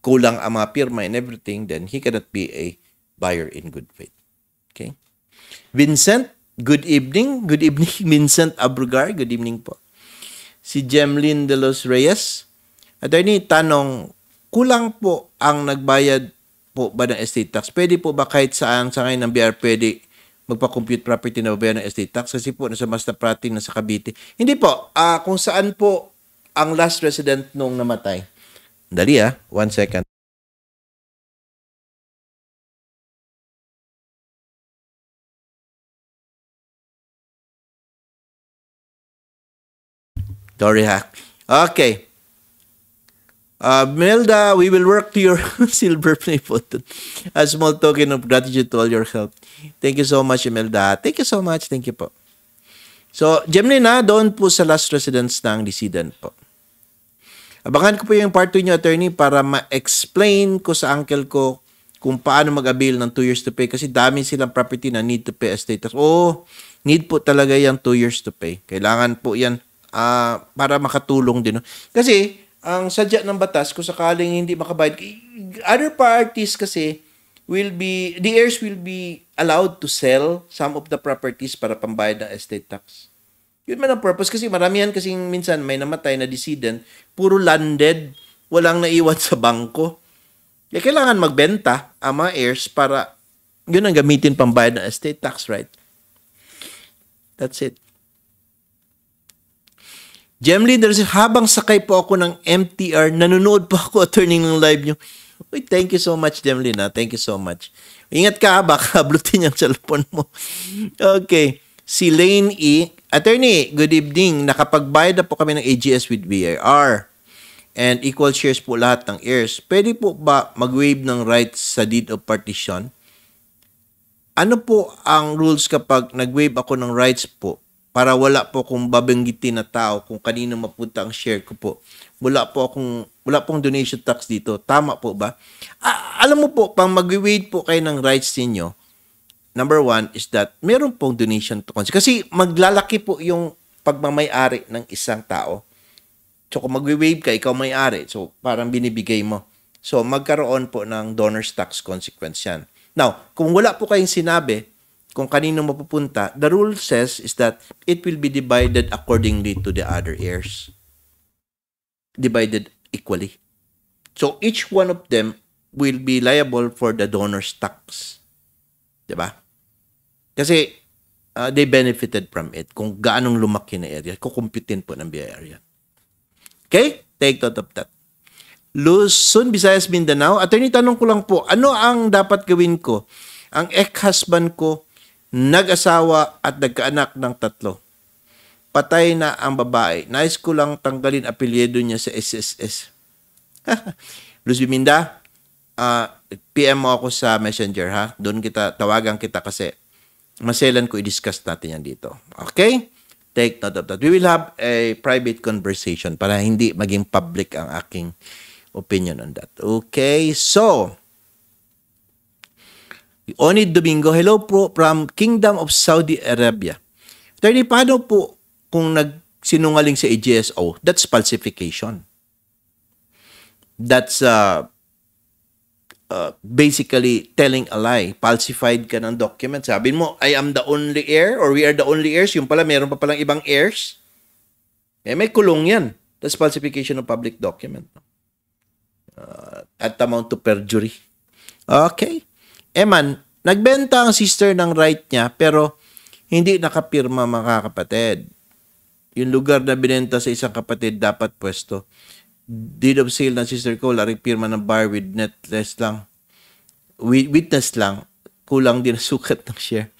kulang ang mga pirma and everything, then he cannot be a buyer in good faith. Okay? Vincent, good evening. Good evening, Vincent Abrugar. Good evening po. Si Jemlyn De Los Reyes. Attorney, tanong, kulang po ang nagbayad po ba ng estate tax? Pwede po ba kahit saan sa ngayon ng BR pwede magpa-compute property na babayaran ng estate tax kasi po nasa master plotting sa Cavite. Hindi po, uh, kung saan po ang last resident nung namatay. Dali ah, one second. Sorry ha. Okay. Uh, Melda, we will work to your silver play button. A small token of gratitude to all your help. Thank you so much, Imelda. Thank you so much. Thank you po. So, Gemlina, doon po sa last residence ng dissident po. Abangan ko po yung part 2 niyo, attorney, para ma-explain ko sa uncle ko kung paano mag-avail ng 2 years to pay kasi dami silang property na need to pay estate tax. Oo, need po talaga yung 2 years to pay. Kailangan po yan uh, para makatulong din. Kasi, ang sadya ng batas kung sakaling hindi makabayad. Other parties kasi will be, the heirs will be allowed to sell some of the properties para pambayad ng estate tax. Yun man ang purpose kasi marami yan kasi minsan may namatay na decedent, puro landed, walang naiwan sa bangko. Kaya kailangan magbenta ang mga heirs para yun ang gamitin pambayad ng estate tax, right? That's it. Gem leaders, habang sakay po ako ng MTR, nanonood po ako at turning ng live nyo. Uy, thank you so much, Gemlin. Ha? Thank you so much. Ingat ka, baka hablutin yung cellphone mo. okay. Si Lane E. Attorney, good evening. Nakapagbayad na po kami ng AGS with VAR. And equal shares po lahat ng heirs. Pwede po ba mag-waive ng rights sa deed of partition? Ano po ang rules kapag nag-waive ako ng rights po? para wala po akong babanggitin na tao kung kanino mapunta ang share ko po. Wala po akong wala pong donation tax dito. Tama po ba? A- ah, alam mo po, pang mag-wait po kayo ng rights ninyo, number one is that meron pong donation tax. Kasi maglalaki po yung pagmamayari ng isang tao. So kung mag-wave ka, ikaw may-ari. So parang binibigay mo. So magkaroon po ng donor tax consequence yan. Now, kung wala po kayong sinabi, kung kanino mapupunta, the rule says is that it will be divided accordingly to the other heirs. Divided equally. So each one of them will be liable for the donor's tax. 'Di ba? Kasi uh, they benefited from it kung gaanong lumaki na area. Kukumpitin po ng area. Okay? Take note of that. Luzon, Visayas, Mindanao. Attorney, tanong ko lang po, ano ang dapat gawin ko? Ang ex-husband ko nag-asawa at nagkaanak ng tatlo. Patay na ang babae. Nais ko lang tanggalin apelyido niya sa SSS. Luz Biminda, uh, ah, PM mo ako sa Messenger ha. Doon kita, tawagan kita kasi maselan ko i-discuss natin yan dito. Okay? Take note of that. We will have a private conversation para hindi maging public ang aking opinion on that. Okay? So, Onid Domingo, hello po from Kingdom of Saudi Arabia. Attorney, paano po kung nagsinungaling sa EGSO? That's falsification. That's uh, uh, basically telling a lie. Falsified ka ng document. Sabi mo, I am the only heir or we are the only heirs. Yung pala, meron pa palang ibang heirs. Eh, may kulong yan. That's falsification of public document. Uh, at amount to perjury. Okay. Eman, nagbenta ang sister ng right niya pero hindi nakapirma mga kapatid. Yung lugar na binenta sa isang kapatid dapat pwesto. Deed of sale ng sister ko, laring pirma ng bar with netless lang. With, witness lang. Kulang din sukat ng share.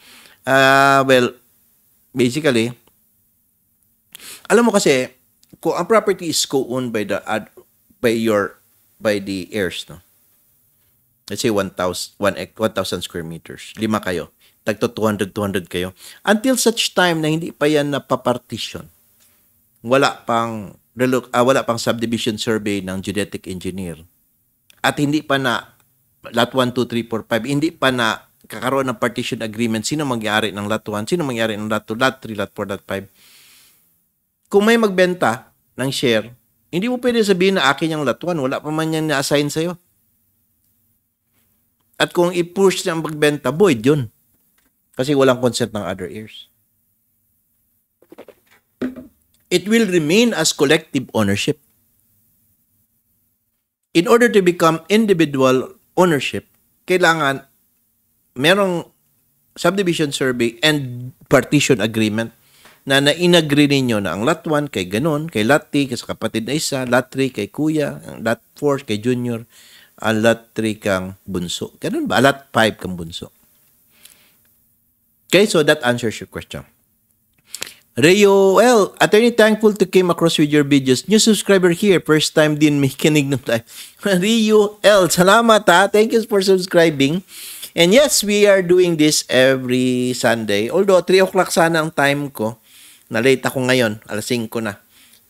Ah, uh, well, basically, alam mo kasi, kung ang property is co-owned by the ad, by your by the heirs, no? let's say 1,000 1,000 eh, square meters. Lima kayo. Tagto 200 200 kayo. Until such time na hindi pa yan napapartition. Wala pang uh, wala pang subdivision survey ng genetic engineer. At hindi pa na lot 1 2 3 4 5 hindi pa na kakaroon ng partition agreement sino mangyari ng lot 1, sino mangyari ng lot 2, lot 3, lot 4, lot 5. Kung may magbenta ng share, hindi mo pwede sabihin na akin yung lot 1, wala pa man yan na-assign sa'yo. At kung i-push niya ang magbenta, void yun. Kasi walang consent ng other ears. It will remain as collective ownership. In order to become individual ownership, kailangan merong subdivision survey and partition agreement na nainagree ninyo na ang lot 1 kay ganon, kay lot 3, kay sa kapatid na isa, lot 3 kay kuya, lot 4 kay junior, alat 3 kang bunso. Ganun ba? Alat 5 kang bunso. Okay, so that answers your question. Rayo, well, attorney, thankful to came across with your videos. New subscriber here, first time din makinig ng time. Rayo L, salamat ha. Thank you for subscribing. And yes, we are doing this every Sunday. Although, 3 o'clock sana ang time ko. Nalate ako ngayon, alas 5 na.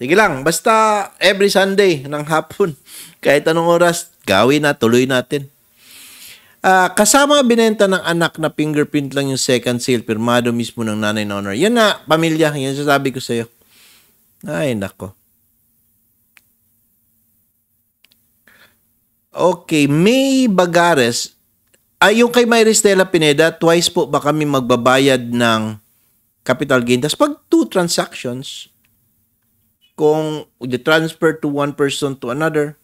Sige lang, basta every Sunday ng hapon, kahit anong oras, Gawin na, tuloy natin. Uh, kasama binenta ng anak na fingerprint lang yung second sale, firmado mismo ng nanay na honor. Yan na, pamilya, yan sasabi ko sa'yo. Ay, nako. Okay, May Bagares. Ay, ah, yung kay Mary Stella Pineda, twice po ba kami magbabayad ng capital gain? Tapos pag two transactions, kung the transfer to one person to another,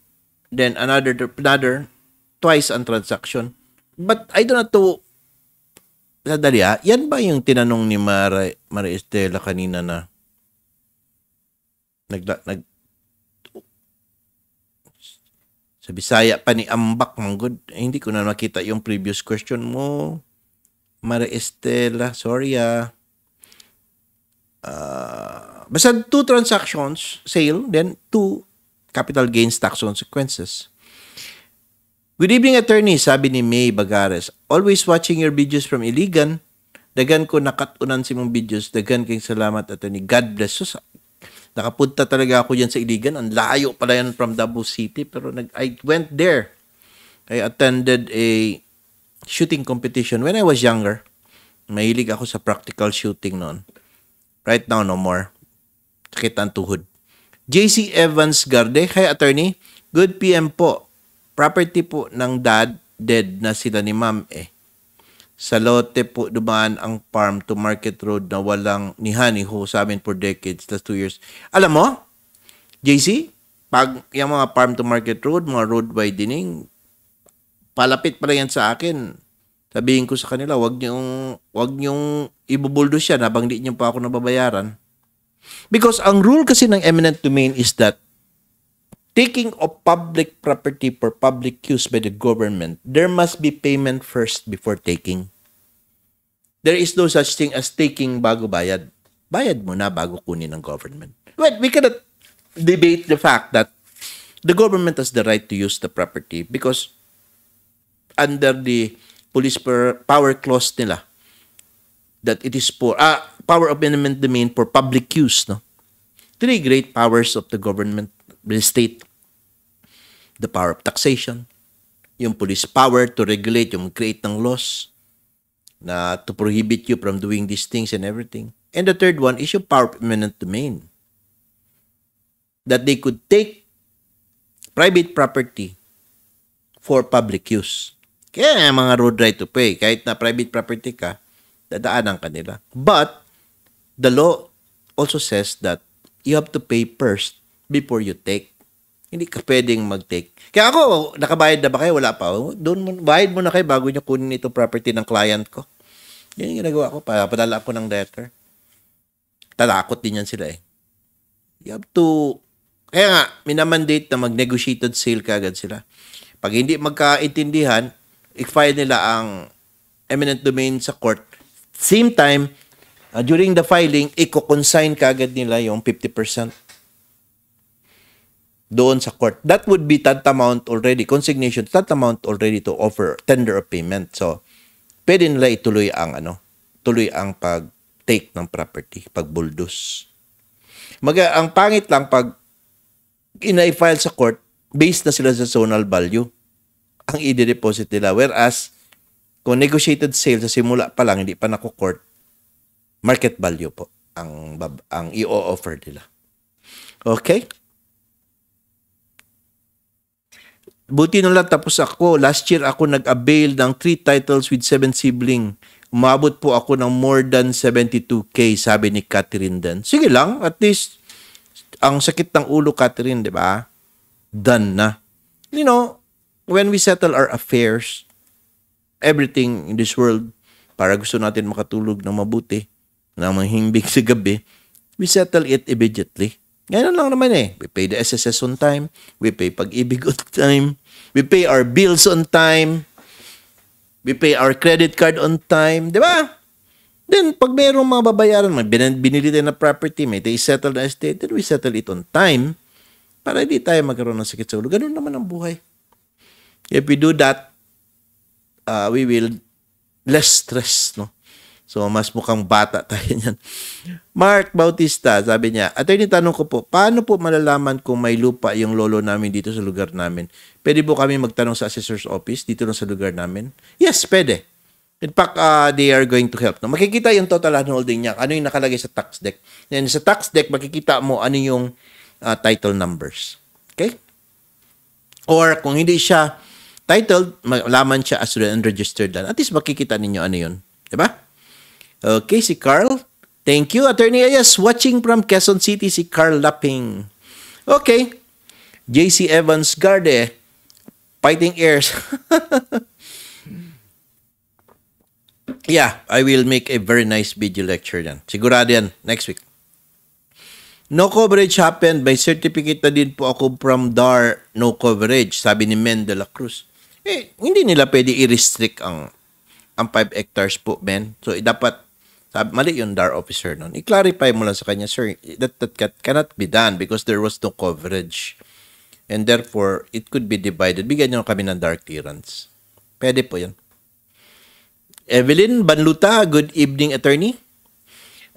Then another another twice ang transaction. But I don't know to Sadali ah, yan ba yung tinanong ni Mara, Mara Estela kanina na nag, nag sa Bisaya pa ni Ambak Manggod. Eh, hindi ko na makita yung previous question mo. Mara Estela, sorry ah. Uh, basta two transactions, sale, then two capital gains tax consequences. Good evening, attorney, sabi ni May Bagares. Always watching your videos from Iligan. Dagan ko nakatunan si mong videos. Dagan kayong salamat, attorney. God bless. So, nakapunta talaga ako dyan sa Iligan. Ang layo pala yan from Davao City. Pero nag, I went there. I attended a shooting competition when I was younger. Mahilig ako sa practical shooting noon. Right now, no more. Sakit ang tuhod. JC Evans Garde, kay attorney, good PM po. Property po ng dad, dead na sila ni ma'am eh. Sa lote po dumaan ang farm to market road na walang ni Honey ho sa amin for decades, tas two years. Alam mo, JC, pag yung mga farm to market road, mga road widening, palapit pala yan sa akin. Sabihin ko sa kanila, wag niyong, wag niyong ibubuldo siya habang di niyo pa ako nababayaran. Because ang rule kasi ng eminent domain is that taking of public property for public use by the government, there must be payment first before taking. There is no such thing as taking bago bayad. Bayad muna bago kunin ng government. But we cannot debate the fact that the government has the right to use the property because under the police power clause nila, that it is for uh, power of eminent domain for public use no three great powers of the government the state the power of taxation yung police power to regulate yung create ng laws na to prohibit you from doing these things and everything and the third one is yung power of eminent domain that they could take private property for public use. Kaya mga road right to pay, kahit na private property ka, dadaanan kanila. But, the law also says that you have to pay first before you take. Hindi ka pwedeng mag-take. Kaya ako, nakabayad na ba kayo? Wala pa. Doon bayad mo na kayo bago nyo kunin itong property ng client ko. Yan yung ginagawa ko. Padala ako ng debtor. Tatakot din yan sila eh. You have to... Kaya nga, minamandate na mag-negotiated sale kagad sila. Pag hindi magkaintindihan, i-file nila ang eminent domain sa court same time, uh, during the filing, i-consign kagad nila yung 50% doon sa court. That would be tantamount already, consignation, tantamount already to offer tender of payment. So, pwede nila ituloy ang ano, tuloy ang pag-take ng property, pag-bulldoze. Mag ang pangit lang pag ina-file sa court, based na sila sa zonal value ang i-deposit nila. Whereas, kung negotiated sale sa simula pa lang, hindi pa nako-court, market value po ang ang i-offer nila. Okay? Buti nung lang tapos ako. Last year ako nag-avail ng three titles with seven sibling. Umabot po ako ng more than 72K, sabi ni Catherine din. Sige lang, at least ang sakit ng ulo, Catherine, di ba? Done na. You know, when we settle our affairs, everything in this world para gusto natin makatulog ng mabuti, na mahimbing sa gabi, we settle it immediately. Ganun lang naman eh. We pay the SSS on time. We pay pag-ibig on time. We pay our bills on time. We pay our credit card on time. Di ba? Then, pag mayroong mga babayaran, may binili tayo na property, may tayo settle na estate, then we settle it on time para hindi tayo magkaroon ng sakit sa ulo. Ganun naman ang buhay. If we do that, uh, we will less stress, no? So, mas mukhang bata tayo niyan. Mark Bautista, sabi niya, at Attorney, tanong ko po, paano po malalaman kung may lupa yung lolo namin dito sa lugar namin? Pwede po kami magtanong sa assessor's office dito lang sa lugar namin? Yes, pwede. In fact, uh, they are going to help. No? Makikita yung total holding niya, ano yung nakalagay sa tax deck. And sa tax deck, makikita mo ano yung uh, title numbers. Okay? Or kung hindi siya titled, malaman siya as unregistered land. At least makikita ninyo ano yun. Diba? Okay, si Carl. Thank you, Attorney Ayas. Watching from Quezon City, si Carl Lapping. Okay. JC Evans Garde. Fighting Airs. yeah, I will make a very nice video lecture yan. Sigurado yan, next week. No coverage happened. By certificate na din po ako from DAR, no coverage, sabi ni Mendela Cruz eh, hindi nila pwede i-restrict ang ang 5 hectares po, Ben. So, eh, dapat, sabi, mali yung DAR officer nun. I-clarify mo lang sa kanya, sir, that, that, that cannot be done because there was no coverage. And therefore, it could be divided. Bigyan nyo kami ng DAR clearance. Pwede po yun. Evelyn Banluta, good evening, attorney.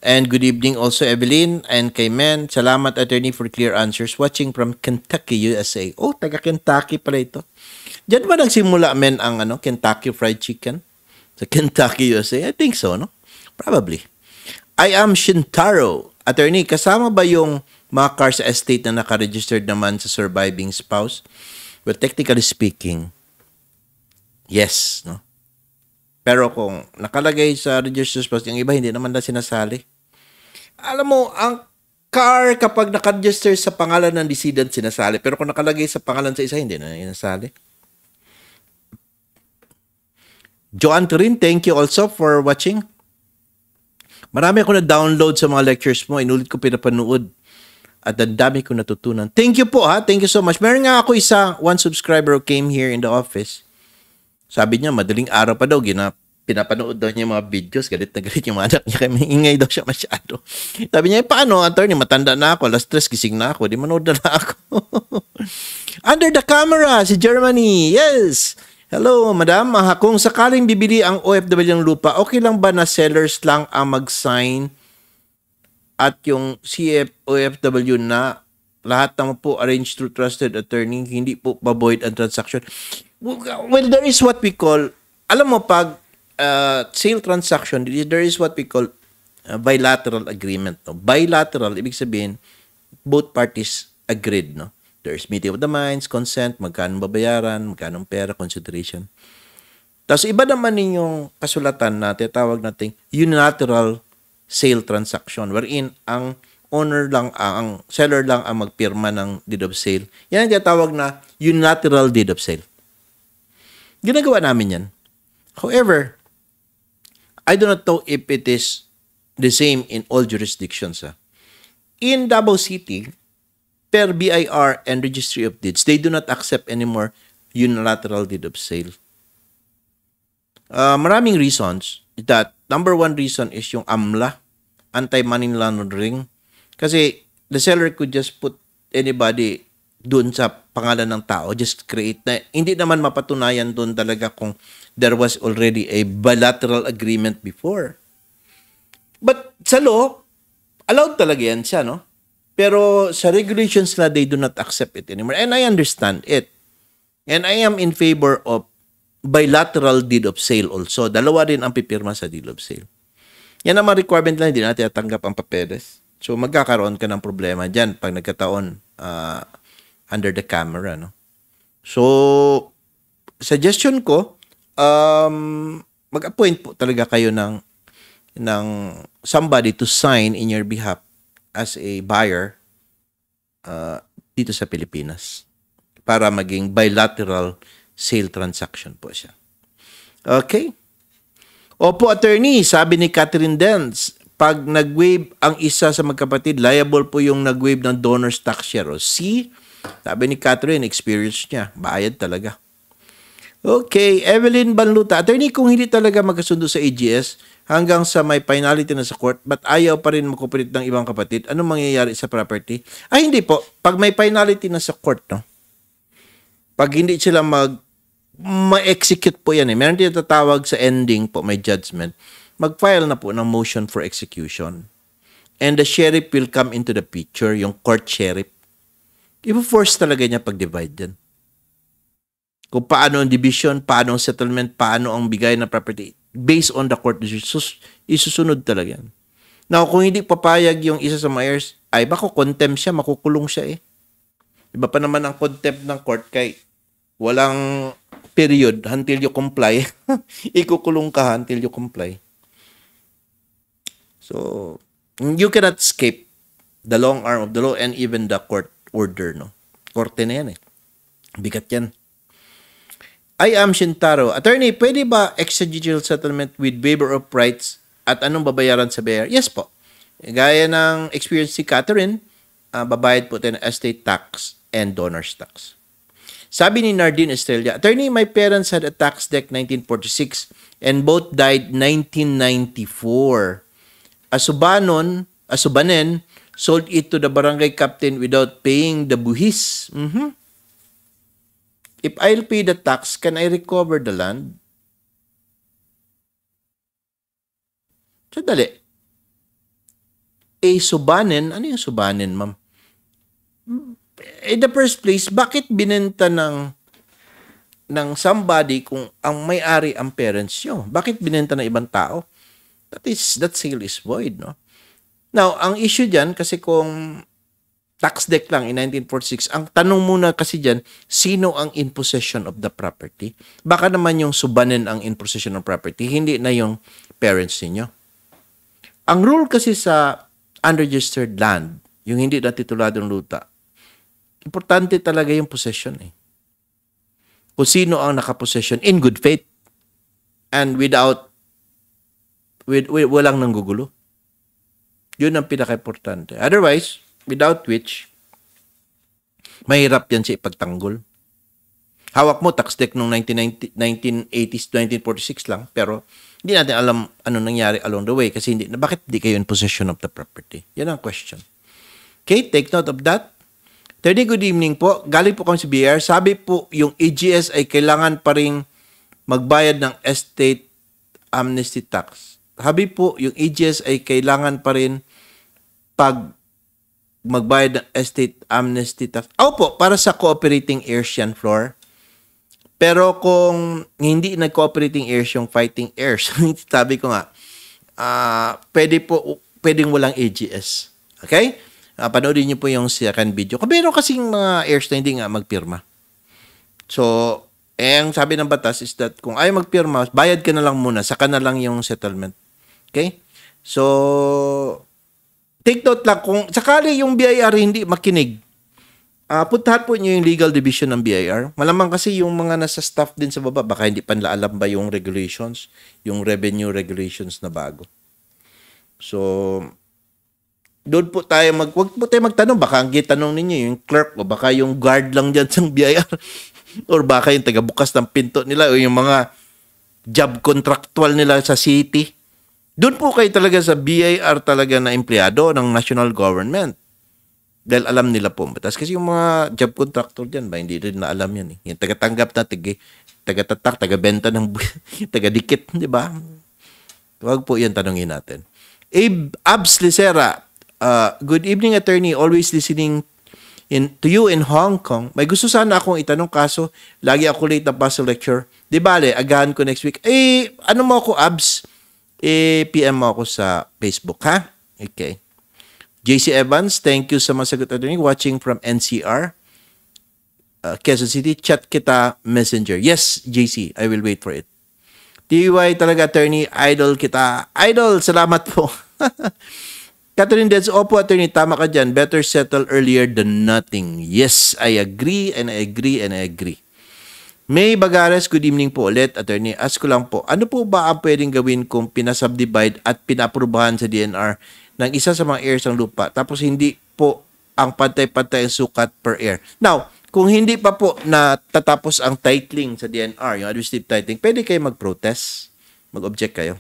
And good evening also, Evelyn and kay Men. Salamat, attorney, for clear answers. Watching from Kentucky, USA. Oh, taga Kentucky pala ito. Diyan ba nagsimula men ang ano, Kentucky Fried Chicken? Sa Kentucky, USA? I think so, no? Probably. I am Shintaro. Attorney, kasama ba yung mga car estate na nakaregistered naman sa surviving spouse? Well, technically speaking, yes, no? Pero kung nakalagay sa registered spouse, yung iba hindi naman na sinasali. Alam mo, ang car kapag nakaregister sa pangalan ng decedent, sinasali. Pero kung nakalagay sa pangalan sa isa, hindi na sinasali. Joanne Turin, thank you also for watching. Marami ako na-download sa mga lectures mo. Inulit ko pinapanood. At ang dami ko natutunan. Thank you po ha. Thank you so much. Meron nga ako isa, one subscriber who came here in the office. Sabi niya, madaling araw pa daw, ginap pinapanood daw niya yung mga videos, galit na galit yung mga anak niya, kaya ingay daw siya masyado. Sabi niya, eh, paano, attorney, matanda na ako, Last stress, gising na ako, di manood na, na ako. Under the camera, si Germany, yes! Hello, madam. Ah, kung sakaling bibili ang OFW ng lupa, okay lang ba na sellers lang ang mag-sign at yung CF OFW na lahat naman po arranged through trusted attorney, hindi po pa-void ang transaction? Well, there is what we call, alam mo pag uh, sale transaction, there is what we call uh, bilateral agreement. No? Bilateral, ibig sabihin, both parties agreed. No? There's meeting of the minds, consent, magkano babayaran, magkano pera, consideration. Tapos iba naman yung kasulatan na tinatawag nating unilateral sale transaction wherein ang owner lang, ah, ang seller lang ang magpirma ng deed of sale. Yan ang tinatawag na unilateral deed of sale. Ginagawa namin yan. However, I do not know if it is the same in all jurisdictions. Ha. Ah. In Davao City, per BIR and Registry of Deeds, they do not accept anymore unilateral deed of sale. Uh, maraming reasons that number one reason is yung AMLA, anti-money laundering. Kasi the seller could just put anybody doon sa pangalan ng tao, just create na, hindi naman mapatunayan doon talaga kung there was already a bilateral agreement before. But sa law, allowed talaga yan siya, no? Pero sa regulations na they do not accept it anymore. And I understand it. And I am in favor of bilateral deed of sale also. Dalawa rin ang pipirma sa deed of sale. Yan ang mga requirement lang, hindi natin tatanggap ang papeles. So magkakaroon ka ng problema dyan pag nagkataon uh, under the camera. No? So, suggestion ko, um, mag-appoint po talaga kayo ng, ng somebody to sign in your behalf as a buyer uh, dito sa Pilipinas para maging bilateral sale transaction po siya. Okay. Opo, attorney, sabi ni Catherine Dens, pag nag-waive ang isa sa magkapatid, liable po yung nag-waive ng donor's tax share o C. Sabi ni Catherine, experience niya, bayad talaga. Okay, Evelyn Banluta, attorney, kung hindi talaga magkasundo sa AGS, hanggang sa may finality na sa court but ayaw pa rin makupilit ng ibang kapatid, anong mangyayari sa property? Ay hindi po, pag may finality na sa court, no? Pag hindi sila mag ma-execute po yan eh. Meron din tatawag sa ending po, may judgment. Mag-file na po ng motion for execution. And the sheriff will come into the picture, yung court sheriff. Ipo-force talaga niya pag-divide yan. Kung paano ang division, paano ang settlement, paano ang bigay ng property based on the court decision. isusunod talaga yan. Now, kung hindi papayag yung isa sa mga heirs, ay bako contempt siya, makukulong siya eh. Iba pa naman ang contempt ng court kay walang period until you comply. Ikukulong ka until you comply. So, you cannot escape the long arm of the law and even the court order, no? Korte na yan eh. Bigat yan. I am Shintaro. Attorney, pwede ba extrajudicial settlement with waiver of rights at anong babayaran sa buyer? Yes po. Gaya ng experience si Catherine, uh, babayad po tayo ng estate tax and donor's tax. Sabi ni Nardine Estrella, Attorney, my parents had a tax deck 1946 and both died 1994. Asubanon, Asubanen, sold it to the barangay captain without paying the buhis. Mm-hmm. If I'll pay the tax, can I recover the land? Sandali. Eh, subanin. Ano yung subanin, ma'am? In eh, the first place, bakit binenta ng ng somebody kung ang may-ari ang parents nyo? Bakit binenta ng ibang tao? That is, that sale is void, no? Now, ang issue diyan kasi kung tax deck lang in 1946, ang tanong muna kasi dyan, sino ang in possession of the property? Baka naman yung subanen ang in possession of property, hindi na yung parents ninyo. Ang rule kasi sa unregistered land, yung hindi natituladong luta, importante talaga yung possession eh. Kung sino ang nakapossession in good faith and without, with, with, walang nanggugulo. Yun ang pinaka-importante. Otherwise, Without which, mahirap yan siya ipagtanggol. Hawak mo, tax deck noong 1980s, 1946 lang, pero hindi natin alam ano nangyari along the way kasi hindi, na bakit hindi kayo in possession of the property? Yan ang question. Okay, take note of that. Attorney, good evening po. Galing po kami sa BR. Sabi po, yung AGS e ay kailangan pa rin magbayad ng estate amnesty tax. Sabi po, yung AGS e ay kailangan pa rin pag magbayad ng estate amnesty tax. Opo, para sa cooperating heirs yan, Floor. Pero kung hindi nag-cooperating heirs yung fighting heirs, sabi ko nga, uh, pwede po, pwedeng walang AGS. Okay? Uh, panoodin niyo po yung second video. Meron kasing mga heirs na hindi nga magpirma. So, eh, ang sabi ng batas is that kung ayaw magpirma, bayad ka na lang muna, saka na lang yung settlement. Okay? So, take note lang kung sakali yung BIR hindi makinig, uh, puntahan po niyo yung legal division ng BIR. Malamang kasi yung mga nasa staff din sa baba, baka hindi pa nila alam ba yung regulations, yung revenue regulations na bago. So, doon po tayo mag wag po tayo magtanong baka ang gitanong ninyo yung clerk o baka yung guard lang diyan sa BIR or baka yung taga bukas ng pinto nila o yung mga job contractual nila sa city doon po kayo talaga sa BIR talaga na empleyado ng national government. Dahil alam nila po. Tapos kasi yung mga job contractor dyan, ba, hindi rin na alam yan. Eh. Yung taga-tanggap na, taga, tatak tagatatak, tagabenta ng taga-dikit, di ba? Huwag po yan tanongin natin. Abe Abs Licera, uh, good evening attorney, always listening in, to you in Hong Kong. May gusto sana akong itanong kaso, lagi ako late na puzzle lecture. Di ba, agahan ko next week. Eh, ano mo ako, Abs? i-PM mo ako sa Facebook, ha? Okay. JC Evans, thank you sa mga sagot watching from NCR. Uh, Quezon City, chat kita messenger. Yes, JC, I will wait for it. DIY talaga attorney, idol kita. Idol, salamat po. Catherine Deds, opo attorney, tama ka dyan. Better settle earlier than nothing. Yes, I agree and I agree and I agree. May Bagares, good evening po ulit. Attorney, ask ko lang po, ano po ba ang pwedeng gawin kung pinasubdivide at pinaprubahan sa DNR ng isa sa mga heirs ng lupa tapos hindi po ang pantay-pantay ang sukat per heir? Now, kung hindi pa po natatapos ang titling sa DNR, yung administrative titling, pwede kayo mag-protest, mag-object kayo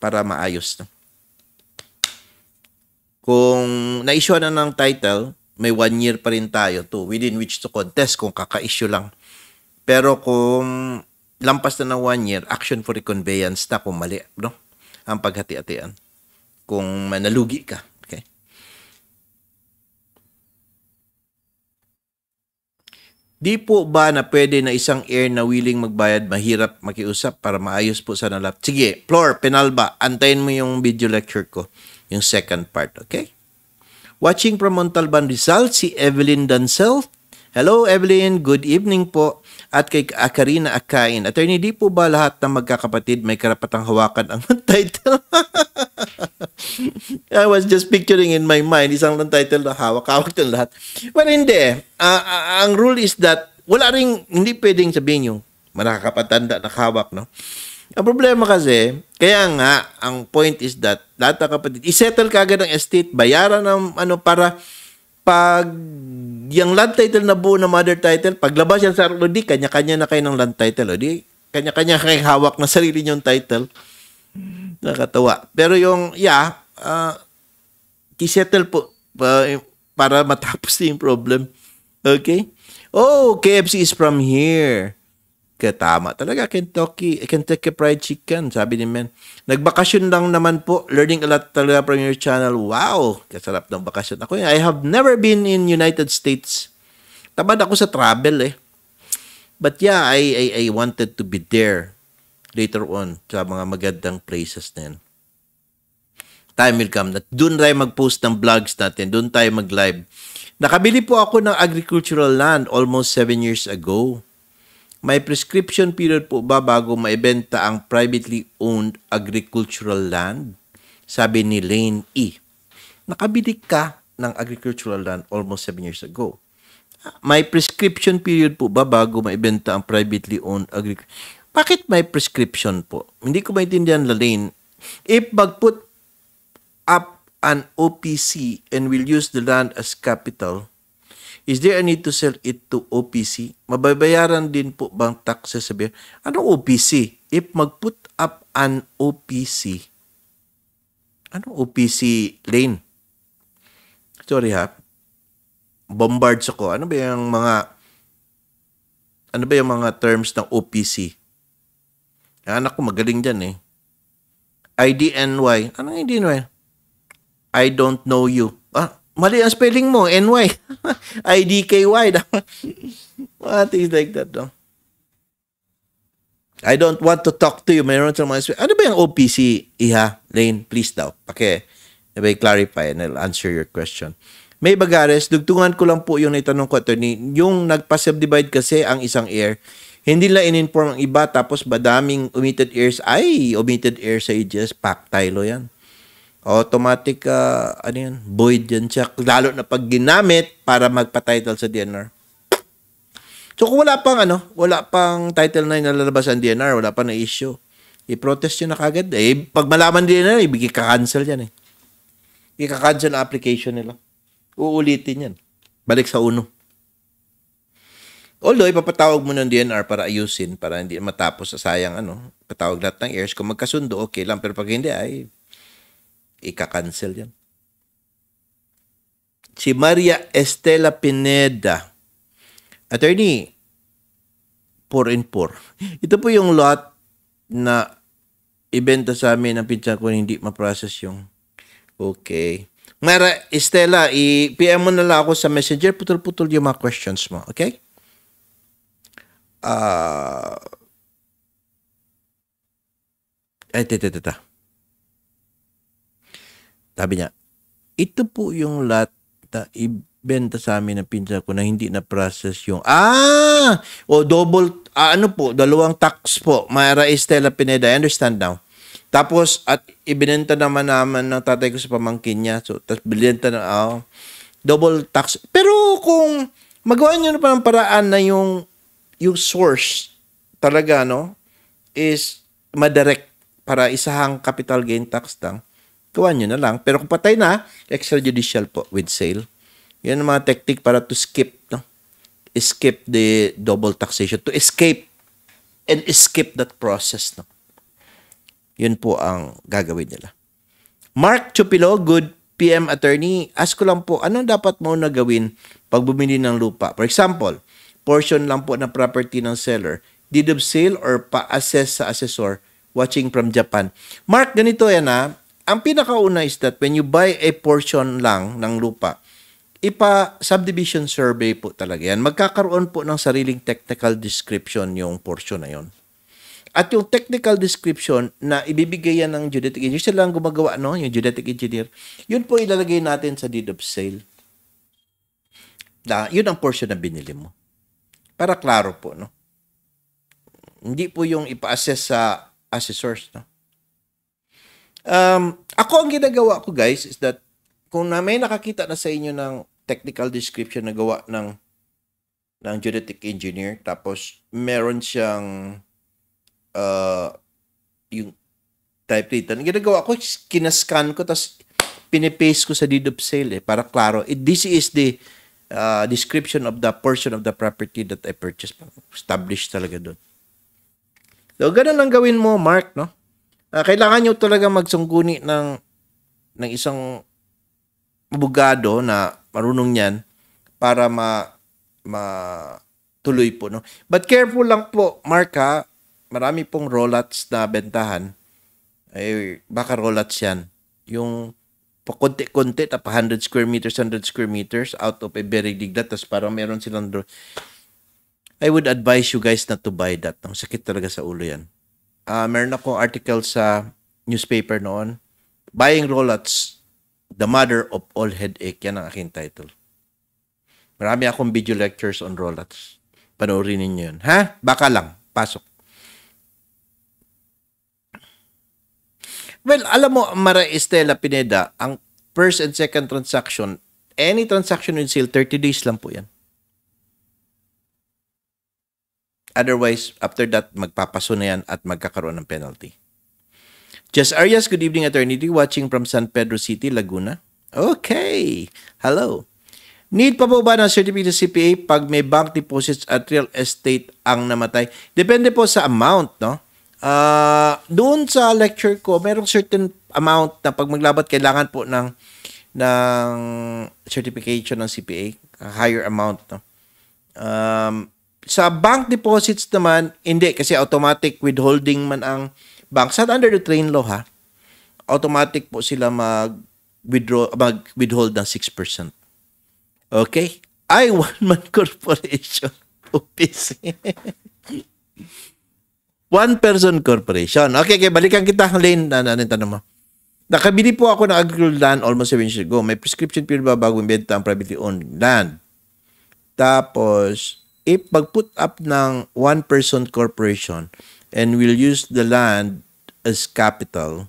para maayos. No? Kung na-issue na ng title, may one year pa rin tayo to within which to contest kung kaka-issue lang pero kung lampas na ng one year, action for reconveyance na kung mali, no? Ang paghati-hatian. Kung manalugi ka. Okay? Di po ba na pwede na isang heir na willing magbayad, mahirap makiusap para maayos po sa nalap? Sige, floor, penalba, antayin mo yung video lecture ko, yung second part, okay? Watching from Montalban Rizal, si Evelyn Dancel. Hello, Evelyn. Good evening po at kay Akarina Akain. Attorney, di po ba lahat ng magkakapatid may karapatang hawakan ang title? I was just picturing in my mind, isang lang title na hawak-hawak ng lahat. Well, hindi. Uh, uh, ang rule is that wala rin, hindi pwedeng sabihin yung nakakapatanda na hawak, no? Ang problema kasi, kaya nga, ang point is that lahat ng kapatid, i-settle kagad ng estate, bayaran ng ano para pag yung land title na buo na mother title, paglabas yan sa Arlo, di kanya-kanya na kayo ng land title. O di, kanya-kanya kayo hawak na sarili niyong title. Nakatawa. Pero yung, yeah, uh, kisettle po uh, para matapos yung problem. Okay? Oh, KFC is from here ka. Tama talaga, Kentucky, Kentucky Fried Chicken, sabi ni Men. Nagbakasyon lang naman po, learning a lot talaga from your channel. Wow, kasarap ng bakasyon. Ako, I have never been in United States. Tamad ako sa travel eh. But yeah, I, I, I wanted to be there later on sa mga magandang places na yan. Time will come. Doon tayo mag-post ng vlogs natin. Doon tayo mag-live. Nakabili po ako ng agricultural land almost 7 years ago. May prescription period po ba bago maibenta ang privately owned agricultural land? Sabi ni Lane E. Nakabili ka ng agricultural land almost 7 years ago. May prescription period po ba bago maibenta ang privately owned agricultural land? Bakit may prescription po? Hindi ko maintindihan, Lane. If mag-put up an OPC and will use the land as capital, Is there a need to sell it to OPC? Mababayaran din po bang tax sa sabihan? Anong OPC? If mag-put up an OPC, anong OPC lane? Sorry ha. Bombards ako. Ano ba yung mga ano ba yung mga terms ng OPC? Yung ah, anak ko magaling dyan eh. IDNY. Anong IDNY? I don't know you mali ang spelling mo, NY. IDKY. What is like that, no? I don't want to talk to you. Mayroon sa mga Ano ba yung OPC, Iha, Lane? Please daw. Pake, may clarify and I'll answer your question. May bagares, dugtungan ko lang po yung naitanong ko, attorney. Yung nagpa-subdivide kasi ang isang air, hindi la in-inform ang iba tapos badaming omitted airs. Ay, omitted air sa AGS, e pack tilo yan automatic uh, ano yan, void yan siya. Lalo na pag ginamit para magpa-title sa DNR. So kung wala pang ano, wala pang title na nalalabas ang DNR, wala pa na issue, i-protest yun na kagad. Eh, pag malaman din na, ibigay ka-cancel yan eh. Ika-cancel ang application nila. Uulitin yan. Balik sa uno. Although, ipapatawag mo ng DNR para ayusin, para hindi matapos sa sayang ano, patawag lahat ng airs. Kung magkasundo, okay lang. Pero pag hindi, ay, Ika-cancel yan. Si Maria Estela Pineda. Attorney, 4 and 4. Ito po yung lot na ibenta sa amin ng pinsan ko hindi ma-process yung okay. Mara Estela, i-PM mo na lang ako sa messenger. Putol-putol yung mga questions mo. Okay? Ah... Uh, ay, tita, tita. Sabi niya, ito po yung lot na ibenta sa amin ng pinsa ko na hindi na-process yung, ah! O double, ah, ano po, dalawang tax po. Mayra Estela Pineda, I understand now. Tapos, at ibinenta naman naman ng tatay ko sa pamangkin niya. So, tapos binenta na, oh, double tax. Pero kung magawa niyo na pa ng paraan na yung, yung source talaga, no, is madirect para isahang capital gain tax lang, gawa nyo na lang. Pero kung patay na, extrajudicial po with sale. Yan ang mga tactic para to skip, no? skip the double taxation. To escape and escape that process, no? Yun po ang gagawin nila. Mark Chupilo, good PM attorney. Ask ko lang po, anong dapat mo na gawin pag bumili ng lupa? For example, portion lang po na property ng seller. Deed of sale or pa-assess sa assessor watching from Japan. Mark, ganito yan ha. Ang pinakauna is that when you buy a portion lang ng lupa, ipa-subdivision survey po talaga yan. Magkakaroon po ng sariling technical description yung portion na yon. At yung technical description na ibibigay yan ng geodetic engineer, sila lang gumagawa, no? Yung geodetic engineer. Yun po ilalagay natin sa deed of sale. Na, yun ang portion na binili mo. Para klaro po, no? Hindi po yung ipa-assess sa assessors, no? Um, ako ang ginagawa ko guys is that kung na may nakakita na sa inyo ng technical description na gawa ng ng genetic engineer tapos meron siyang uh, yung type data. Ang ginagawa ko, kinascan ko tapos pinipaste ko sa deed of sale eh, para klaro. It, this is the uh, description of the portion of the property that I purchased. Established talaga doon. So, ganun lang gawin mo, Mark, no? Uh, kailangan nyo talaga magsungguni ng, ng isang abogado na marunong yan para ma, ma tuloy po. No? But careful lang po, Mark ha. Marami pong rollats na bentahan. Eh, baka rollats yan. Yung pa konti-konti, tap 100 square meters, 100 square meters out of a very big that. Tapos parang meron silang... I would advise you guys not to buy that. Ang sakit talaga sa ulo yan uh, meron akong article sa newspaper noon, Buying Rollouts, The Mother of All Headache. Yan ang aking title. Marami akong video lectures on rollouts. Panoorin ninyo yun. Ha? Baka lang. Pasok. Well, alam mo, Mara Estela Pineda, ang first and second transaction, any transaction in sale, 30 days lang po yan. Otherwise, after that, magpapaso na yan at magkakaroon ng penalty. Jess Arias, good evening, attorney. Watching from San Pedro City, Laguna. Okay. Hello. Need pa po ba ng certificate ng CPA pag may bank deposits at real estate ang namatay? Depende po sa amount, no? Uh, doon sa lecture ko, merong certain amount na pag maglabat kailangan po ng ng certification ng CPA, a higher amount, no? Um, sa bank deposits naman, hindi kasi automatic withholding man ang bank. Sa under the train law ha, automatic po sila mag withdraw mag withhold ng 6%. Okay? Ay, one man corporation. Upis. one person corporation. Okay, okay. Balikan kita, Lane. Na, na, tanong mo. Nakabili po ako ng agricultural land almost 7 years ago. May prescription period ba bago benta ang privately owned land? Tapos, if pag-put up ng one-person corporation and will use the land as capital,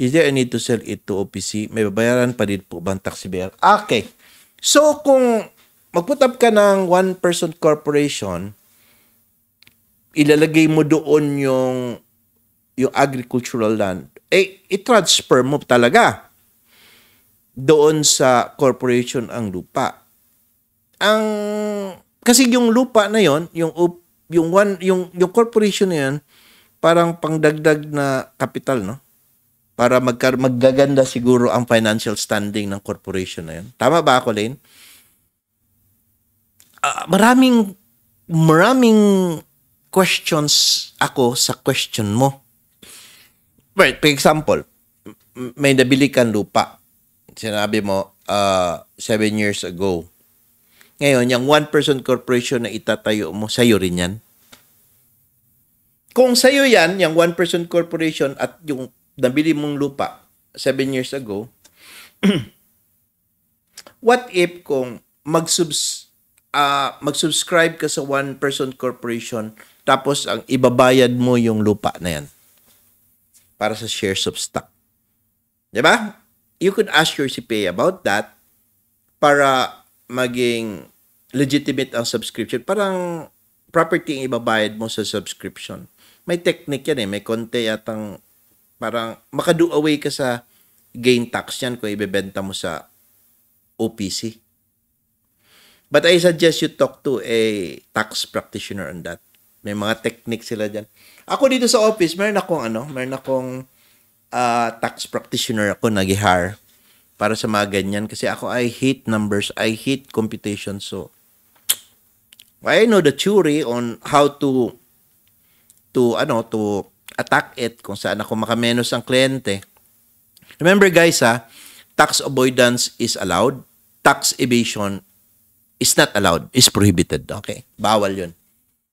is there a need to sell it to OPC? May babayaran pa din po bang taxi bearer? Okay. So, kung mag-put up ka ng one-person corporation, ilalagay mo doon yung yung agricultural land, eh, i-transfer mo talaga doon sa corporation ang lupa. Ang kasi yung lupa na yon, yung yung one yung yung corporation na yan parang pangdagdag na capital no? Para mag maggaganda siguro ang financial standing ng corporation na yun. Tama ba ako, Lane? Uh, maraming maraming questions ako sa question mo. Right, for example, may nabili kang lupa. Sinabi mo, uh, seven years ago, ngayon, yung one-person corporation na itatayo mo, sa'yo rin yan. Kung sa'yo yan, yung one-person corporation at yung nabili mong lupa seven years ago, what if kung mag-subs, uh, mag-subscribe ka sa one-person corporation tapos ang ibabayad mo yung lupa na yan para sa shares of stock? Diba? You could ask your CPA about that para maging legitimate ang subscription. Parang property ang ibabayad mo sa subscription. May technique yan eh. May konti yatang parang makado away ka sa gain tax yan kung ibebenta mo sa OPC. But I suggest you talk to a tax practitioner on that. May mga technique sila dyan. Ako dito sa office, meron akong ano, meron akong uh, tax practitioner ako nag-hire para sa mga ganyan. Kasi ako, I hate numbers. I hate computation. So, I know the theory on how to to ano to attack it kung saan ako makamenos ang kliyente. Remember guys ha, tax avoidance is allowed. Tax evasion is not allowed, is prohibited. Okay? Bawal yun.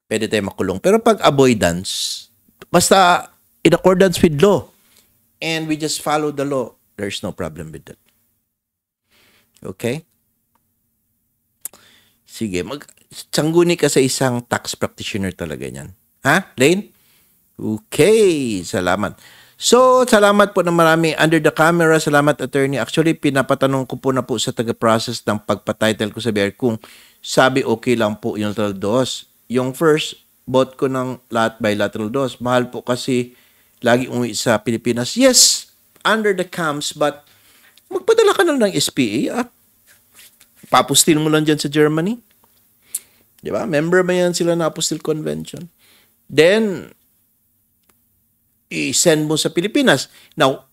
Pwede tayo makulong. Pero pag avoidance, basta in accordance with law and we just follow the law, there's no problem with that. Okay? Sige, mag sangguni ka sa isang tax practitioner talaga yan. Ha, Lane? Okay, salamat. So, salamat po ng marami. Under the camera, salamat attorney. Actually, pinapatanong ko po na po sa taga-process ng pagpa-title ko sa bear kung sabi okay lang po yung lateral dos. Yung first, bought ko ng lahat bilateral dos. Mahal po kasi lagi umuwi sa Pilipinas. Yes, under the camps, but magpadala ka na ng SPA at ah. papostil mo lang dyan sa Germany. Di ba? Member ba yan sila na apostil convention? Then, i-send mo sa Pilipinas. Now,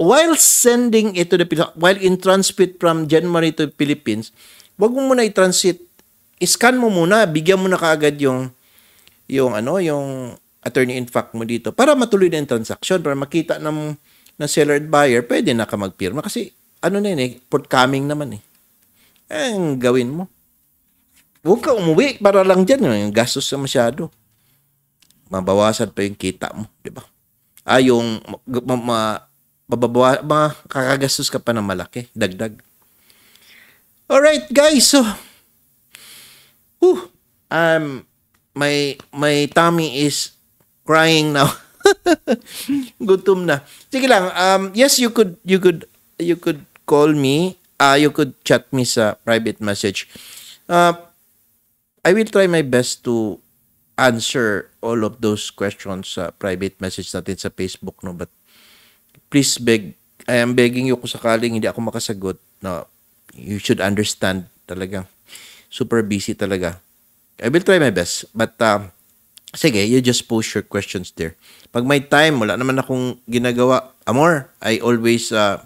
while sending it to the Philippines, while in transit from January to Philippines, wag mo muna i-transit. I-scan mo muna, bigyan mo na kaagad yung yung ano, yung attorney in fact mo dito para matuloy na yung transaction, para makita ng ng seller at buyer, pwede na ka magpirma kasi ano na yun eh, forthcoming naman eh. Eh, gawin mo. Huwag ka umuwi para lang dyan. Eh. Yung gastos na masyado. Mabawasan pa yung kita mo, di ba? Ah, yung ma, ma, mababawa, makakagastos ka pa ng malaki. Dagdag. Alright, guys. So, whew, um, my, my tummy is crying now. Gutom na. Sige lang. Um, yes, you could, you could, you could call me. Uh, you could chat me sa private message. Uh, I will try my best to answer all of those questions sa private message natin sa Facebook. No? But please beg, I am begging you kung sakaling hindi ako makasagot. No? You should understand talaga. Super busy talaga. I will try my best. But uh, sige, you just post your questions there. Pag may time, wala naman akong ginagawa. Amor, I always uh,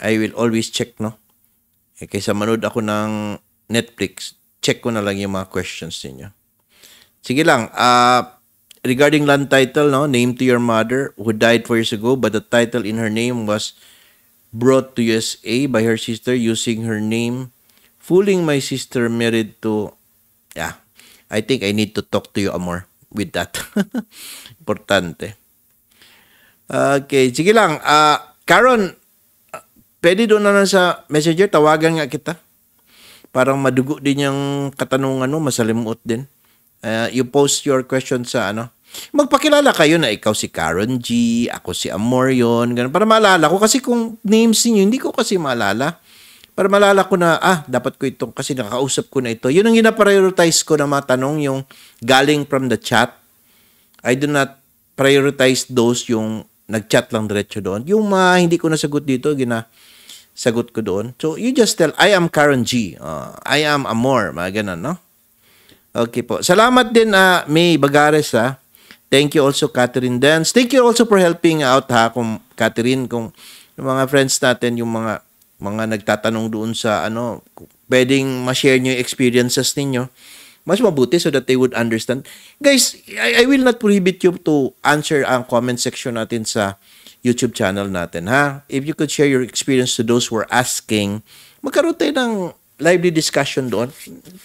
I will always check, no? Eh, kaysa manood ako ng Netflix, check ko na lang yung mga questions ninyo. Sige lang, uh, regarding land title, no? Name to your mother who died four years ago, but the title in her name was brought to USA by her sister using her name, fooling my sister married to... Yeah, I think I need to talk to you more with that. Importante. Okay, sige lang. Uh, ah, Karon, pwede doon na lang sa messenger, tawagan nga kita. Parang madugo din yung katanungan mo, masalimuot din. Uh, you post your question sa ano. Magpakilala kayo na ikaw si Karen G, ako si Amorion, ganun. Para maalala ko kasi kung names niyo hindi ko kasi maalala. Para maalala ko na, ah, dapat ko itong, kasi nakausap ko na ito. Yun ang gina-prioritize ko na mga tanong, yung galing from the chat. I do not prioritize those yung nag-chat lang diretso doon. Yung mga hindi ko nasagot dito, gina sagot ko doon. So, you just tell, I am Karen G. Uh, I am Amor. Mga ganun, no? Okay po. Salamat din, uh, May Bagares, ha? Ah. Thank you also, Catherine Dance. Thank you also for helping out, ha? Kung, Catherine, kung yung mga friends natin, yung mga mga nagtatanong doon sa ano, pwedeng ma-share nyo yung experiences ninyo. Mas mabuti so that they would understand. Guys, I, I will not prohibit you to answer ang comment section natin sa YouTube channel natin, ha? If you could share your experience to those who are asking, magkaroon tayo ng lively discussion doon.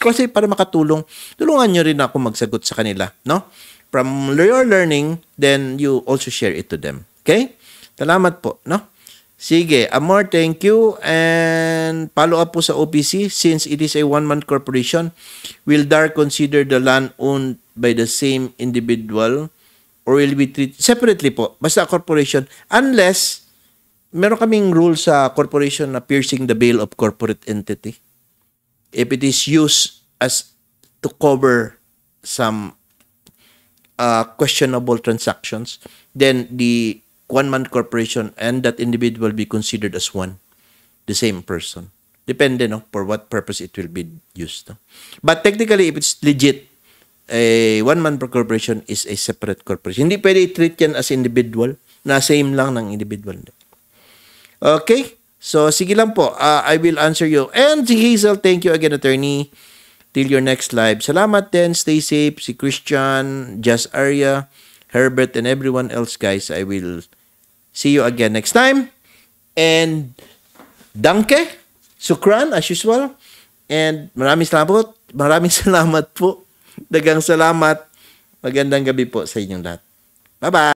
Kasi para makatulong, tulungan nyo rin ako magsagot sa kanila, no? From your learning, then you also share it to them. Okay? Salamat po, no? Sige, Amor, thank you. And follow up po sa OPC, since it is a one-month corporation, will DAR consider the land owned by the same individual or will be treated separately po. Basta corporation. Unless, meron kaming rule sa corporation na piercing the veil of corporate entity. If it is used as to cover some uh, questionable transactions, then the one-man corporation and that individual be considered as one, the same person. Depende, no, for what purpose it will be used. No? But technically, if it's legit, a one-man corporation is a separate corporation. Hindi pwede i-treat yan as individual. Na same lang ng individual. Okay? So, sige lang po. Uh, I will answer you. And si Hazel, thank you again, attorney. Till your next live. Salamat din. Stay safe. Si Christian, Jazz Aria, Herbert, and everyone else, guys. I will see you again next time. And danke. Sukran, as usual. And maraming salamat. Maraming salamat po Dagang salamat. Magandang gabi po sa inyong lahat. Bye-bye.